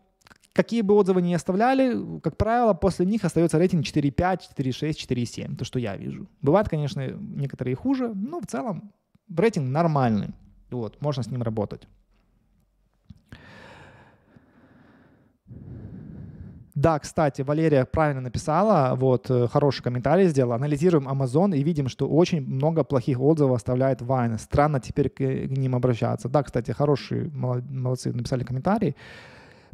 какие бы отзывы ни оставляли, как правило, после них остается рейтинг 4.5, 4.6, 4.7, то, что я вижу. Бывает, конечно, некоторые хуже, но в целом рейтинг нормальный. Вот, можно с ним работать. Да, кстати, Валерия правильно написала, вот э, хороший комментарий сделала. Анализируем Amazon и видим, что очень много плохих отзывов оставляет Вайн. Странно теперь к, к ним обращаться. Да, кстати, хорошие, молодцы, написали комментарий.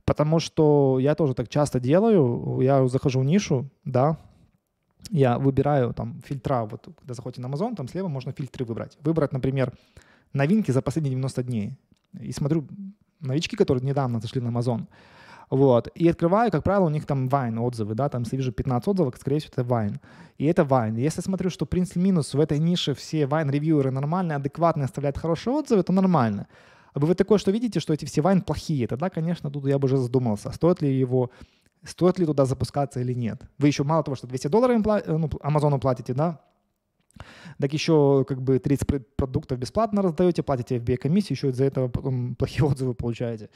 Потому что я тоже так часто делаю. Я захожу в нишу, да, я выбираю там фильтра, вот когда заходите на Amazon, там слева можно фильтры выбрать. Выбрать, например, новинки за последние 90 дней. И смотрю новички, которые недавно зашли на Amazon. Вот. И открываю, как правило, у них там Вайн отзывы, да, там, если вижу 15 отзывов, скорее всего, это Вайн. И это Вайн. Если смотрю, что принц-минус в этой нише все Вайн-ревьюеры нормальные, адекватные, оставляют хорошие отзывы, то нормально. А вы такое, что видите, что эти все Вайн плохие, тогда, конечно, тут я бы уже задумался, стоит ли его стоит ли туда запускаться или нет. Вы еще мало того, что 200 долларов им пла- э, ну, Амазону платите, да, так еще как бы 30 продуктов бесплатно раздаете, платите FBA комиссии, еще из за этого потом плохие отзывы получаете.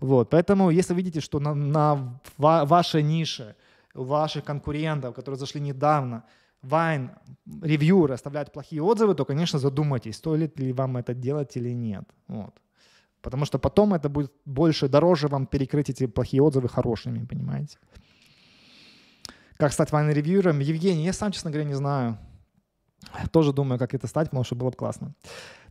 Вот, поэтому если видите, что на, на ва- вашей нише у ваших конкурентов, которые зашли недавно, Вайн, ревьюеры оставляют плохие отзывы, то, конечно, задумайтесь, стоит ли вам это делать или нет. Вот. Потому что потом это будет больше, дороже вам перекрыть эти плохие отзывы хорошими, понимаете? Как стать вайн-ревьюером? Евгений, я сам, честно говоря, не знаю. Тоже думаю, как это стать, потому что было бы классно.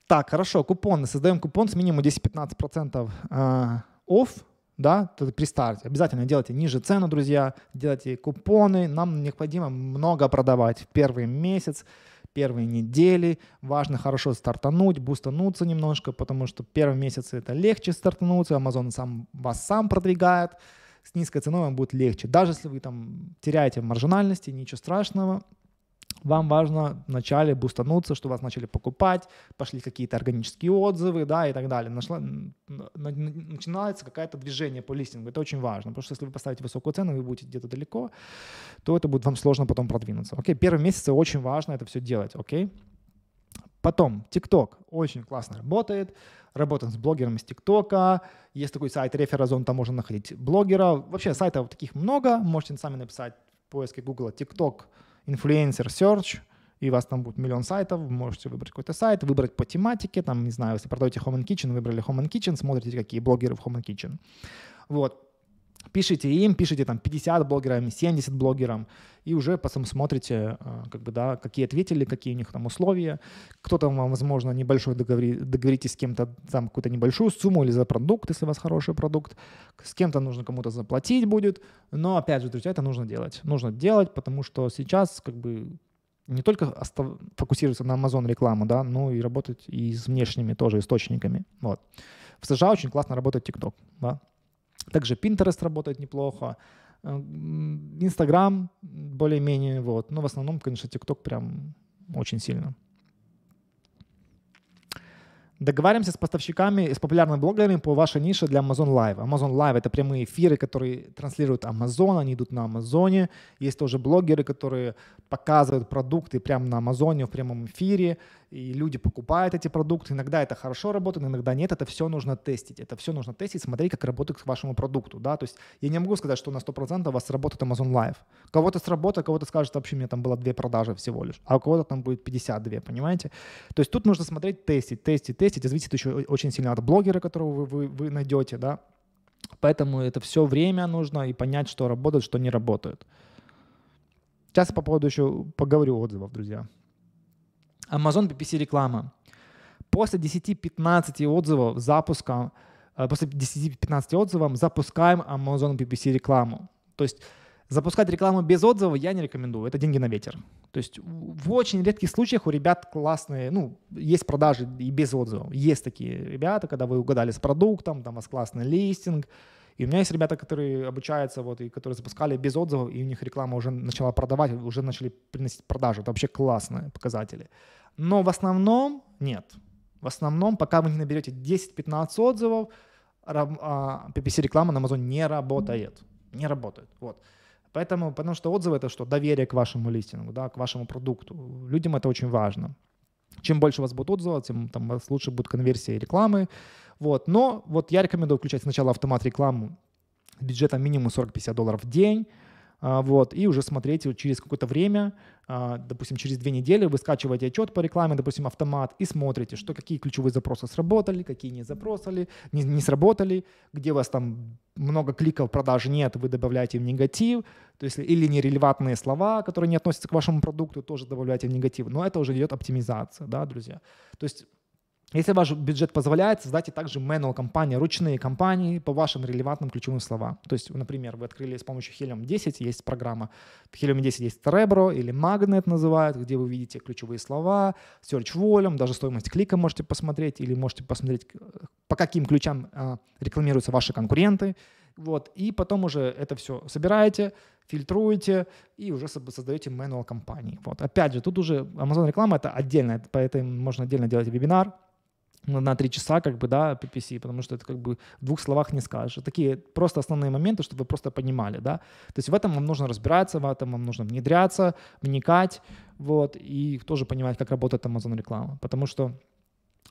Так, хорошо, купоны. Создаем купон с минимум 10-15% э, off да, при старте. Обязательно делайте ниже цену, друзья, делайте купоны. Нам необходимо много продавать в первый месяц, первые недели. Важно хорошо стартануть, бустануться немножко, потому что первый месяц это легче стартануться, Amazon сам, вас сам продвигает. С низкой ценой вам будет легче. Даже если вы там теряете маржинальности, ничего страшного, вам важно вначале бустануться, что вас начали покупать, пошли какие-то органические отзывы, да, и так далее. Нашла, начинается какое-то движение по листингу, это очень важно, потому что если вы поставите высокую цену, вы будете где-то далеко, то это будет вам сложно потом продвинуться. Окей, первые месяцы очень важно это все делать, окей? Потом, TikTok очень классно работает. Работаем с блогерами с TikTok. Есть такой сайт Referazon, там можно находить блогера. Вообще сайтов таких много. Можете сами написать в поиске Google TikTok influencer search, и у вас там будет миллион сайтов, вы можете выбрать какой-то сайт, выбрать по тематике, там, не знаю, если продаете Home and Kitchen, выбрали Home and Kitchen, смотрите, какие блогеры в Home and Kitchen. Вот, пишите им, пишите там 50 блогерам, 70 блогерам, и уже потом смотрите, э, как бы, да, какие ответили, какие у них там условия. Кто-то вам, возможно, небольшой договори, договоритесь с кем-то там какую-то небольшую сумму или за продукт, если у вас хороший продукт. С кем-то нужно кому-то заплатить будет. Но, опять же, друзья, это нужно делать. Нужно делать, потому что сейчас как бы не только остав... фокусироваться на Amazon рекламу, да, но и работать и с внешними тоже источниками. Вот. В США очень классно работает TikTok, да. Также Pinterest работает неплохо. Инстаграм э, более-менее, вот. Но в основном, конечно, ТикТок прям очень сильно. Договариваемся с поставщиками, с популярными блогерами по вашей нише для Amazon Live. Amazon Live — это прямые эфиры, которые транслируют Amazon, они идут на Амазоне. Есть тоже блогеры, которые показывают продукты прямо на Амазоне в прямом эфире и люди покупают эти продукты. Иногда это хорошо работает, иногда нет. Это все нужно тестить. Это все нужно тестить, смотреть, как работает к вашему продукту. Да? То есть я не могу сказать, что на 100% у вас сработает Amazon Live. Кого-то сработает, кого-то скажет, вообще у меня там было две продажи всего лишь, а у кого-то там будет 52, понимаете? То есть тут нужно смотреть, тестить, тестить, тестить. Это зависит еще очень сильно от блогера, которого вы, вы, вы найдете, да? Поэтому это все время нужно и понять, что работает, что не работает. Сейчас по поводу еще поговорю отзывов, друзья. Amazon PPC реклама. После 10-15 отзывов запуска, э, после 10-15 отзывов запускаем Amazon PPC рекламу. То есть запускать рекламу без отзывов я не рекомендую, это деньги на ветер. То есть в очень редких случаях у ребят классные, ну, есть продажи и без отзывов. Есть такие ребята, когда вы угадали с продуктом, там у вас классный листинг, и у меня есть ребята, которые обучаются, вот, и которые запускали без отзывов, и у них реклама уже начала продавать, уже начали приносить продажи. Это вообще классные показатели. Но в основном нет. В основном, пока вы не наберете 10-15 отзывов, PPC-реклама а, на Amazon не работает. Не работает. Вот. Поэтому, потому что отзывы — это что? Доверие к вашему листингу, да, к вашему продукту. Людям это очень важно. Чем больше у вас будет отзывов, тем там, лучше будет конверсия рекламы. Вот. Но вот я рекомендую включать сначала автомат рекламу бюджетом минимум 40-50 долларов в день, а, вот, и уже смотреть через какое-то время, а, допустим, через две недели вы скачиваете отчет по рекламе, допустим, автомат, и смотрите, что какие ключевые запросы сработали, какие не запросили, не, не сработали, где у вас там много кликов, продаж нет, вы добавляете в негатив, то есть или нерелевантные слова, которые не относятся к вашему продукту, тоже добавляете в негатив, но это уже идет оптимизация, да, друзья. То есть если ваш бюджет позволяет, создайте также manual компании, ручные компании по вашим релевантным ключевым словам. То есть, например, вы открыли с помощью Helium 10, есть программа. В Helium 10 есть Trello или Magnet называют, где вы видите ключевые слова, search volume, даже стоимость клика можете посмотреть или можете посмотреть, по каким ключам а, рекламируются ваши конкуренты. Вот, и потом уже это все собираете, фильтруете и уже создаете manual компании. Вот. Опять же, тут уже Amazon реклама это отдельно, поэтому можно отдельно делать вебинар, на три часа, как бы, да, PPC, потому что это как бы в двух словах не скажешь. Такие просто основные моменты, чтобы вы просто понимали, да. То есть в этом вам нужно разбираться, в этом вам нужно внедряться, вникать, вот, и тоже понимать, как работает Amazon реклама, потому что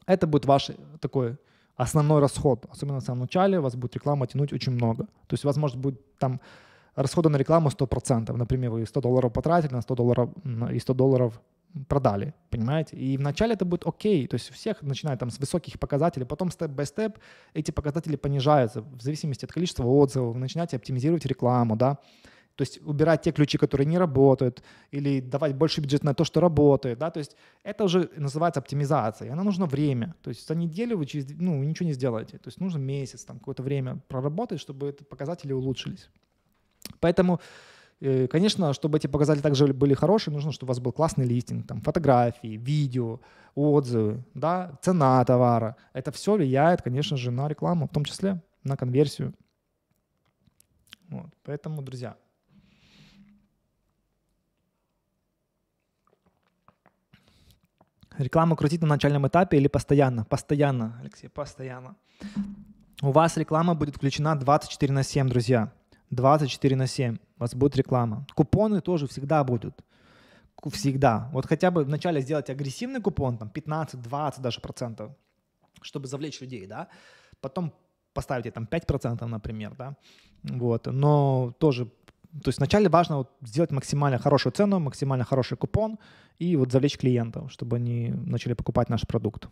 это будет ваш такой основной расход, особенно в самом начале, вас будет реклама тянуть очень много. То есть возможно, будет там расходы на рекламу 100%. Например, вы 100 долларов потратили, на 100 долларов, и 100 долларов продали, понимаете? И вначале это будет окей, то есть у всех начинают там с высоких показателей, потом степ-бай-степ эти показатели понижаются в зависимости от количества отзывов, вы начинаете оптимизировать рекламу, да, то есть убирать те ключи, которые не работают, или давать больше бюджет на то, что работает, да, то есть это уже называется оптимизация, и она нужно время, то есть за неделю вы через, ну, ничего не сделаете, то есть нужно месяц, там, какое-то время проработать, чтобы эти показатели улучшились. Поэтому Э, конечно, чтобы эти показатели также были хорошие, нужно, чтобы у вас был классный листинг, там, фотографии, видео, отзывы, да, цена товара. Это все влияет, конечно же, на рекламу, в том числе на конверсию. Вот. Поэтому, друзья, реклама крутить на начальном этапе или постоянно? Постоянно, Алексей, постоянно. У вас реклама будет включена 24 на 7, друзья. 24 на 7 вас будет реклама. Купоны тоже всегда будут. Всегда. Вот хотя бы вначале сделать агрессивный купон, там 15-20 даже процентов, чтобы завлечь людей, да. Потом поставить там 5 процентов, например, да. Вот. Но тоже то есть вначале важно вот сделать максимально хорошую цену, максимально хороший купон и вот завлечь клиентов, чтобы они начали покупать наш продукт.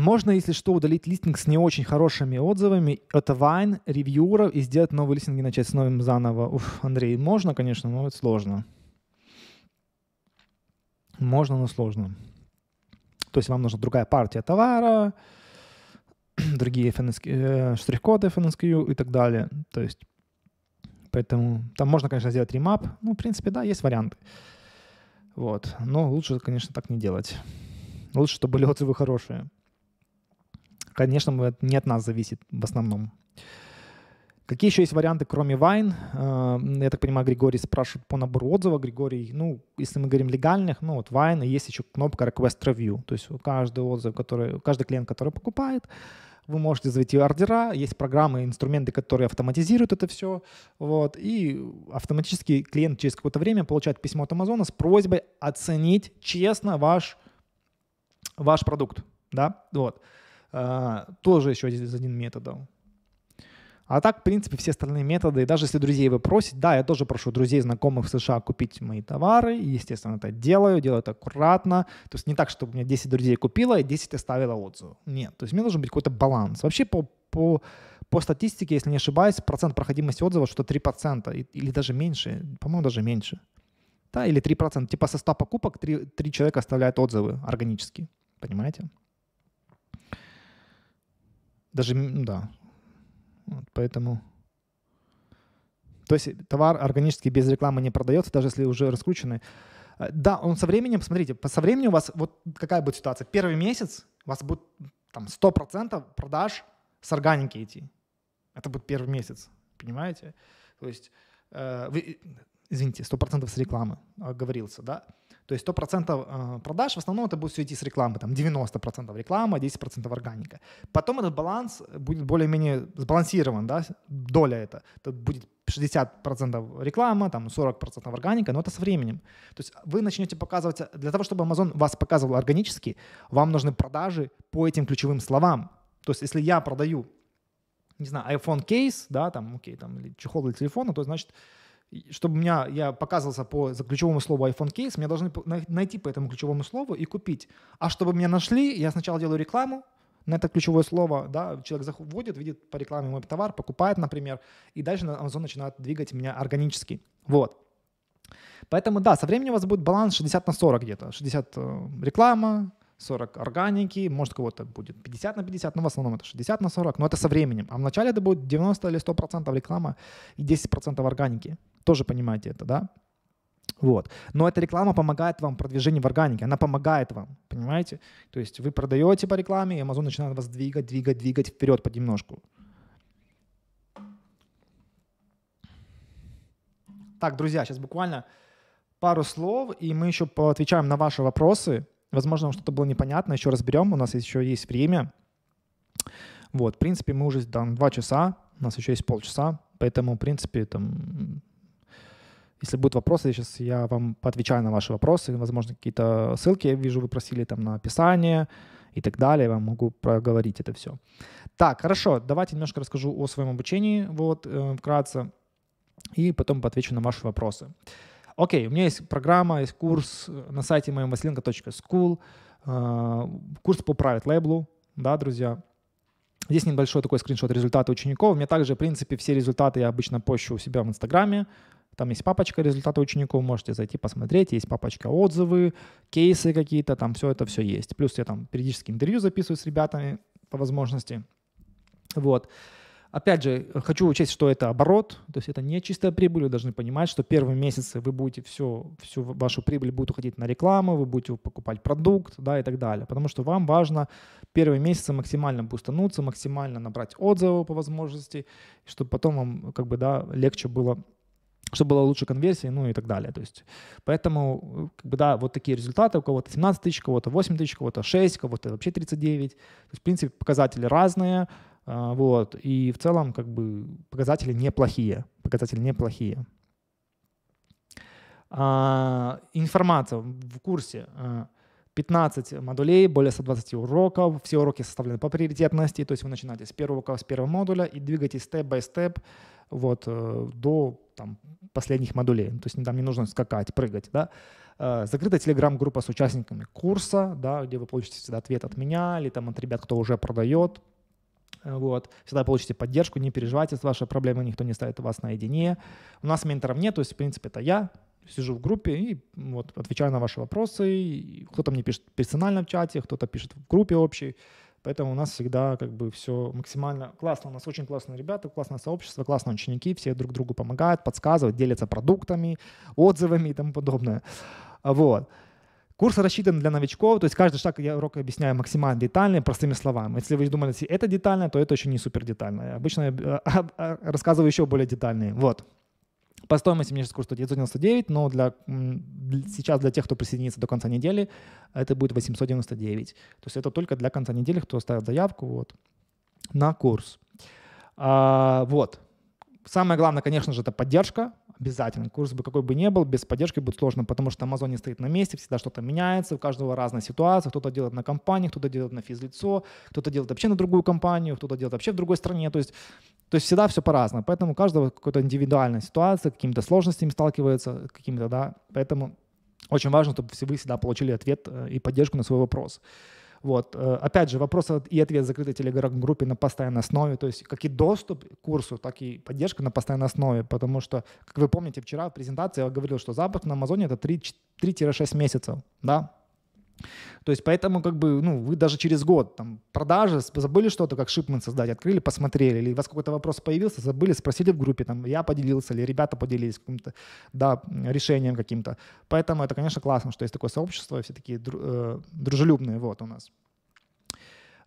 Можно, если что, удалить листинг с не очень хорошими отзывами от Vine, ревьюеров и сделать новый листинг и начать с новым заново. Уф, Андрей, можно, конечно, но это сложно. Можно, но сложно. То есть вам нужна другая партия товара, другие FNSQ, э, штрих-коды FNSQ и так далее. То есть поэтому там можно, конечно, сделать ремап. Ну, в принципе, да, есть варианты. Вот. Но лучше, конечно, так не делать. Лучше, чтобы были отзывы хорошие конечно, не от нас зависит в основном. Какие еще есть варианты, кроме Вайн? Э, я так понимаю, Григорий спрашивает по набору отзывов. Григорий, ну, если мы говорим легальных, ну, вот Вайн, есть еще кнопка Request Review. То есть каждый отзыв, который, каждый клиент, который покупает, вы можете завести ордера, есть программы, инструменты, которые автоматизируют это все, вот, и автоматически клиент через какое-то время получает письмо от Амазона с просьбой оценить честно ваш, ваш продукт, да, вот. А, тоже еще из один методом. А так, в принципе, все остальные методы, даже если друзей вы просите, да, я тоже прошу друзей, знакомых в США купить мои товары, и, естественно, это делаю, делаю это аккуратно, то есть не так, чтобы у меня 10 друзей купило и 10 оставило отзыв. Нет, то есть мне должен быть какой-то баланс. Вообще по, по, по статистике, если не ошибаюсь, процент проходимости отзыва что-то 3%, или даже меньше, по-моему, даже меньше. Да, или 3%. Типа со 100 покупок 3, 3 человека оставляют отзывы органически, понимаете? Даже, ну да. Вот, поэтому... То есть товар органически без рекламы не продается, даже если уже раскрученный. А, да, он со временем, посмотрите со временем у вас вот какая будет ситуация. Первый месяц у вас будет там 100% продаж с органики идти. Это будет первый месяц, понимаете? То есть, э, вы, э, извините, 100% с рекламы оговорился, а, да? То есть 100% э, продаж, в основном это будет все идти с рекламы, там 90% реклама, 10% органика. Потом этот баланс будет более-менее сбалансирован, да, доля это. Это будет 60% реклама, там 40% органика, но это со временем. То есть вы начнете показывать, для того, чтобы Amazon вас показывал органически, вам нужны продажи по этим ключевым словам. То есть если я продаю, не знаю, iPhone кейс, да, там, окей, там, или чехол для телефона, то значит чтобы меня, я показывался по ключевому слову iPhone case, меня должны найти по этому ключевому слову и купить. А чтобы меня нашли, я сначала делаю рекламу, на это ключевое слово, да, человек заходит, видит по рекламе мой товар, покупает, например, и дальше Amazon начинает двигать меня органически. Вот. Поэтому, да, со временем у вас будет баланс 60 на 40 где-то. 60 э, реклама, 40 органики, может, кого-то будет 50 на 50, но в основном это 60 на 40, но это со временем. А вначале это будет 90 или 100% реклама и 10% органики. Тоже понимаете это, да? Вот. Но эта реклама помогает вам в продвижении в органике, она помогает вам, понимаете? То есть вы продаете по рекламе, и Amazon начинает вас двигать, двигать, двигать вперед понемножку. Так, друзья, сейчас буквально пару слов, и мы еще поотвечаем на ваши вопросы. Возможно, вам что-то было непонятно, еще разберем, у нас еще есть время. Вот, в принципе, мы уже там 2 часа, у нас еще есть полчаса, поэтому, в принципе, там если будут вопросы, я сейчас я вам поотвечаю на ваши вопросы. Возможно, какие-то ссылки я вижу, вы просили там на описание и так далее. Я вам могу проговорить это все. Так, хорошо, давайте немножко расскажу о своем обучении вот э, вкратце и потом отвечу на ваши вопросы. Окей, у меня есть программа, есть курс э, на сайте моем василенко.school, э, курс по private лейблу, да, друзья. Здесь небольшой такой скриншот результата учеников. У меня также, в принципе, все результаты я обычно пощу у себя в Инстаграме. Там есть папочка результаты учеников, можете зайти посмотреть, есть папочка отзывы, кейсы какие-то, там все это все есть. Плюс я там периодически интервью записываю с ребятами по возможности. Вот. Опять же, хочу учесть, что это оборот, то есть это не чистая прибыль, вы должны понимать, что первые месяцы вы будете все всю вашу прибыль будет уходить на рекламу, вы будете покупать продукт да, и так далее, потому что вам важно первые месяцы максимально бустануться, максимально набрать отзывы по возможности, чтобы потом вам как бы да, легче было чтобы была лучше конверсия, ну и так далее. То есть, поэтому, э, как бы, да, вот такие результаты. У кого-то 17 тысяч, у кого-то 8 тысяч, у кого-то 6, у кого-то вообще 39. То есть, в принципе, показатели разные. Э, вот. И в целом, как бы, показатели неплохие. Показатели неплохие. А, информация в курсе. А, 15 модулей, более 120 уроков. Все уроки составлены по приоритетности, то есть вы начинаете с первого урока, с первого модуля и двигаетесь степ-бай-степ вот, э, до там, последних модулей. То есть там не нужно скакать, прыгать. Да? Э, закрыта телеграм-группа с участниками курса, да, где вы получите всегда ответ от меня или там от ребят, кто уже продает. Э, вот. Всегда получите поддержку, не переживайте, ваши проблемы никто не ставит вас наедине. У нас менторов нет, то есть, в принципе, это я, сижу в группе и вот отвечаю на ваши вопросы. Кто-то мне пишет персонально в чате, кто-то пишет в группе общей. Поэтому у нас всегда как бы все максимально классно. У нас очень классные ребята, классное сообщество, классные ученики. Все друг другу помогают, подсказывают, делятся продуктами, отзывами и тому подобное. Вот. Курс рассчитан для новичков, то есть каждый шаг я урок объясняю максимально детально, простыми словами. Если вы думаете, это детально, то это еще не супер детально. Обычно я э, а, рассказываю еще более детальные. Вот. По стоимости мне сейчас курс 999, но для, сейчас для тех, кто присоединится до конца недели, это будет 899. То есть это только для конца недели, кто ставит заявку вот, на курс. А, вот. Самое главное, конечно же, это поддержка. Обязательно. Курс бы какой бы ни был, без поддержки будет сложно, потому что Amazon не стоит на месте, всегда что-то меняется, у каждого разная ситуация. Кто-то делает на компании, кто-то делает на физлицо, кто-то делает вообще на другую компанию, кто-то делает вообще в другой стране. То есть, то есть всегда все по-разному. Поэтому у каждого какая-то индивидуальная ситуация, какими-то сложностями сталкивается, какими-то, да. Поэтому очень важно, чтобы вы всегда получили ответ э, и поддержку на свой вопрос. Вот. Э, опять же, вопрос и ответ в закрытой телеграм-группе на постоянной основе, то есть как и доступ к курсу, так и поддержка на постоянной основе, потому что, как вы помните, вчера в презентации я говорил, что запуск на Амазоне — это 3-6 месяцев, да, то есть поэтому как бы, ну, вы даже через год там продажи, забыли что-то, как шипмен создать, открыли, посмотрели, или у вас какой-то вопрос появился, забыли, спросили в группе, там, я поделился, или ребята поделились каким-то, да, решением каким-то. Поэтому это, конечно, классно, что есть такое сообщество, все такие э, дружелюбные, вот, у нас.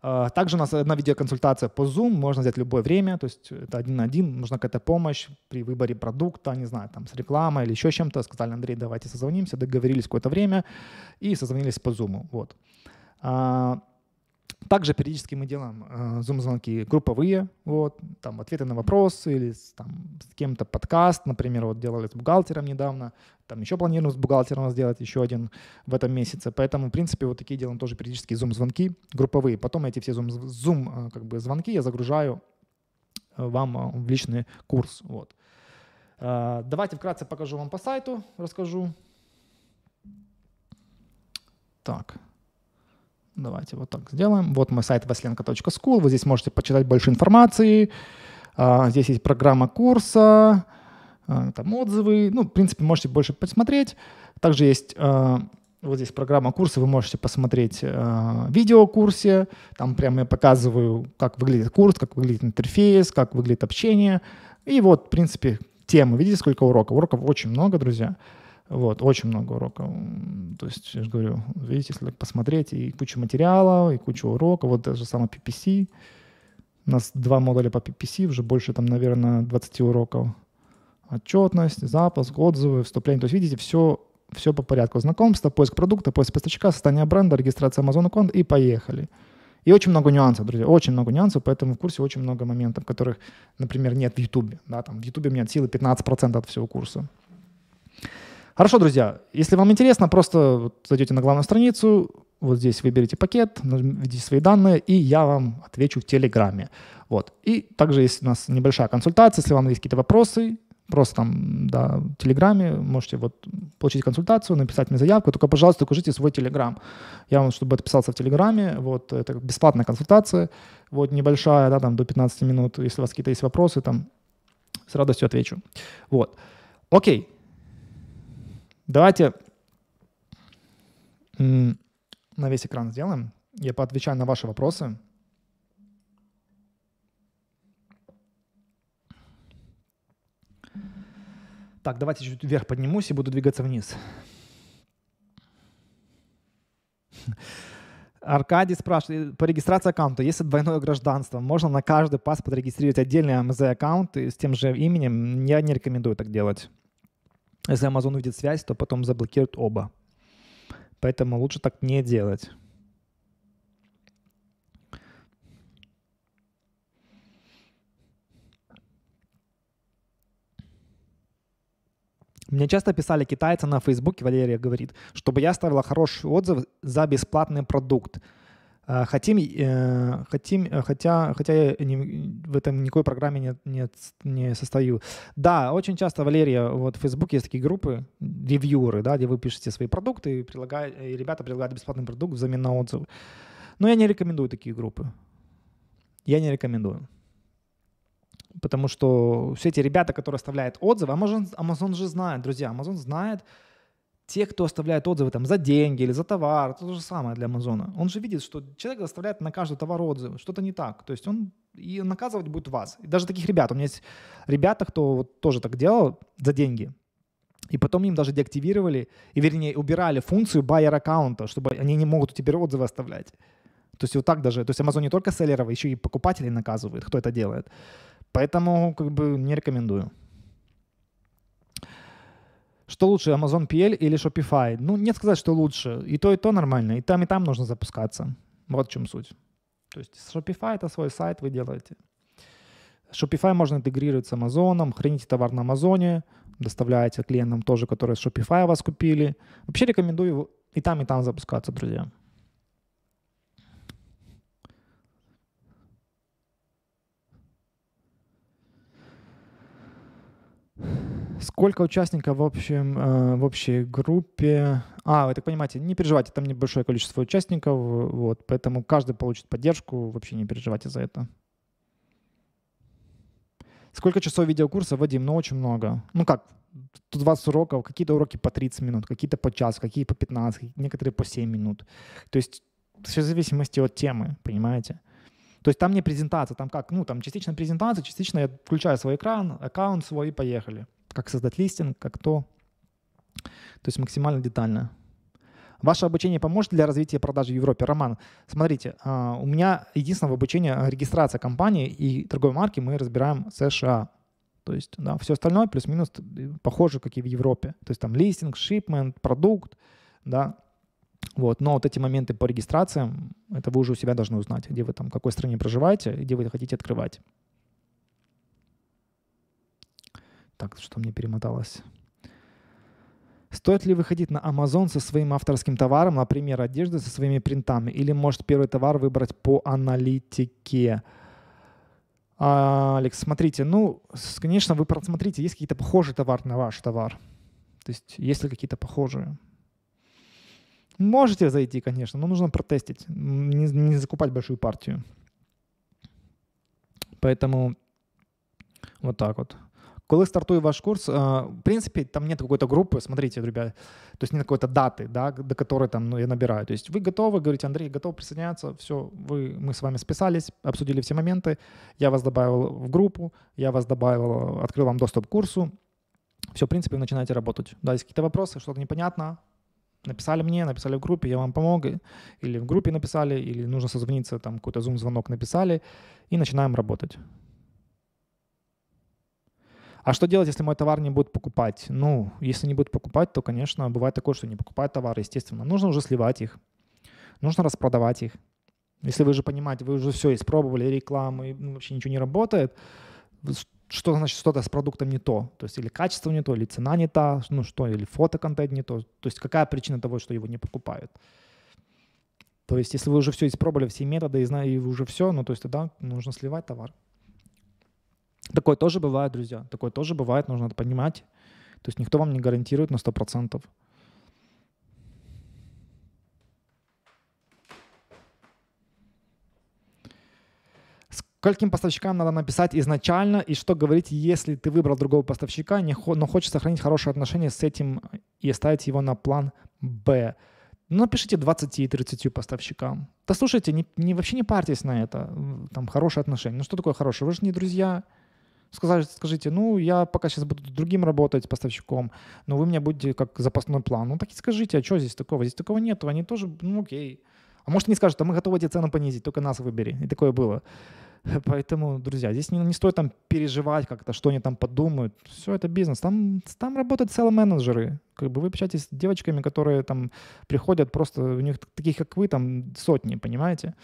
Э, также у нас одна видеоконсультация по Zoom, можно взять любое время, то есть это один на один, нужна какая-то помощь при выборе продукта, не знаю, там с рекламой или еще чем-то. Сказали, Андрей, давайте созвонимся, договорились какое-то время и созвонились по Zoom. Вот. А, также периодически мы делаем э, зум-звонки групповые, вот, там ответы на вопросы или с, там, с кем-то подкаст, например, вот делали с бухгалтером недавно, там еще планируем с бухгалтером сделать еще один в этом месяце, поэтому, в принципе, вот такие делаем тоже периодически зум-звонки групповые. Потом эти все зум-звонки э, как бы, я загружаю э, вам э, в личный курс, вот. Э, давайте вкратце покажу вам по сайту, расскажу. Так. Давайте вот так сделаем. Вот мой сайт vaslenko.school. Вы здесь можете почитать больше информации. А, здесь есть программа курса, а, там отзывы. Ну, в принципе, можете больше посмотреть. Также есть а, вот здесь программа курса, вы можете посмотреть э, там прямо я показываю, как выглядит курс, как выглядит интерфейс, как выглядит общение, и вот, в принципе, темы. Видите, сколько уроков? Уроков очень много, друзья. Вот, очень много уроков. То есть, я же говорю, видите, если посмотреть, и куча материала, и куча уроков, вот даже самое PPC. У нас два модуля по PPC, уже больше там, наверное, 20 уроков. Отчетность, запуск, отзывы, вступление. То есть, видите, все, все по порядку. Знакомство, поиск продукта, поиск поставщика, состояние бренда, регистрация Amazon аккаунт и поехали. И очень много нюансов, друзья, очень много нюансов, поэтому в курсе очень много моментов, которых, например, нет в Ютубе. Да, там в Ютубе у меня от силы 15% от всего курса. Хорошо, друзья, если вам интересно, просто зайдете на главную страницу, вот здесь выберите пакет, введите свои данные, и я вам отвечу в Телеграме. Вот. И также есть у нас небольшая консультация, если вам есть какие-то вопросы, просто там, да, в Телеграме можете вот получить консультацию, написать мне заявку, только, пожалуйста, укажите свой Телеграм. Я вам, чтобы отписался в Телеграме, вот, это бесплатная консультация, вот, небольшая, да, там, до 15 минут, если у вас какие-то есть вопросы, там, с радостью отвечу. Вот. Окей, Давайте на весь экран сделаем. Я поотвечаю на ваши вопросы. Так, давайте чуть вверх поднимусь и буду двигаться вниз. Аркадий спрашивает, по регистрации аккаунта, если двойное гражданство, можно на каждый паспорт регистрировать отдельный МЗ-аккаунт с тем же именем? Я не рекомендую так делать. Если Amazon увидит связь, то потом заблокируют оба. Поэтому лучше так не делать. Мне часто писали китайцы на Фейсбуке, Валерия говорит, чтобы я ставила хороший отзыв за бесплатный продукт. А, хотим, э, хотим, хотя, хотя я не, в этом никакой программе не, не, не состою. Да, очень часто, Валерия, вот в Фейсбуке есть такие группы, ревьюеры, да, где вы пишете свои продукты, и, предлагают, и ребята предлагают бесплатный продукт взамен на отзывы. Но я не рекомендую такие группы. Я не рекомендую. Потому что все эти ребята, которые оставляют отзывы, Amazon, Amazon же знает, друзья, Amazon знает, те, кто оставляет отзывы там за деньги или за товар, это то же самое для Амазона. Он же видит, что человек оставляет на каждый товар отзывы, что-то не так. То есть он и наказывать будет вас. И даже таких ребят. У меня есть ребята, кто вот тоже так делал за деньги. И потом им даже деактивировали, и вернее убирали функцию байер аккаунта, чтобы они не могут теперь отзывы оставлять. То есть вот так даже. То есть Amazon не только селлеров, а еще и покупателей наказывает, кто это делает. Поэтому как бы не рекомендую. Что лучше, Amazon PL или Shopify? Ну, нет сказать, что лучше. И то, и то нормально. И там, и там нужно запускаться. Вот в чем суть. То есть Shopify — это свой сайт, вы делаете. Shopify можно интегрировать с Amazon, храните товар на Амазоне, доставляете клиентам тоже, которые с Shopify вас купили. Вообще рекомендую и там, и там запускаться, друзья. Сколько участников в, общем, э, в общей группе? А, вы так понимаете, не переживайте, там небольшое количество участников, вот, поэтому каждый получит поддержку, вообще не переживайте за это. Сколько часов видеокурса, Вадим? Ну, очень много. Ну как, Тут 120 уроков, какие-то уроки по 30 минут, какие-то по час, какие по 15, некоторые по 7 минут. То есть все в зависимости от темы, понимаете? То есть там не презентация, там как, ну, там частично презентация, частично я включаю свой экран, аккаунт свой и поехали как создать листинг, как то. То есть максимально детально. Ваше обучение поможет для развития продаж в Европе? Роман, смотрите, а, у меня единственное в обучении регистрация компании и торговой марки мы разбираем США. То есть да, все остальное плюс-минус похоже, как и в Европе. То есть там листинг, шипмент, продукт, да. Вот. Но вот эти моменты по регистрациям, это вы уже у себя должны узнать, где вы там, в какой стране проживаете, где вы хотите открывать. так что мне перемоталось. Стоит ли выходить на Amazon со своим авторским товаром, например, одежды со своими принтами, или может первый товар выбрать по аналитике? А, Алекс, смотрите, ну, конечно, вы просмотрите, есть какие-то похожие товары на ваш товар. То есть есть ли какие-то похожие? Можете зайти, конечно, но нужно протестить, не, не закупать большую партию. Поэтому вот так вот. Коли стартує ваш курс, а, в принципе, там нет какой-то группы, смотрите, ребят, то есть нет какой-то даты, да, до которой там ну, я набираю. То есть вы готовы, говорите, Андрей, готов присоединяться, все, вы, мы с вами списались, обсудили все моменты, я вас добавил в группу, я вас добавил, открыл вам доступ к курсу, все, в принципе, вы начинаете работать. Да, есть какие-то вопросы, что-то непонятно, написали мне, написали в группе, я вам помог, или в группе написали, или нужно созвониться, там какой-то Zoom звонок написали, и начинаем работать. А что делать, если мой товар не будет покупать? Ну, если не будет покупать, то, конечно, бывает такое, что не покупают товары, естественно. Нужно уже сливать их, нужно распродавать их. Если вы же понимаете, вы уже все испробовали, рекламу, ну, и вообще ничего не работает, что значит что-то с продуктом не то? То есть или качество не то, или цена не та, ну что, или фотоконтент не то. То есть какая причина того, что его не покупают? То есть если вы уже все испробовали, все методы, и знаете уже все, ну то есть тогда нужно сливать товар. Такое тоже бывает, друзья. Такое тоже бывает, нужно это понимать. То есть никто вам не гарантирует на 100%. Скольким поставщикам надо написать изначально и что говорить, если ты выбрал другого поставщика, но хочешь сохранить хорошие отношения с этим и ставить его на план «Б». Ну, напишите 20-30 поставщикам. Да слушайте, не, не, вообще не парьтесь на это. Там хорошие отношения. Ну что такое хорошее? Вы же не друзья. Сказали, скажите, ну, я пока сейчас буду другим работать поставщиком, но вы мне будете как запасной план. Ну, так и скажите, а что здесь такого? Здесь такого нету. Они тоже, ну, окей. А может, они скажут, а мы готовы эти цены понизить, только нас выбери. И такое было. Поэтому, друзья, здесь не, не стоит там переживать как-то, что они там подумают. Все это бизнес. Там, там работают селл-менеджеры. Как бы вы общаетесь с девочками, которые там приходят просто, у них таких, как вы, там сотни, понимаете?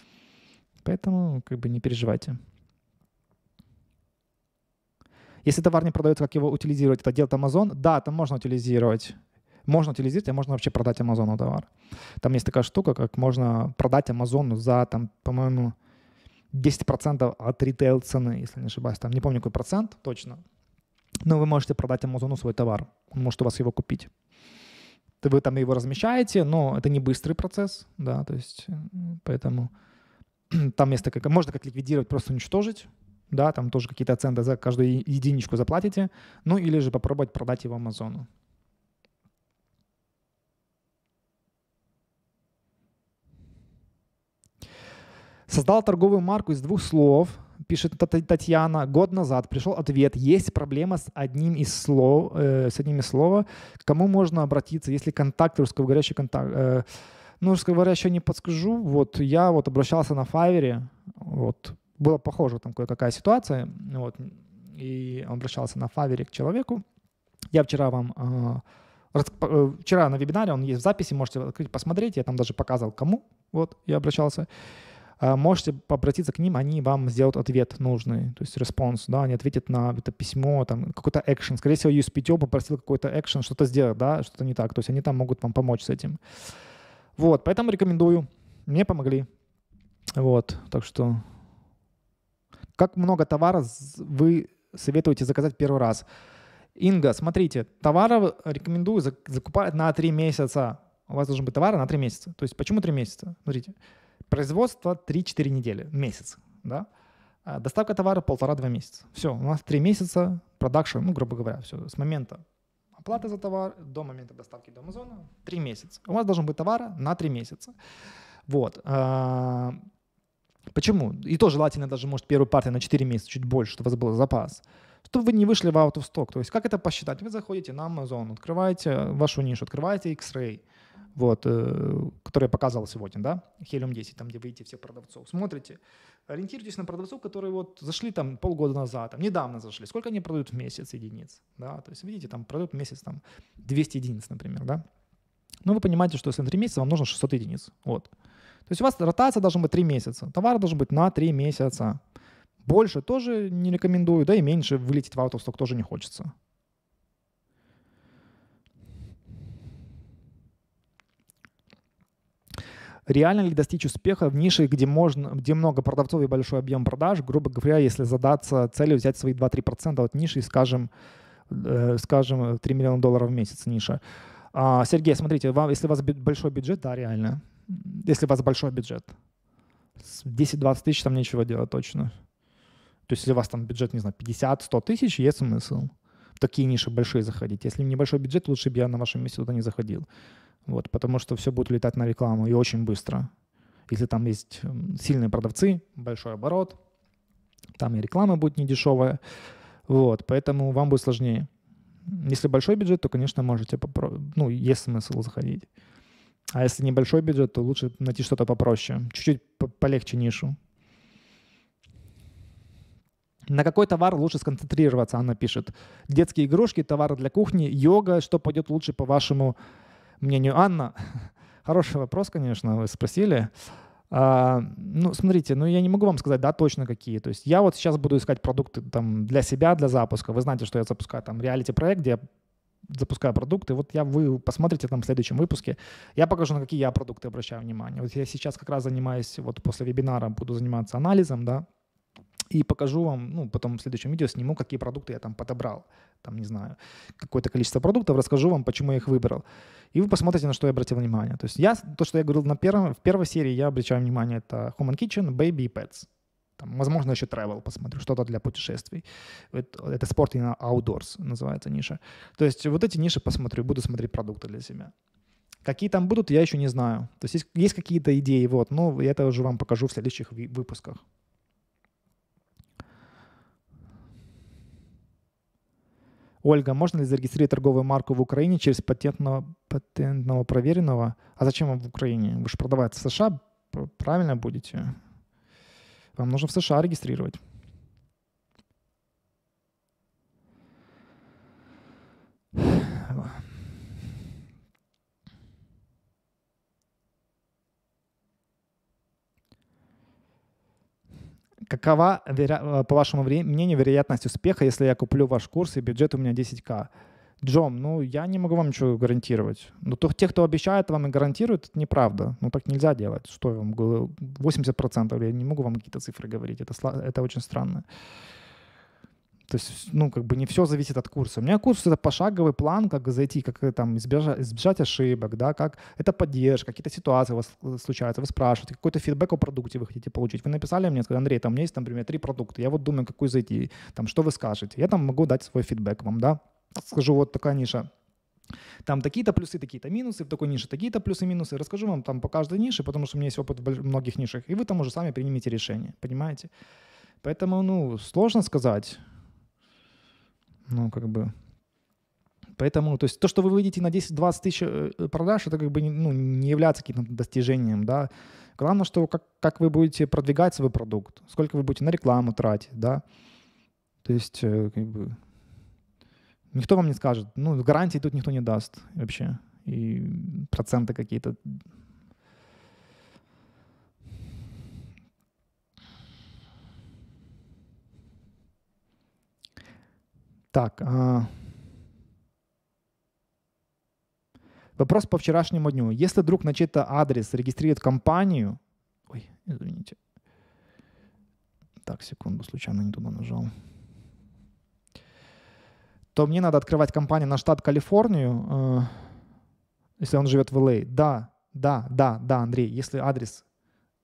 Поэтому как бы не переживайте. Если товар не продается, как его утилизировать? Это делает Amazon. Да, там можно утилизировать. Можно утилизировать, а можно вообще продать Амазону товар. Там есть такая штука, как можно продать Амазону за, там, по-моему, 10% от ритейл цены, если не ошибаюсь. Там не помню, какой процент точно. Но вы можете продать Амазону свой товар. Он может у вас его купить. Вы там его размещаете, но это не быстрый процесс, да, то есть э, поэтому там есть такая, можно как ликвидировать, просто уничтожить, да, там тоже какие-то центы за каждую единичку заплатите, ну или же попробовать продать его Амазону. Создал торговую марку из двух слов, пишет Татьяна. Год назад пришел ответ. Есть проблема с одним из слов, э, с одним из слова. К кому можно обратиться, если контакт русскоговорящий контакт? Э, ну, русскоговорящий не подскажу. Вот я вот обращался на Фавере. Вот была похожа там кое-какая ситуация, вот, и он обращался на фавере к человеку. Я вчера вам а, э, вчера на вебинаре, он есть в записи, можете открыть, посмотреть, я там даже показывал кому, вот, я обращался. А, можете обратиться к ним, они вам сделают ответ нужный, то есть респонс, да, они ответят на это письмо, там, какой-то экшен. Скорее всего, USPTO попросил какой-то экшен, что-то сделать, да, что-то не так, то есть они там могут вам помочь с этим. Вот, поэтому рекомендую, мне помогли, вот, так что как много товара вы советуете заказать первый раз? Инга, смотрите, товаров рекомендую закупать на 3 месяца. У вас должен быть товар на 3 месяца. То есть почему 3 месяца? Смотрите, производство 3-4 недели, месяц. Да? А доставка товара полтора-два месяца. Все, у нас три месяца, продакшн, ну, грубо говоря, все, с момента оплаты за товар до момента доставки до Амазона три месяца. У вас должен быть товар на три месяца. Вот. А, Почему? И то желательно даже, может, первую партию на 4 месяца, чуть больше, чтобы у вас был запас. Чтобы вы не вышли в out of stock. То есть как это посчитать? Вы заходите на Amazon, открываете э, вашу нишу, открываете X-Ray, вот, э, который я показывал сегодня, да, Helium 10, там, где вы видите всех продавцов, смотрите, ориентируйтесь на продавцов, которые вот зашли там полгода назад, там, недавно зашли, сколько они продают в месяц единиц, да, то есть видите, там продают в месяц там 200 единиц, например, да, но вы понимаете, что если на 3 месяца вам нужно 600 единиц, вот, то есть у вас ротация должна быть 3 месяца, товар должен быть на 3 месяца. Больше тоже не рекомендую, да и меньше вылететь в аутосток тоже не хочется. Реально ли достичь успеха в нише, где, можно, где много продавцов и большой объем продаж? Грубо говоря, если задаться целью взять свои 2-3% от ниши и, скажем, э, скажем, 3 миллиона долларов в месяц ниша. А, Сергей, смотрите, вам, если у вас большой бюджет, да, реально если у вас большой бюджет. 10-20 тысяч там нечего делать точно. То есть если у вас там бюджет, не знаю, 50-100 тысяч, есть смысл в такие ниши большие заходить. Если небольшой бюджет, лучше бы я на вашем месте туда не заходил. Вот, потому что все будет летать на рекламу и очень быстро. Если там есть эм, сильные продавцы, большой оборот, там и реклама будет недешевая. Вот, поэтому вам будет сложнее. Если большой бюджет, то, конечно, можете попробовать. Ну, есть смысл заходить. А если небольшой бюджет, то лучше найти что-то попроще, чуть-чуть полегче нишу. На какой товар лучше сконцентрироваться, она пишет. Детские игрушки, товары для кухни, йога, что пойдет лучше по вашему мнению? Анна, хороший вопрос, конечно, вы спросили. А, ну, смотрите, ну я не могу вам сказать, да, точно какие. То есть я вот сейчас буду искать продукты там для себя, для запуска. Вы знаете, что я запускаю там реалити-проект, где я запускаю продукты. Вот я, вы посмотрите там в следующем выпуске. Я покажу, на какие я продукты обращаю внимание. Вот я сейчас как раз занимаюсь, вот после вебинара буду заниматься анализом, да, и покажу вам, ну, потом в следующем видео сниму, какие продукты я там подобрал. Там, не знаю, какое-то количество продуктов, расскажу вам, почему я их выбрал. И вы посмотрите, на что я обратил внимание. То есть я, то, что я говорил на первом, в первой серии, я обращаю внимание, это Human Kitchen, Baby и Pets. Там, возможно, еще travel посмотрю, что-то для путешествий. Это, это спорт и outdoors называется ниша. То есть вот эти ниши посмотрю, буду смотреть продукты для себя. Какие там будут, я еще не знаю. То есть есть, есть какие-то идеи, вот, но я это уже вам покажу в следующих выпусках. Ольга, можно ли зарегистрировать торговую марку в Украине через патентного, патентного проверенного? А зачем вам в Украине? Вы же продавать в США, правильно будете? Вам нужно в США регистрировать. Какова, по вашему мнению, вероятность успеха, если я куплю ваш курс и бюджет у меня 10к? Джом, ну я не могу вам ничего гарантировать. Но ну, то, те, кто обещает вам и гарантирует, это неправда. Ну так нельзя делать. Что я вам говорю? 80%. Я не могу вам какие-то цифры говорить. Это, это очень странно. То есть, ну, как бы не все зависит от курса. У меня курс — это пошаговый план, как зайти, как э, там избежать, избежать ошибок, да, как это поддержка, какие-то ситуации у вас э, случаются, вы спрашиваете, какой-то фидбэк о продукте вы хотите получить. Вы написали мне, сказали, Андрей, там у меня есть, например, три продукта, я вот думаю, какой зайти, там, что вы скажете. Я там могу дать свой фидбэк вам, да скажу, вот такая ниша. Там такие-то плюсы, такие-то минусы, в такой нише такие-то плюсы, минусы. Расскажу вам там по каждой нише, потому что у меня есть опыт в многих нишах. И вы там уже сами принимете решение, понимаете? Поэтому, ну, сложно сказать. Ну, как бы... Поэтому, то есть то, что вы выйдете на 10-20 тысяч э, продаж, это как бы ну, не является каким-то достижением, да. Главное, что как, как вы будете продвигать свой продукт, сколько вы будете на рекламу тратить, да. То есть, э, как бы, Никто вам не скажет. Ну, гарантий тут никто не даст вообще. И проценты какие-то. Так. А... Вопрос по вчерашнему дню. Если друг на чей-то адрес регистрирует компанию... Ой, извините. Так, секунду, случайно не туда нажал то мне надо открывать компанию на штат Калифорнию, э, если он живет в LA. А. Да, да, да, да, Андрей, если адрес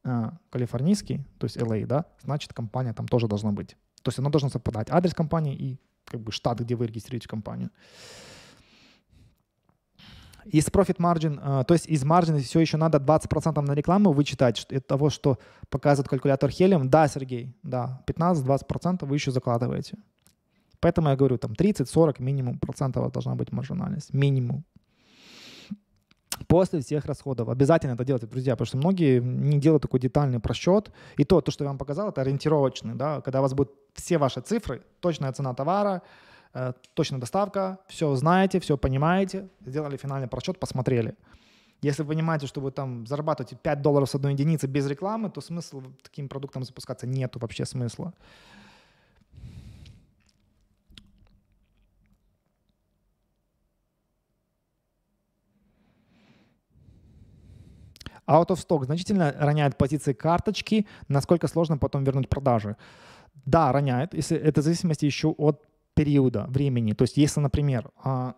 э, калифорнийский, то есть LA, а, да, значит компания там тоже должна быть. То есть она должна совпадать адрес компании и как бы штат, где вы регистрируете компанию. Из profit margin, э, то есть из маржины все еще надо 20% на рекламу вычитать из того, что показывает калькулятор Helium. Да, Сергей, да, 15-20% вы еще закладываете. Поэтому я говорю, там 30-40 минимум процентов должна быть маржинальность. Минимум. После всех расходов. Обязательно это делайте, друзья, потому что многие не делают такой детальный просчет. И то, то что я вам показал, это ориентировочный, да, когда у вас будут все ваши цифры, точная цена товара, э, точная доставка, все знаете, все понимаете, сделали финальный просчет, посмотрели. Если вы понимаете, что вы там зарабатываете 5 долларов с одной единицы без рекламы, то смысл таким продуктом запускаться нету вообще смысла. Out of stock значительно роняет позиции карточки, насколько сложно потом вернуть продажи. Да, роняет, если это в зависимости еще от периода времени. То есть если, например, а,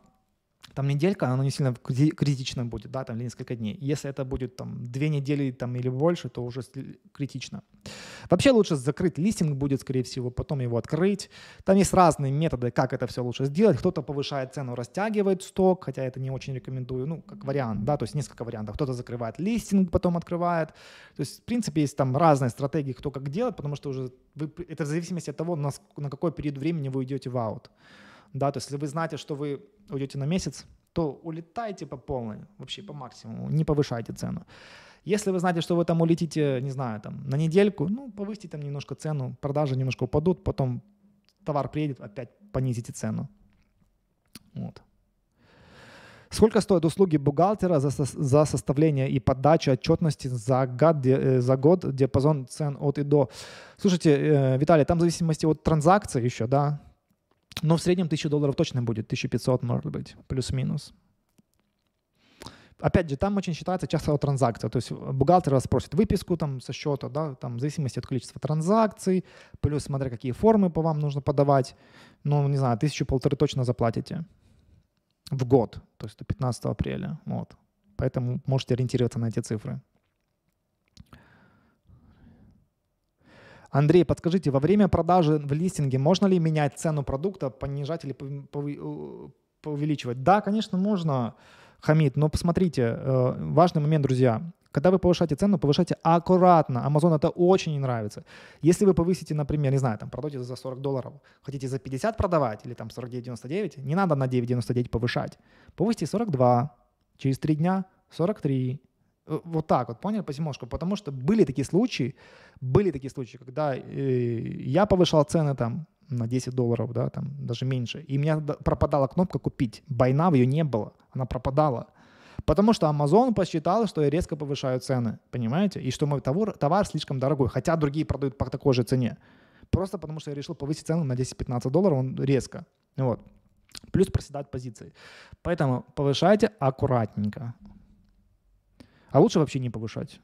там неделька, она не сильно критично будет, да, там или несколько дней. Если это будет там две недели там или больше, то уже критично. Вообще лучше закрыть листинг будет, скорее всего, потом его открыть. Там есть разные методы, как это все лучше сделать. Кто-то повышает цену, растягивает сток, хотя это не очень рекомендую, ну, как вариант, да, то есть несколько вариантов. Кто-то закрывает листинг, потом открывает. То есть, в принципе, есть там разные стратегии, кто как делает, потому что уже вы, это в зависимости от того, на, на какой период времени вы идете в аут да, то есть если вы знаете, что вы уйдете на месяц, то улетайте по полной, вообще по максимуму, не повышайте цену. Если вы знаете, что вы там улетите, не знаю, там на недельку, ну, повысите там немножко цену, продажи немножко упадут, потом товар приедет, опять понизите цену. Вот. Сколько стоят услуги бухгалтера за, за составление и подачу отчетности за год, э, за год, диапазон цен от и до? Слушайте, э, Виталий, там в зависимости от транзакции еще, да, но в среднем 1000 долларов точно будет, 1500 может быть, плюс-минус. Опять же, там очень считается часто транзакция. То есть бухгалтер вас просит выписку там, со счета, да, там, в зависимости от количества транзакций, плюс смотря какие формы по вам нужно подавать. Ну, не знаю, тысячу-полторы точно заплатите в год, то есть до 15 апреля. Вот. Поэтому можете ориентироваться на эти цифры. Андрей, подскажите, во время продажи в листинге можно ли менять цену продукта, понижать или увеличивать? Э, да, конечно, можно, Хамид, но посмотрите, э, важный момент, друзья. Когда вы повышаете цену, повышайте аккуратно. Amazon это очень не нравится. Если вы повысите, например, не знаю, там продаете за 40 долларов, хотите за 50 продавать или там 49,99, не надо на 9,99 повышать. Повысьте 42, через 3 дня 43, Э, вот так вот, поняли, посемножку. Потому что были такие случаи, были такие случаи, когда э, я повышал цены там на 10 долларов, да, там даже меньше, и у меня пропадала кнопка «Купить». Байна в ее не было, она пропадала. Потому что Amazon посчитал, что я резко повышаю цены, понимаете? И что мой товар, товар слишком дорогой, хотя другие продают по такой же цене. Просто потому что я решил повысить цену на 10-15 долларов, он резко. Вот. Плюс проседают позиции. Поэтому повышайте аккуратненько. А лучше вообще не повышать.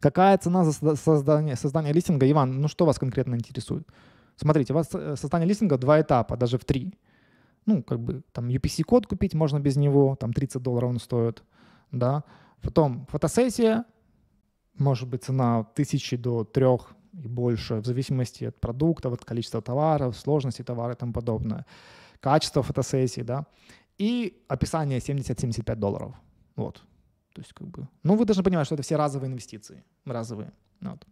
Какая цена за создание, создание листинга? Иван, ну что вас конкретно интересует? Смотрите, у вас э, создание листинга два этапа, даже в три. Ну, как бы там UPC-код купить можно без него, там 30 долларов он стоит, да. Потом фотосессия, может быть цена от 1000 до трех и больше, в зависимости от продукта, от количества товаров, сложности товара и тому подобное. Качество фотосессии, да. И описание 70-75 долларов. Вот. То есть как бы... Ну, вы должны понимать, что это все разовые инвестиции. Разовые. Ну вот.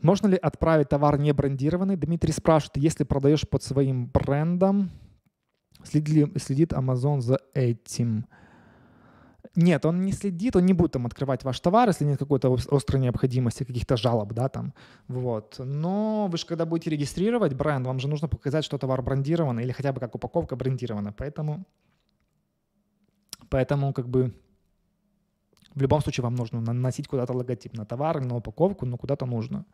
Можно ли отправить товар не брендированный? Дмитрий спрашивает, если продаешь под своим брендом, следит, ли, следит Amazon за этим? Нет, он не следит, он не будет там открывать ваш товар, если нет какой-то острой необходимости, каких-то жалоб, да, там, вот. Но вы же когда будете регистрировать бренд, вам же нужно показать, что товар брендирован или хотя бы как упаковка брендирована, поэтому, поэтому как бы в любом случае вам нужно наносить куда-то логотип на товар, на упаковку, но куда-то нужно.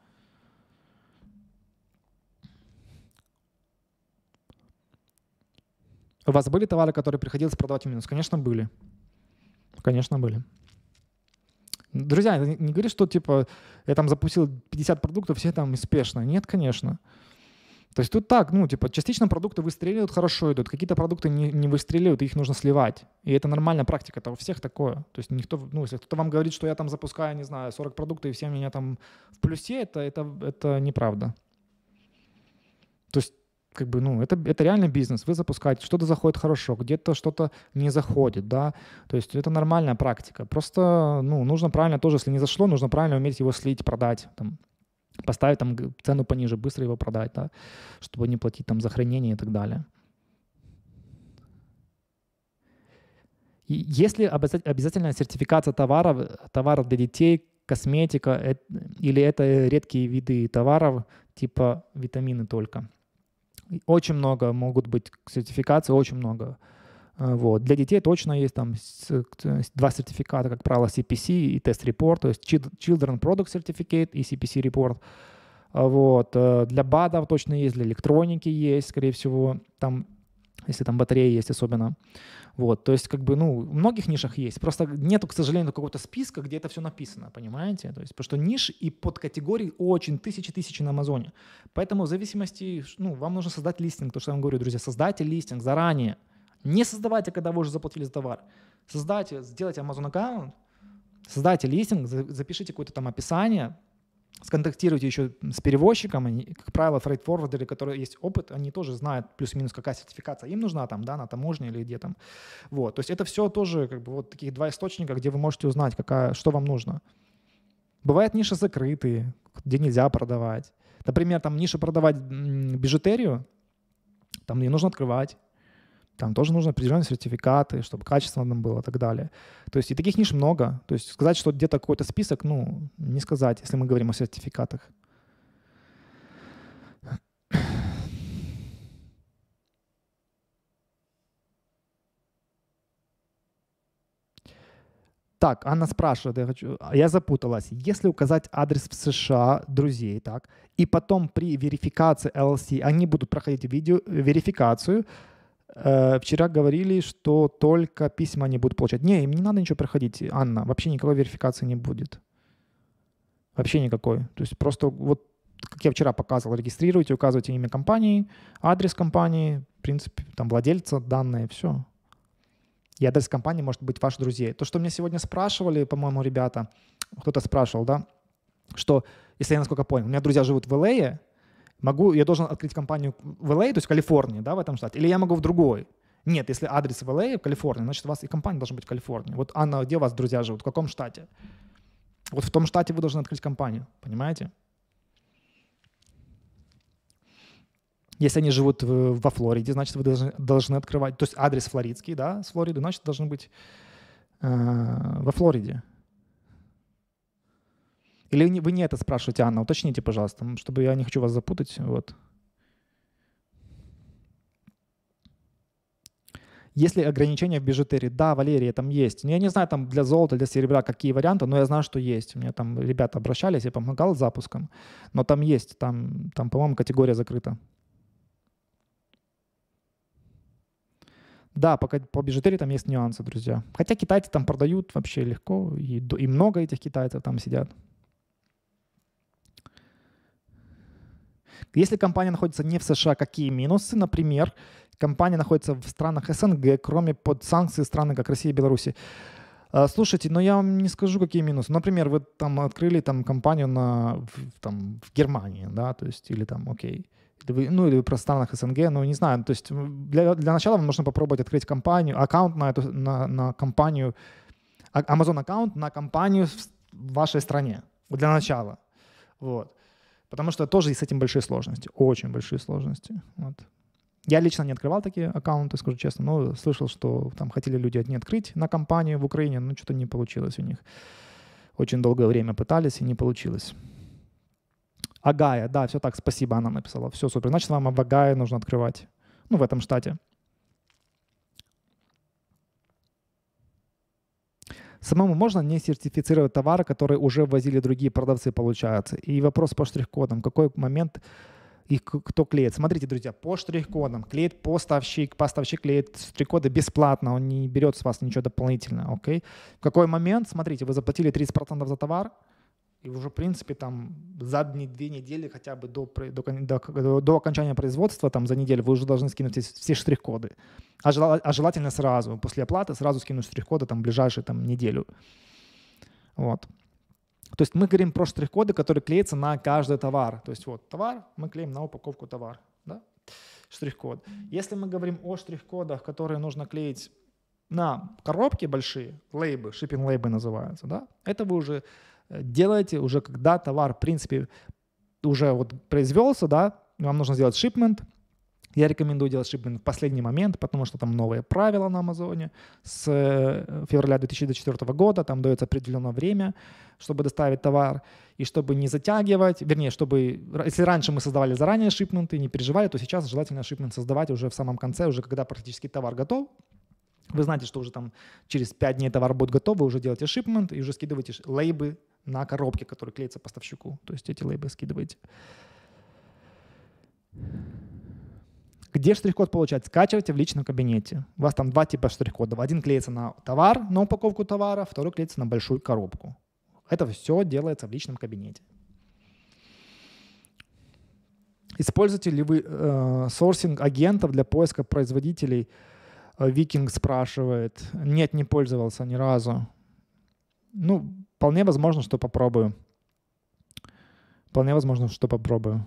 У вас были товары, которые приходилось продавать в минус? Конечно, были. Ну, конечно, были. Друзья, это не говори, что типа я там запустил 50 продуктов, все там успешно. Нет, конечно. То есть тут так, ну, типа, частично продукты выстреливают, хорошо идут, какие-то продукты не, не выстреливают, их нужно сливать. И это нормальная практика, это у всех такое. То есть никто, ну, если кто-то вам говорит, что я там запускаю, не знаю, 40 продуктов, и все меня там в плюсе, это, это, это неправда. То есть как бы, ну, это, это реально бизнес, вы запускаете, что-то заходит хорошо, где-то что-то не заходит, да, то есть это нормальная практика, просто, ну, нужно правильно тоже, если не зашло, нужно правильно уметь его слить, продать, там, поставить там цену пониже, быстро его продать, да, чтобы не платить там за хранение и так далее. И если обязательная сертификация товаров, товаров для детей, косметика или это редкие виды товаров, типа витамины только – очень много могут быть сертификаций, очень много. Э, вот. Для детей точно есть там два сертификата, как правило, CPC и тест репорт, то есть Children Product Certificate и CPC Report. Э, вот. Э, для БАДов точно есть, для электроники есть, скорее всего, там, если там батареи есть особенно. Вот, то есть как бы, ну, в многих нишах есть, просто нету, к сожалению, какого-то списка, где это все написано, понимаете? То есть, потому что ниш и подкатегорий очень тысячи-тысячи на Амазоне. Поэтому в зависимости, ну, вам нужно создать листинг, то, что я вам говорю, друзья, создайте листинг заранее. Не создавайте, когда вы уже заплатили за товар. Создайте, сделайте Amazon аккаунт, создайте листинг, запишите какое-то там описание, сконтактируйте еще с перевозчиком, они, как правило, фрейт-форвардеры, которые есть опыт, они тоже знают плюс-минус, какая сертификация им нужна там, да, на таможне или где там. Вот, то есть это все тоже как бы вот таких два источника, где вы можете узнать, какая, что вам нужно. Бывают ниши закрытые, где нельзя продавать. Например, там ниша продавать бижутерию, там ее нужно открывать, там тоже нужно определенные сертификаты, чтобы качество там было и так далее. То есть и таких ниш много. То есть сказать, что где-то какой-то список, ну, не сказать, если мы говорим о сертификатах. Так, Анна спрашивает, я, хочу, я запуталась. Если указать адрес в США друзей, так, и потом при верификации LLC они будут проходить видео, верификацию, Э, вчера говорили, что только письма они будут получать. Не, им не надо ничего проходить, Анна. Вообще никакой верификации не будет. Вообще никакой. То есть просто вот, как я вчера показывал, регистрируйте, указывайте имя компании, адрес компании, в принципе, там владельца, данные, все. И адрес компании может быть ваш друзей. То, что меня сегодня спрашивали, по-моему, ребята, кто-то спрашивал, да, что, если я насколько понял, у меня друзья живут в ЛА, Могу, я должен открыть компанию в LA, а, то есть в Калифорнии, да, в этом штате, или я могу в другой. Нет, если адрес в LA, а, в Калифорнии, значит, у вас и компания должна быть в Калифорнии. Вот, Анна, где у вас друзья живут, в каком штате? Вот в том штате вы должны открыть компанию, понимаете? Если они живут в, во Флориде, значит, вы должны, должны открывать, то есть адрес флоридский, да, с Флориды, значит, должны быть э, во Флориде. Или вы не это спрашиваете, Анна? Уточните, пожалуйста, чтобы я не хочу вас запутать. Вот. Есть ли ограничения в бижутерии? Да, Валерия, там есть. Но ну, я не знаю, там для золота, для серебра какие варианты, но я знаю, что есть. У меня там ребята обращались, я помогал с запуском. Но там есть, там, там по-моему, категория закрыта. Да, пока по бижутерии там есть нюансы, друзья. Хотя китайцы там продают вообще легко, и, и много этих китайцев там сидят. Если компания находится не в США, какие минусы? Например, компания находится в странах СНГ, кроме под санкции страны, как Россия и Беларусь. А, слушайте, но я вам не скажу, какие минусы. Например, вы там открыли там компанию на, в, там, в Германии, да, то есть, или там, окей, вы, ну, или вы про странах СНГ, ну, не знаю, то есть для, для начала вам нужно попробовать открыть компанию, аккаунт на эту, на, на компанию, а, Amazon аккаунт на компанию в вашей стране для начала. Вот. Потому что тоже с этим большие сложности, очень большие сложности. Вот. Я лично не открывал такие аккаунты, скажу честно, но слышал, что там хотели люди одни открыть на компанию в Украине, но что-то не получилось у них. Очень долгое время пытались и не получилось. Агая, да, все так, спасибо, она написала. Все супер. Значит, вам в Агае нужно открывать. Ну, в этом штате. Самому можно не сертифицировать товары, которые уже ввозили другие продавцы, получается. И вопрос по штрих-кодам. Какой момент их кто клеит. Смотрите, друзья, по штрих-кодам клеит поставщик, поставщик клеит штрих-коды бесплатно, он не берет с вас ничего дополнительного, окей? В какой момент, смотрите, вы заплатили 30% за товар, и уже, в принципе, там за две недели хотя бы до, до, до, до окончания производства, там за неделю вы уже должны скинуть все, все штрих-коды. А, желательно, а желательно сразу, после оплаты, сразу скинуть штрих-коды там ближайшую там, неделю. Вот. То есть мы говорим про штрих-коды, которые клеятся на каждый товар. То есть вот товар, мы клеим на упаковку товар. Да? Штрих-код. Если мы говорим о штрих-кодах, которые нужно клеить на коробки большие, лейбы, shipping лейбы называются, да, это вы уже Э, делаете уже, когда товар, в принципе, уже вот произвелся, да, вам нужно сделать шипмент, я рекомендую делать шипмент в последний момент, потому что там новые правила на Амазоне с э, февраля 2004 года, там дается определенное время, чтобы доставить товар, и чтобы не затягивать, вернее, чтобы, если раньше мы создавали заранее шипменты и не переживали, то сейчас желательно шипмент создавать уже в самом конце, уже когда практически товар готов, вы знаете, что уже там через 5 дней товар будет готов, вы уже делаете шипмент и уже скидываете лейбы на коробке, которая клеится поставщику. То есть эти лейбы скидываете. Где штрих-код получать? Скачивайте в личном кабинете. У вас там два типа штрих-кодов. Один клеится на товар, на упаковку товара, второй клеится на большую коробку. Это все делается в личном кабинете. Используете ли вы э, сорсинг агентов для поиска производителей? Э, Викинг спрашивает. Нет, не пользовался ни разу. Ну, Вполне возможно, что попробую. Вполне возможно, что попробую.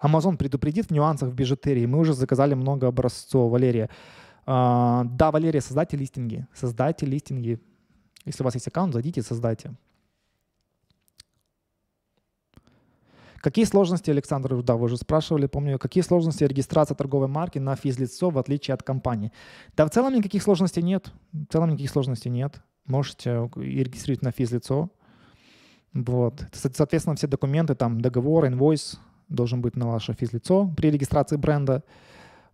Amazon предупредит в нюансах в бижутерии. Мы уже заказали много образцов, Валерия. А, да, Валерия, создайте листинги. Создайте листинги. Если у вас есть аккаунт, зайдите создайте. Какие сложности, Александр, да, вы уже спрашивали, помню, какие сложности регистрации торговой марки на физлицо в отличие от компании? Да, в целом никаких сложностей нет. В целом никаких сложностей нет можете э, и регистрировать на физлицо. Вот. Соответственно, все документы, там договор, инвойс должен быть на ваше физлицо при регистрации бренда.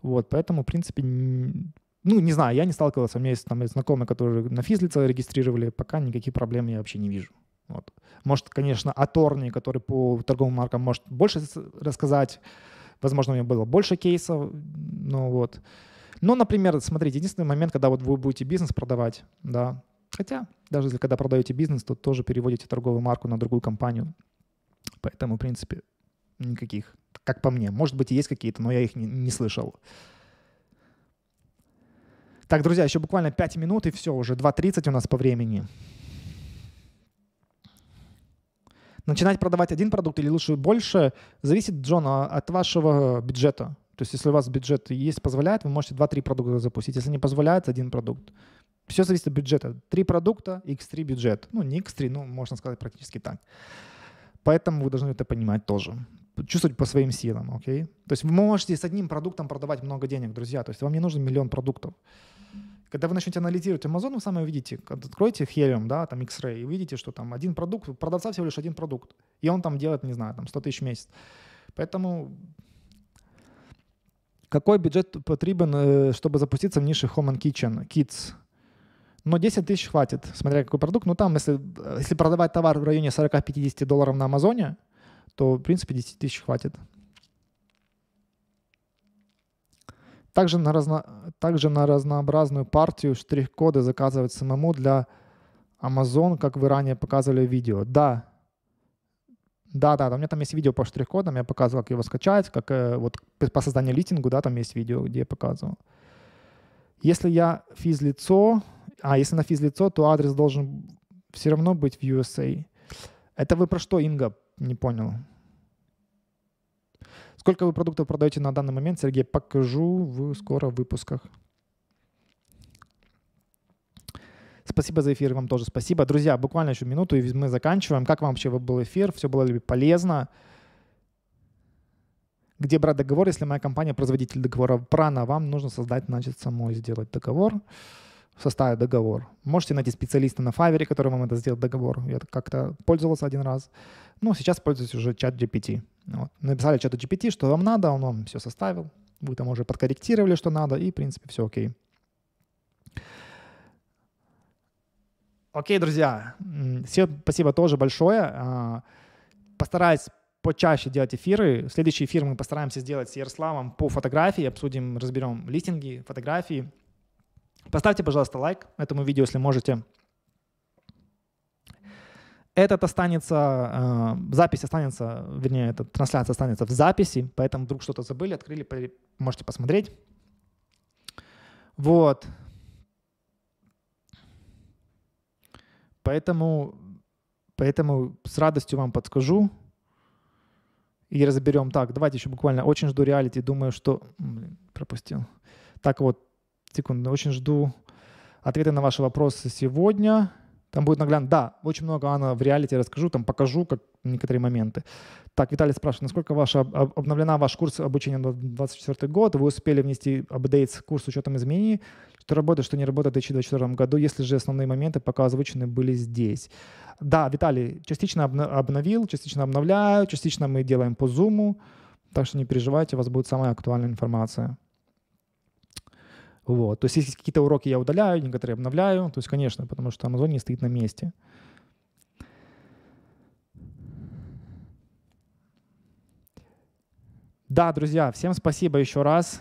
Вот, поэтому, в принципе, ну, не знаю, я не сталкивался. У меня есть там знакомые, которые на физлице регистрировали, пока никаких проблем я вообще не вижу. Вот. Может, конечно, Аторни, который по торговым маркам может больше рассказать. Возможно, у него было больше кейсов. Ну, вот. Но, например, смотрите, единственный момент, когда вот вы будете бизнес продавать, да, Хотя, даже если когда продаете бизнес, то тоже переводите торговую марку на другую компанию. Поэтому, в принципе, никаких, как по мне. Может быть, есть какие-то, но я их не, не слышал. Так, друзья, еще буквально 5 минут, и все, уже 2.30 у нас по времени. Начинать продавать один продукт или лучше больше зависит, Джон, а, от вашего бюджета. То есть если у вас бюджет есть, позволяет, вы можете 2-3 продукта запустить. Если не позволяет, один продукт. Все зависит от бюджета. Три продукта, x3 бюджет. Ну, не x3, ну, можно сказать практически так. Поэтому вы должны это понимать тоже. Чувствовать по своим силам, окей? Okay? То есть вы можете с одним продуктом продавать много денег, друзья. То есть вам не нужен миллион продуктов. Когда вы начнете анализировать Amazon, вы сами увидите, когда откроете Helium, да, там X-Ray, и увидите, что там один продукт, у продавца всего лишь один продукт. И он там делает, не знаю, там 100 тысяч в месяц. Поэтому какой бюджет потребен, э, чтобы запуститься в нише Home and Kitchen Kids? но 10 тысяч хватит, смотря какой продукт. Ну, там, если, э, если продавать товар в районе 40-50 долларов на Амазоне, то, в принципе, 10 тысяч хватит. Также на, разно... Также на разнообразную партию штрих-коды заказывать самому для Amazon, как вы ранее показывали в видео. Да, да, да, у меня там есть видео по штрих-кодам, я показывал, как его скачать, как э, вот по созданию листингу, да, там есть видео, где я показывал. Если я физлицо, а если на физлицо, то адрес должен все равно быть в USA. Это вы про что, Инга? Не понял. Сколько вы продуктов продаете на данный момент, Сергей? Покажу в скоро в выпусках. Спасибо за эфир, вам тоже спасибо. Друзья, буквально еще минуту, и мы заканчиваем. Как вам вообще был эфир? Все было ли полезно? Где брать договор, если моя компания производитель договора, Прана, вам нужно создать, значит, самой сделать Договор составить договор. Можете найти специалиста на Fiverr, который вам это сделает договор. Я как-то пользовался один раз. Ну, сейчас пользуюсь уже чат GPT. Вот. Написали чату GPT, что вам надо, он вам все составил. Вы там уже подкорректировали, что надо, и, в принципе, все окей. Окей, друзья, всем спасибо тоже большое. А, постараюсь почаще делать эфиры. Следующий эфир мы постараемся сделать с Ярославом по фотографии, обсудим, разберем листинги, фотографии. Поставьте, пожалуйста, лайк этому видео, если можете. Этот останется, э, запись останется, вернее, эта трансляция останется в записи, поэтому вдруг что-то забыли, открыли, можете посмотреть. Вот. Поэтому, поэтому с радостью вам подскажу и разберем. Так, давайте еще буквально. Очень жду реалити. Думаю, что... Блин, пропустил. Так вот, секунд. Очень жду ответы на ваши вопросы сегодня. Там будет наглядно. Да, очень много, Анна, в реалити расскажу, там покажу как некоторые моменты. Так, Виталий спрашивает, насколько ваша, обновлена ваш курс обучения на 2024 год? Вы успели внести апдейт курс с учетом изменений? Что работает, что не работает в 2024 году, если же основные моменты пока озвучены были здесь? Да, Виталий, частично обновил, частично обновляю, частично мы делаем по зуму, так что не переживайте, у вас будет самая актуальная информация. Вот. То есть если какие-то уроки я удаляю, некоторые обновляю, то есть, конечно, потому что Amazon не стоит на месте. Да, друзья, всем спасибо еще раз.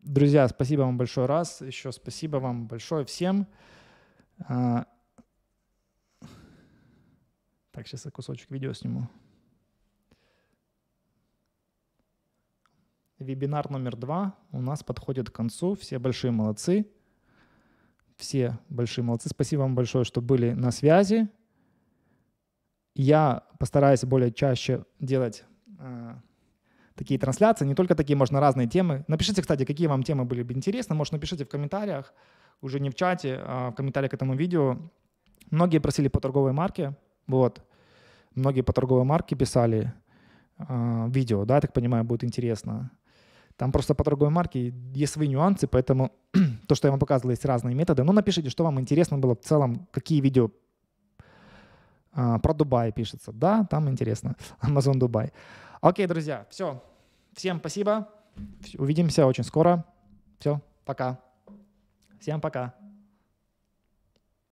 Друзья, спасибо вам большой раз. Еще спасибо вам большое всем. А, так, сейчас я кусочек видео сниму. Вебинар номер два у нас подходит к концу. Все большие молодцы. Все большие молодцы. Спасибо вам большое, что были на связи. Я постараюсь более чаще делать э, такие трансляции, не только такие, можно разные темы. Напишите, кстати, какие вам темы были бы интересны. Может, напишите в комментариях, уже не в чате, а в комментариях к этому видео. Многие просили по торговой марке. Вот. Многие по торговой марке писали э, видео, да, я так понимаю, будет интересно. Там просто по другой марке есть свои нюансы, поэтому то, что я вам показывал, есть разные методы. Ну, напишите, что вам интересно было в целом, какие видео а, про Дубай пишется. Да, там интересно. Amazon Дубай. Окей, друзья, все. Всем спасибо. Увидимся очень скоро. Все, пока. Всем пока.